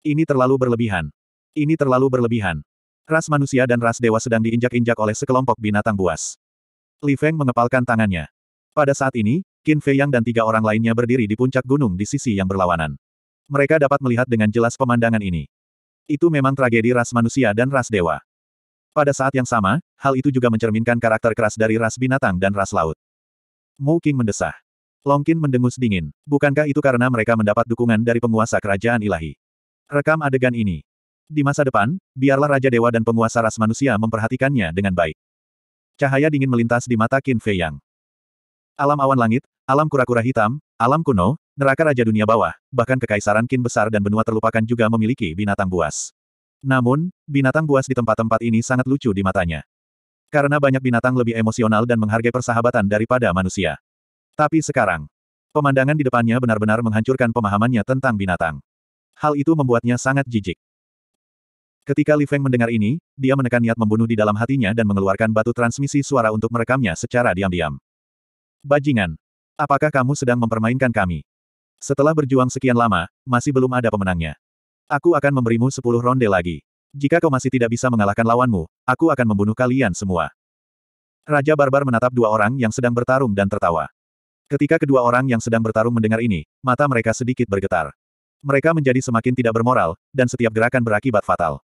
Ini terlalu berlebihan. Ini terlalu berlebihan. Ras manusia dan ras dewa sedang diinjak-injak oleh sekelompok binatang buas. Li Feng mengepalkan tangannya. Pada saat ini, Qin Fei Yang dan tiga orang lainnya berdiri di puncak gunung di sisi yang berlawanan. Mereka dapat melihat dengan jelas pemandangan ini. Itu memang tragedi ras manusia dan ras dewa. Pada saat yang sama, hal itu juga mencerminkan karakter keras dari ras binatang dan ras laut. Mu King mendesah. Longkin mendengus dingin. Bukankah itu karena mereka mendapat dukungan dari penguasa kerajaan ilahi? Rekam adegan ini. Di masa depan, biarlah Raja Dewa dan penguasa ras manusia memperhatikannya dengan baik. Cahaya dingin melintas di mata Qin Fei Yang. Alam awan langit, alam kura-kura hitam, alam kuno, neraka Raja Dunia Bawah, bahkan Kekaisaran Kin Besar dan benua terlupakan juga memiliki binatang buas. Namun, binatang buas di tempat-tempat ini sangat lucu di matanya. Karena banyak binatang lebih emosional dan menghargai persahabatan daripada manusia. Tapi sekarang, pemandangan di depannya benar-benar menghancurkan pemahamannya tentang binatang. Hal itu membuatnya sangat jijik. Ketika Li Feng mendengar ini, dia menekan niat membunuh di dalam hatinya dan mengeluarkan batu transmisi suara untuk merekamnya secara diam-diam. Bajingan! Apakah kamu sedang mempermainkan kami? Setelah berjuang sekian lama, masih belum ada pemenangnya. Aku akan memberimu sepuluh ronde lagi. Jika kau masih tidak bisa mengalahkan lawanmu, aku akan membunuh kalian semua. Raja Barbar menatap dua orang yang sedang bertarung dan tertawa. Ketika kedua orang yang sedang bertarung mendengar ini, mata mereka sedikit bergetar. Mereka menjadi semakin tidak bermoral, dan setiap gerakan berakibat fatal.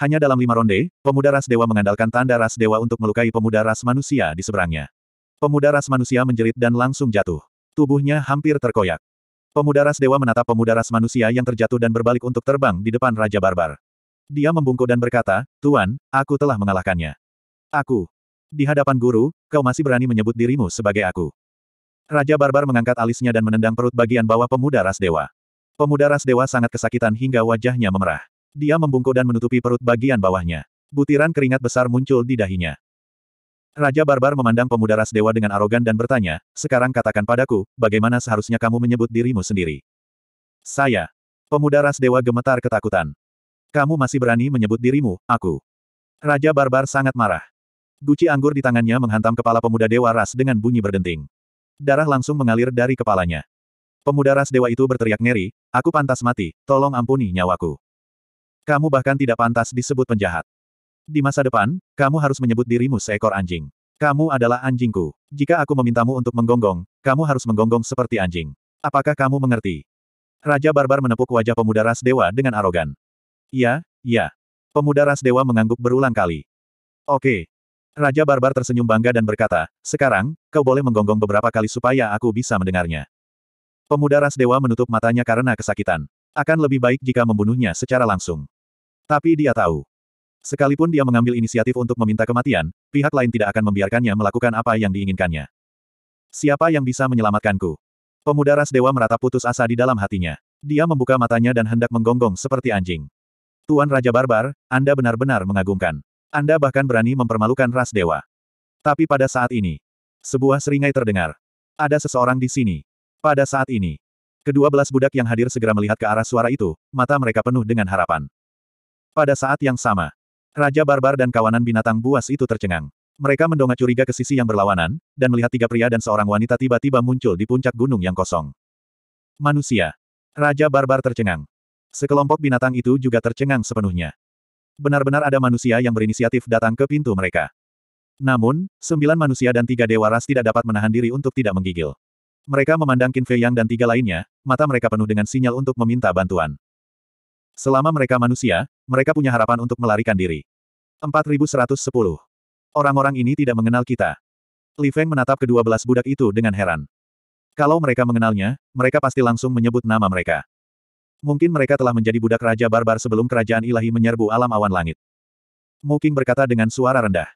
Hanya dalam lima ronde, pemuda ras dewa mengandalkan tanda ras dewa untuk melukai pemuda ras manusia di seberangnya. Pemuda ras manusia menjerit dan langsung jatuh. Tubuhnya hampir terkoyak. Pemuda ras dewa menatap pemuda ras manusia yang terjatuh dan berbalik untuk terbang di depan Raja Barbar. Dia membungkuk dan berkata, Tuan, aku telah mengalahkannya. Aku. Di hadapan guru, kau masih berani menyebut dirimu sebagai aku. Raja Barbar mengangkat alisnya dan menendang perut bagian bawah pemuda ras dewa. Pemuda ras dewa sangat kesakitan hingga wajahnya memerah. Dia membungkuk dan menutupi perut bagian bawahnya. Butiran keringat besar muncul di dahinya. Raja Barbar memandang pemuda ras dewa dengan arogan dan bertanya, sekarang katakan padaku, bagaimana seharusnya kamu menyebut dirimu sendiri? Saya. Pemuda ras dewa gemetar ketakutan. Kamu masih berani menyebut dirimu, aku. Raja Barbar sangat marah. Guci anggur di tangannya menghantam kepala pemuda dewa ras dengan bunyi berdenting. Darah langsung mengalir dari kepalanya. Pemuda ras dewa itu berteriak ngeri, aku pantas mati, tolong ampuni nyawaku. Kamu bahkan tidak pantas disebut penjahat. Di masa depan, kamu harus menyebut dirimu seekor anjing. Kamu adalah anjingku. Jika aku memintamu untuk menggonggong, kamu harus menggonggong seperti anjing. Apakah kamu mengerti? Raja Barbar menepuk wajah pemuda ras dewa dengan arogan. Ya, ya. Pemuda ras dewa mengangguk berulang kali. Oke. Raja Barbar tersenyum bangga dan berkata, sekarang, kau boleh menggonggong beberapa kali supaya aku bisa mendengarnya. Pemuda ras dewa menutup matanya karena kesakitan. Akan lebih baik jika membunuhnya secara langsung. Tapi dia tahu, Sekalipun dia mengambil inisiatif untuk meminta kematian, pihak lain tidak akan membiarkannya melakukan apa yang diinginkannya. Siapa yang bisa menyelamatkanku? Pemuda ras dewa meratap putus asa di dalam hatinya. Dia membuka matanya dan hendak menggonggong seperti anjing. Tuan Raja Barbar, Anda benar-benar mengagumkan. Anda bahkan berani mempermalukan ras dewa. Tapi pada saat ini, sebuah seringai terdengar. Ada seseorang di sini. Pada saat ini, kedua belas budak yang hadir segera melihat ke arah suara itu, mata mereka penuh dengan harapan. Pada saat yang sama, Raja barbar dan kawanan binatang buas itu tercengang. Mereka mendongak curiga ke sisi yang berlawanan, dan melihat tiga pria dan seorang wanita tiba-tiba muncul di puncak gunung yang kosong. Manusia. Raja barbar tercengang. Sekelompok binatang itu juga tercengang sepenuhnya. Benar-benar ada manusia yang berinisiatif datang ke pintu mereka. Namun, sembilan manusia dan tiga dewa ras tidak dapat menahan diri untuk tidak menggigil. Mereka memandang Qin Fei Yang dan tiga lainnya, mata mereka penuh dengan sinyal untuk meminta bantuan. Selama mereka manusia, mereka punya harapan untuk melarikan diri. 4110. Orang-orang ini tidak mengenal kita. Li Feng menatap kedua belas budak itu dengan heran. Kalau mereka mengenalnya, mereka pasti langsung menyebut nama mereka. Mungkin mereka telah menjadi budak raja barbar sebelum kerajaan ilahi menyerbu alam awan langit. Muking berkata dengan suara rendah.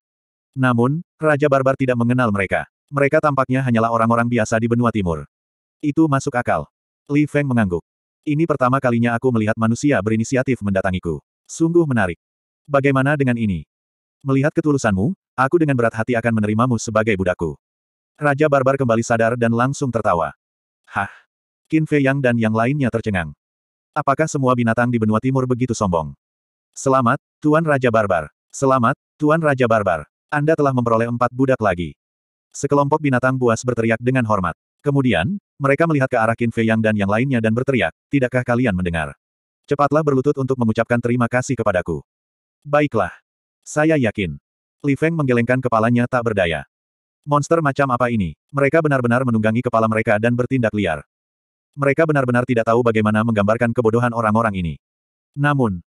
Namun, raja barbar tidak mengenal mereka. Mereka tampaknya hanyalah orang-orang biasa di benua timur. Itu masuk akal. Li Feng mengangguk. Ini pertama kalinya aku melihat manusia berinisiatif mendatangiku. Sungguh menarik. Bagaimana dengan ini? Melihat ketulusanmu, aku dengan berat hati akan menerimamu sebagai budakku. Raja Barbar kembali sadar dan langsung tertawa. Hah! Qin Fei Yang dan yang lainnya tercengang. Apakah semua binatang di benua timur begitu sombong? Selamat, Tuan Raja Barbar. Selamat, Tuan Raja Barbar. Anda telah memperoleh empat budak lagi. Sekelompok binatang buas berteriak dengan hormat. Kemudian, mereka melihat ke arah Qin Fei Yang dan yang lainnya dan berteriak, tidakkah kalian mendengar? Cepatlah berlutut untuk mengucapkan terima kasih kepadaku. Baiklah. Saya yakin. Li Feng menggelengkan kepalanya tak berdaya. Monster macam apa ini? Mereka benar-benar menunggangi kepala mereka dan bertindak liar. Mereka benar-benar tidak tahu bagaimana menggambarkan kebodohan orang-orang ini. Namun,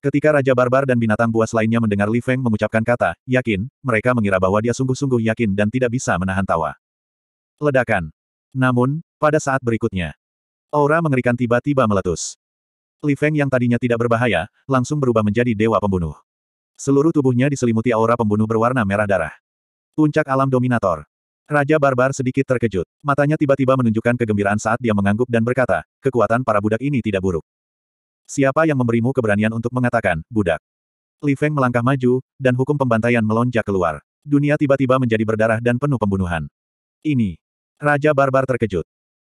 ketika Raja Barbar dan binatang buas lainnya mendengar Li Feng mengucapkan kata, yakin, mereka mengira bahwa dia sungguh-sungguh yakin dan tidak bisa menahan tawa. Ledakan. Namun, pada saat berikutnya, aura mengerikan tiba-tiba meletus. Li Feng yang tadinya tidak berbahaya, langsung berubah menjadi dewa pembunuh. Seluruh tubuhnya diselimuti aura pembunuh berwarna merah darah. Puncak alam dominator. Raja Barbar sedikit terkejut. Matanya tiba-tiba menunjukkan kegembiraan saat dia mengangguk dan berkata, kekuatan para budak ini tidak buruk. Siapa yang memberimu keberanian untuk mengatakan, budak? Li Feng melangkah maju, dan hukum pembantaian melonjak keluar. Dunia tiba-tiba menjadi berdarah dan penuh pembunuhan. Ini, Raja Barbar terkejut.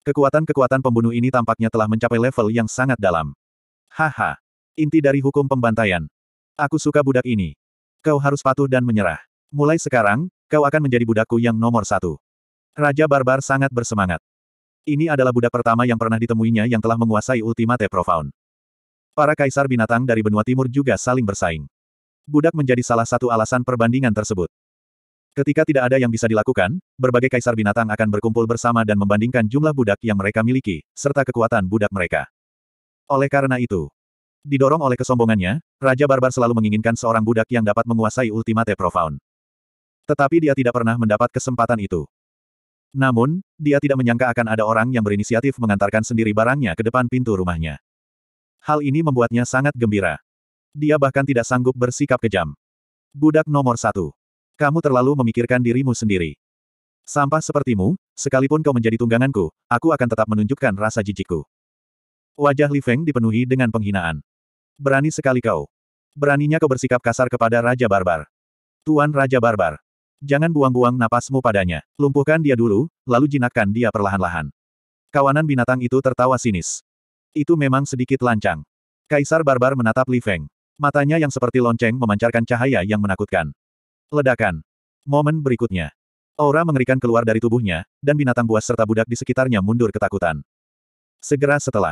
Kekuatan-kekuatan pembunuh ini tampaknya telah mencapai level yang sangat dalam. Haha. Inti dari hukum pembantaian. Aku suka budak ini. Kau harus patuh dan menyerah. Mulai sekarang, kau akan menjadi budakku yang nomor satu. Raja Barbar sangat bersemangat. Ini adalah budak pertama yang pernah ditemuinya yang telah menguasai Ultimate Profound. Para kaisar binatang dari benua timur juga saling bersaing. Budak menjadi salah satu alasan perbandingan tersebut. Ketika tidak ada yang bisa dilakukan, berbagai kaisar binatang akan berkumpul bersama dan membandingkan jumlah budak yang mereka miliki, serta kekuatan budak mereka. Oleh karena itu, didorong oleh kesombongannya, Raja Barbar selalu menginginkan seorang budak yang dapat menguasai Ultimate Profound. Tetapi dia tidak pernah mendapat kesempatan itu. Namun, dia tidak menyangka akan ada orang yang berinisiatif mengantarkan sendiri barangnya ke depan pintu rumahnya. Hal ini membuatnya sangat gembira. Dia bahkan tidak sanggup bersikap kejam. Budak nomor satu. Kamu terlalu memikirkan dirimu sendiri. Sampah sepertimu, sekalipun kau menjadi tungganganku, aku akan tetap menunjukkan rasa jijikku. Wajah Li Feng dipenuhi dengan penghinaan. Berani sekali kau. Beraninya kau bersikap kasar kepada Raja Barbar. Tuan Raja Barbar. Jangan buang-buang napasmu padanya. Lumpuhkan dia dulu, lalu jinakkan dia perlahan-lahan. Kawanan binatang itu tertawa sinis. Itu memang sedikit lancang. Kaisar Barbar menatap Li Feng. Matanya yang seperti lonceng memancarkan cahaya yang menakutkan. Ledakan. Momen berikutnya. Aura mengerikan keluar dari tubuhnya, dan binatang buas serta budak di sekitarnya mundur ketakutan. Segera setelah.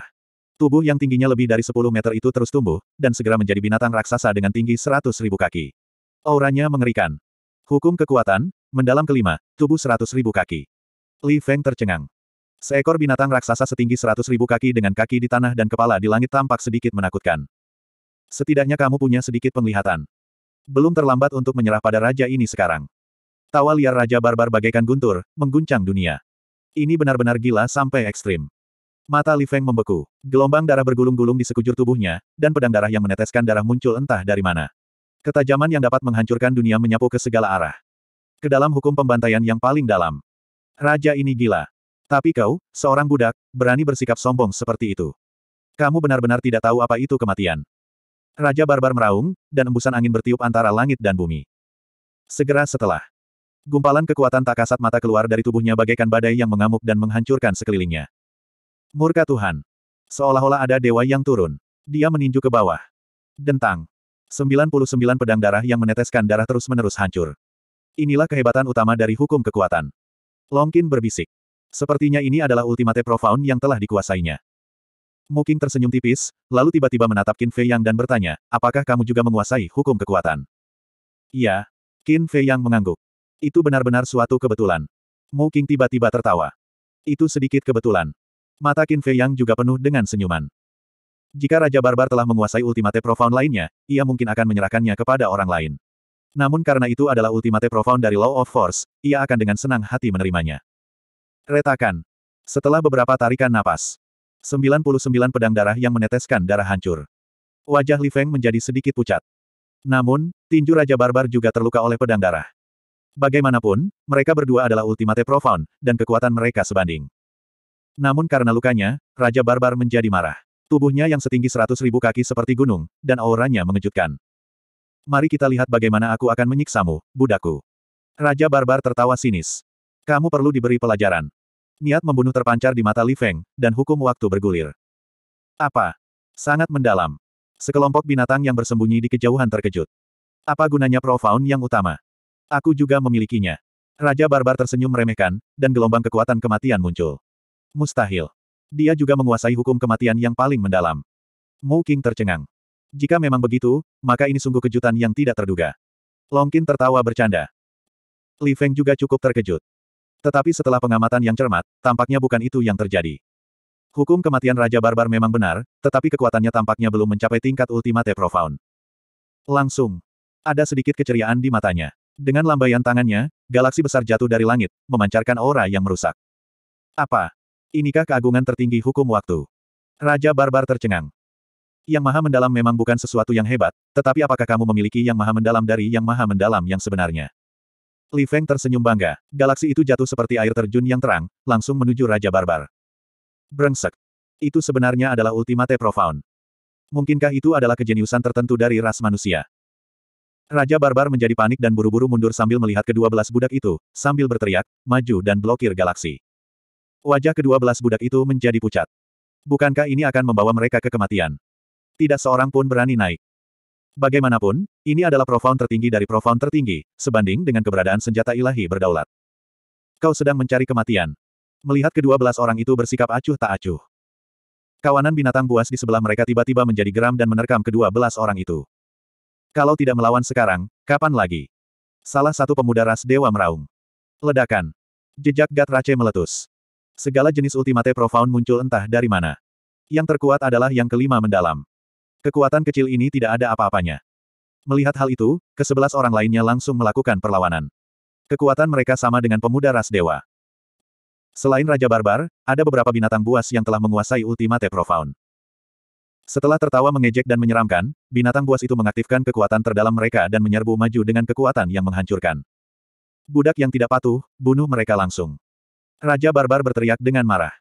Tubuh yang tingginya lebih dari 10 meter itu terus tumbuh, dan segera menjadi binatang raksasa dengan tinggi 100 ribu kaki. Auranya mengerikan. Hukum kekuatan, mendalam kelima, tubuh 100 ribu kaki. Li Feng tercengang. Seekor binatang raksasa setinggi 100 ribu kaki dengan kaki di tanah dan kepala di langit tampak sedikit menakutkan. Setidaknya kamu punya sedikit penglihatan. Belum terlambat untuk menyerah pada raja ini sekarang. Tawa liar Raja Barbar bagaikan guntur, mengguncang dunia. Ini benar-benar gila sampai ekstrim. Mata Li Feng membeku. Gelombang darah bergulung-gulung di sekujur tubuhnya, dan pedang darah yang meneteskan darah muncul entah dari mana. Ketajaman yang dapat menghancurkan dunia menyapu ke segala arah. Ke dalam hukum pembantaian yang paling dalam. Raja ini gila. Tapi kau, seorang budak, berani bersikap sombong seperti itu. Kamu benar-benar tidak tahu apa itu kematian. Raja Barbar meraung, dan embusan angin bertiup antara langit dan bumi. Segera setelah, gumpalan kekuatan tak kasat mata keluar dari tubuhnya bagaikan badai yang mengamuk dan menghancurkan sekelilingnya. Murka Tuhan. Seolah-olah ada dewa yang turun. Dia meninju ke bawah. Dentang. 99 pedang darah yang meneteskan darah terus-menerus hancur. Inilah kehebatan utama dari hukum kekuatan. Longkin berbisik. Sepertinya ini adalah ultimate profound yang telah dikuasainya. Muking tersenyum tipis, lalu tiba-tiba menatap Qin Fei Yang dan bertanya, apakah kamu juga menguasai hukum kekuatan? Iya. Qin Fei Yang mengangguk. Itu benar-benar suatu kebetulan. Muking tiba-tiba tertawa. Itu sedikit kebetulan. Mata Qin Fei Yang juga penuh dengan senyuman. Jika Raja Barbar telah menguasai Ultimate Profound lainnya, ia mungkin akan menyerahkannya kepada orang lain. Namun karena itu adalah Ultimate Profound dari Law of Force, ia akan dengan senang hati menerimanya. Retakan. Setelah beberapa tarikan napas, 99 pedang darah yang meneteskan darah hancur. Wajah Li Feng menjadi sedikit pucat. Namun, tinju Raja Barbar juga terluka oleh pedang darah. Bagaimanapun, mereka berdua adalah ultimate profound, dan kekuatan mereka sebanding. Namun karena lukanya, Raja Barbar menjadi marah. Tubuhnya yang setinggi seratus ribu kaki seperti gunung, dan auranya mengejutkan. Mari kita lihat bagaimana aku akan menyiksamu, budaku. Raja Barbar tertawa sinis. Kamu perlu diberi pelajaran. Niat membunuh terpancar di mata Li Feng, dan hukum waktu bergulir. Apa? Sangat mendalam. Sekelompok binatang yang bersembunyi di kejauhan terkejut. Apa gunanya profound yang utama? Aku juga memilikinya. Raja Barbar tersenyum meremehkan, dan gelombang kekuatan kematian muncul. Mustahil. Dia juga menguasai hukum kematian yang paling mendalam. Mu King tercengang. Jika memang begitu, maka ini sungguh kejutan yang tidak terduga. Longkin tertawa bercanda. Li Feng juga cukup terkejut. Tetapi setelah pengamatan yang cermat, tampaknya bukan itu yang terjadi. Hukum kematian Raja Barbar memang benar, tetapi kekuatannya tampaknya belum mencapai tingkat ultimate profound. Langsung. Ada sedikit keceriaan di matanya. Dengan lambaian tangannya, galaksi besar jatuh dari langit, memancarkan aura yang merusak. Apa? Inikah keagungan tertinggi hukum waktu? Raja Barbar tercengang. Yang maha mendalam memang bukan sesuatu yang hebat, tetapi apakah kamu memiliki yang maha mendalam dari yang maha mendalam yang sebenarnya? Li Feng tersenyum bangga. Galaksi itu jatuh seperti air terjun yang terang, langsung menuju Raja Barbar. Brengsek. Itu sebenarnya adalah ultimate profound. Mungkinkah itu adalah kejeniusan tertentu dari ras manusia? Raja Barbar menjadi panik dan buru-buru mundur sambil melihat kedua belas budak itu, sambil berteriak, maju dan blokir galaksi. Wajah kedua belas budak itu menjadi pucat. Bukankah ini akan membawa mereka ke kematian? Tidak seorang pun berani naik. Bagaimanapun, ini adalah profound tertinggi dari profound tertinggi, sebanding dengan keberadaan senjata ilahi berdaulat. Kau sedang mencari kematian. Melihat kedua belas orang itu bersikap acuh tak acuh. Kawanan binatang buas di sebelah mereka tiba-tiba menjadi geram dan menerkam kedua belas orang itu. Kalau tidak melawan sekarang, kapan lagi? Salah satu pemuda ras dewa meraung. Ledakan. Jejak Gatrace meletus. Segala jenis ultimate profound muncul entah dari mana. Yang terkuat adalah yang kelima mendalam. Kekuatan kecil ini tidak ada apa-apanya. Melihat hal itu, kesebelas orang lainnya langsung melakukan perlawanan. Kekuatan mereka sama dengan pemuda ras dewa. Selain Raja Barbar, ada beberapa binatang buas yang telah menguasai Ultimate Profound. Setelah tertawa mengejek dan menyeramkan, binatang buas itu mengaktifkan kekuatan terdalam mereka dan menyerbu maju dengan kekuatan yang menghancurkan. Budak yang tidak patuh, bunuh mereka langsung. Raja Barbar berteriak dengan marah.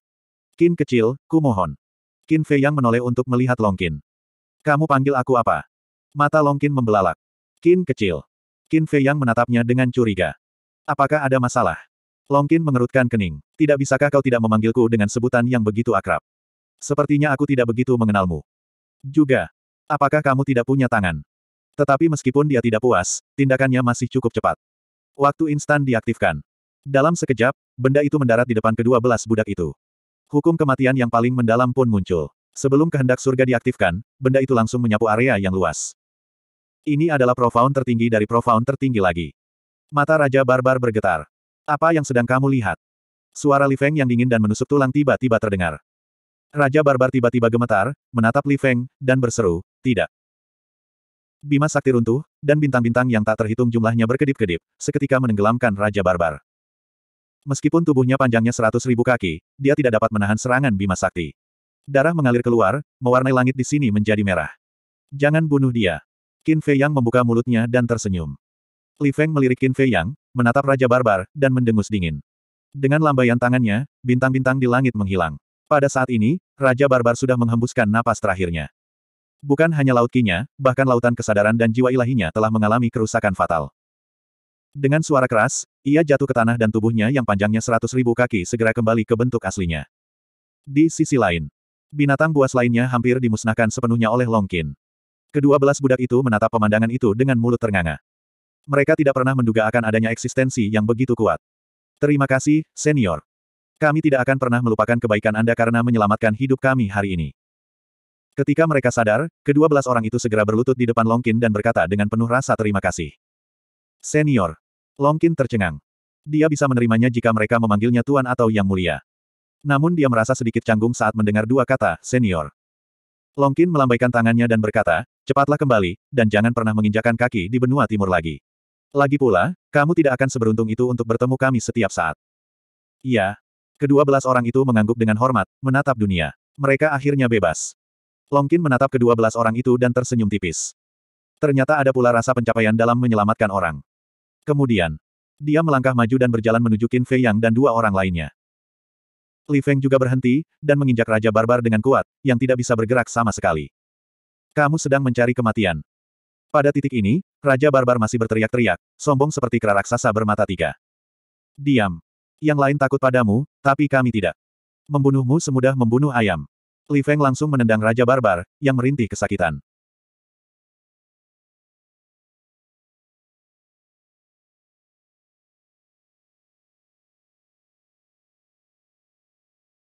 Kin kecil, kumohon. Kin Fei yang menoleh untuk melihat Longkin. Kamu panggil aku apa? Mata Longkin membelalak. Kin kecil. Kin Fei Yang menatapnya dengan curiga. Apakah ada masalah? Longkin mengerutkan kening. Tidak bisakah kau tidak memanggilku dengan sebutan yang begitu akrab? Sepertinya aku tidak begitu mengenalmu. Juga. Apakah kamu tidak punya tangan? Tetapi meskipun dia tidak puas, tindakannya masih cukup cepat. Waktu instan diaktifkan. Dalam sekejap, benda itu mendarat di depan kedua belas budak itu. Hukum kematian yang paling mendalam pun muncul. Sebelum kehendak surga diaktifkan, benda itu langsung menyapu area yang luas. Ini adalah profound tertinggi dari profound tertinggi lagi. Mata Raja Barbar bergetar. Apa yang sedang kamu lihat? Suara Li Feng yang dingin dan menusuk tulang tiba-tiba terdengar. Raja Barbar tiba-tiba gemetar, menatap Li Feng, dan berseru, tidak. Bima sakti runtuh, dan bintang-bintang yang tak terhitung jumlahnya berkedip-kedip, seketika menenggelamkan Raja Barbar. Meskipun tubuhnya panjangnya seratus ribu kaki, dia tidak dapat menahan serangan Bima Sakti. Darah mengalir keluar, mewarnai langit di sini menjadi merah. Jangan bunuh dia. Qin Fei Yang membuka mulutnya dan tersenyum. Li Feng melirik Qin Fei Yang, menatap Raja Barbar, dan mendengus dingin. Dengan lambaian tangannya, bintang-bintang di langit menghilang. Pada saat ini, Raja Barbar sudah menghembuskan napas terakhirnya. Bukan hanya laut kinya, bahkan lautan kesadaran dan jiwa ilahinya telah mengalami kerusakan fatal. Dengan suara keras, ia jatuh ke tanah dan tubuhnya yang panjangnya seratus ribu kaki segera kembali ke bentuk aslinya. Di sisi lain, Binatang buas lainnya hampir dimusnahkan sepenuhnya oleh Longkin. Kedua belas budak itu menatap pemandangan itu dengan mulut ternganga. Mereka tidak pernah menduga akan adanya eksistensi yang begitu kuat. Terima kasih, senior. Kami tidak akan pernah melupakan kebaikan Anda karena menyelamatkan hidup kami hari ini. Ketika mereka sadar, kedua belas orang itu segera berlutut di depan Longkin dan berkata dengan penuh rasa terima kasih. Senior. Longkin tercengang. Dia bisa menerimanya jika mereka memanggilnya Tuan atau Yang Mulia. Namun dia merasa sedikit canggung saat mendengar dua kata, senior. Longkin melambaikan tangannya dan berkata, cepatlah kembali, dan jangan pernah menginjakan kaki di benua timur lagi. Lagi pula, kamu tidak akan seberuntung itu untuk bertemu kami setiap saat. Iya. Kedua belas orang itu mengangguk dengan hormat, menatap dunia. Mereka akhirnya bebas. Longkin menatap kedua belas orang itu dan tersenyum tipis. Ternyata ada pula rasa pencapaian dalam menyelamatkan orang. Kemudian, dia melangkah maju dan berjalan menuju Qin Fei Yang dan dua orang lainnya. Li Feng juga berhenti, dan menginjak Raja Barbar dengan kuat, yang tidak bisa bergerak sama sekali. Kamu sedang mencari kematian. Pada titik ini, Raja Barbar masih berteriak-teriak, sombong seperti kera raksasa bermata tiga. Diam. Yang lain takut padamu, tapi kami tidak. Membunuhmu semudah membunuh ayam. Li Feng langsung menendang Raja Barbar, yang merintih kesakitan.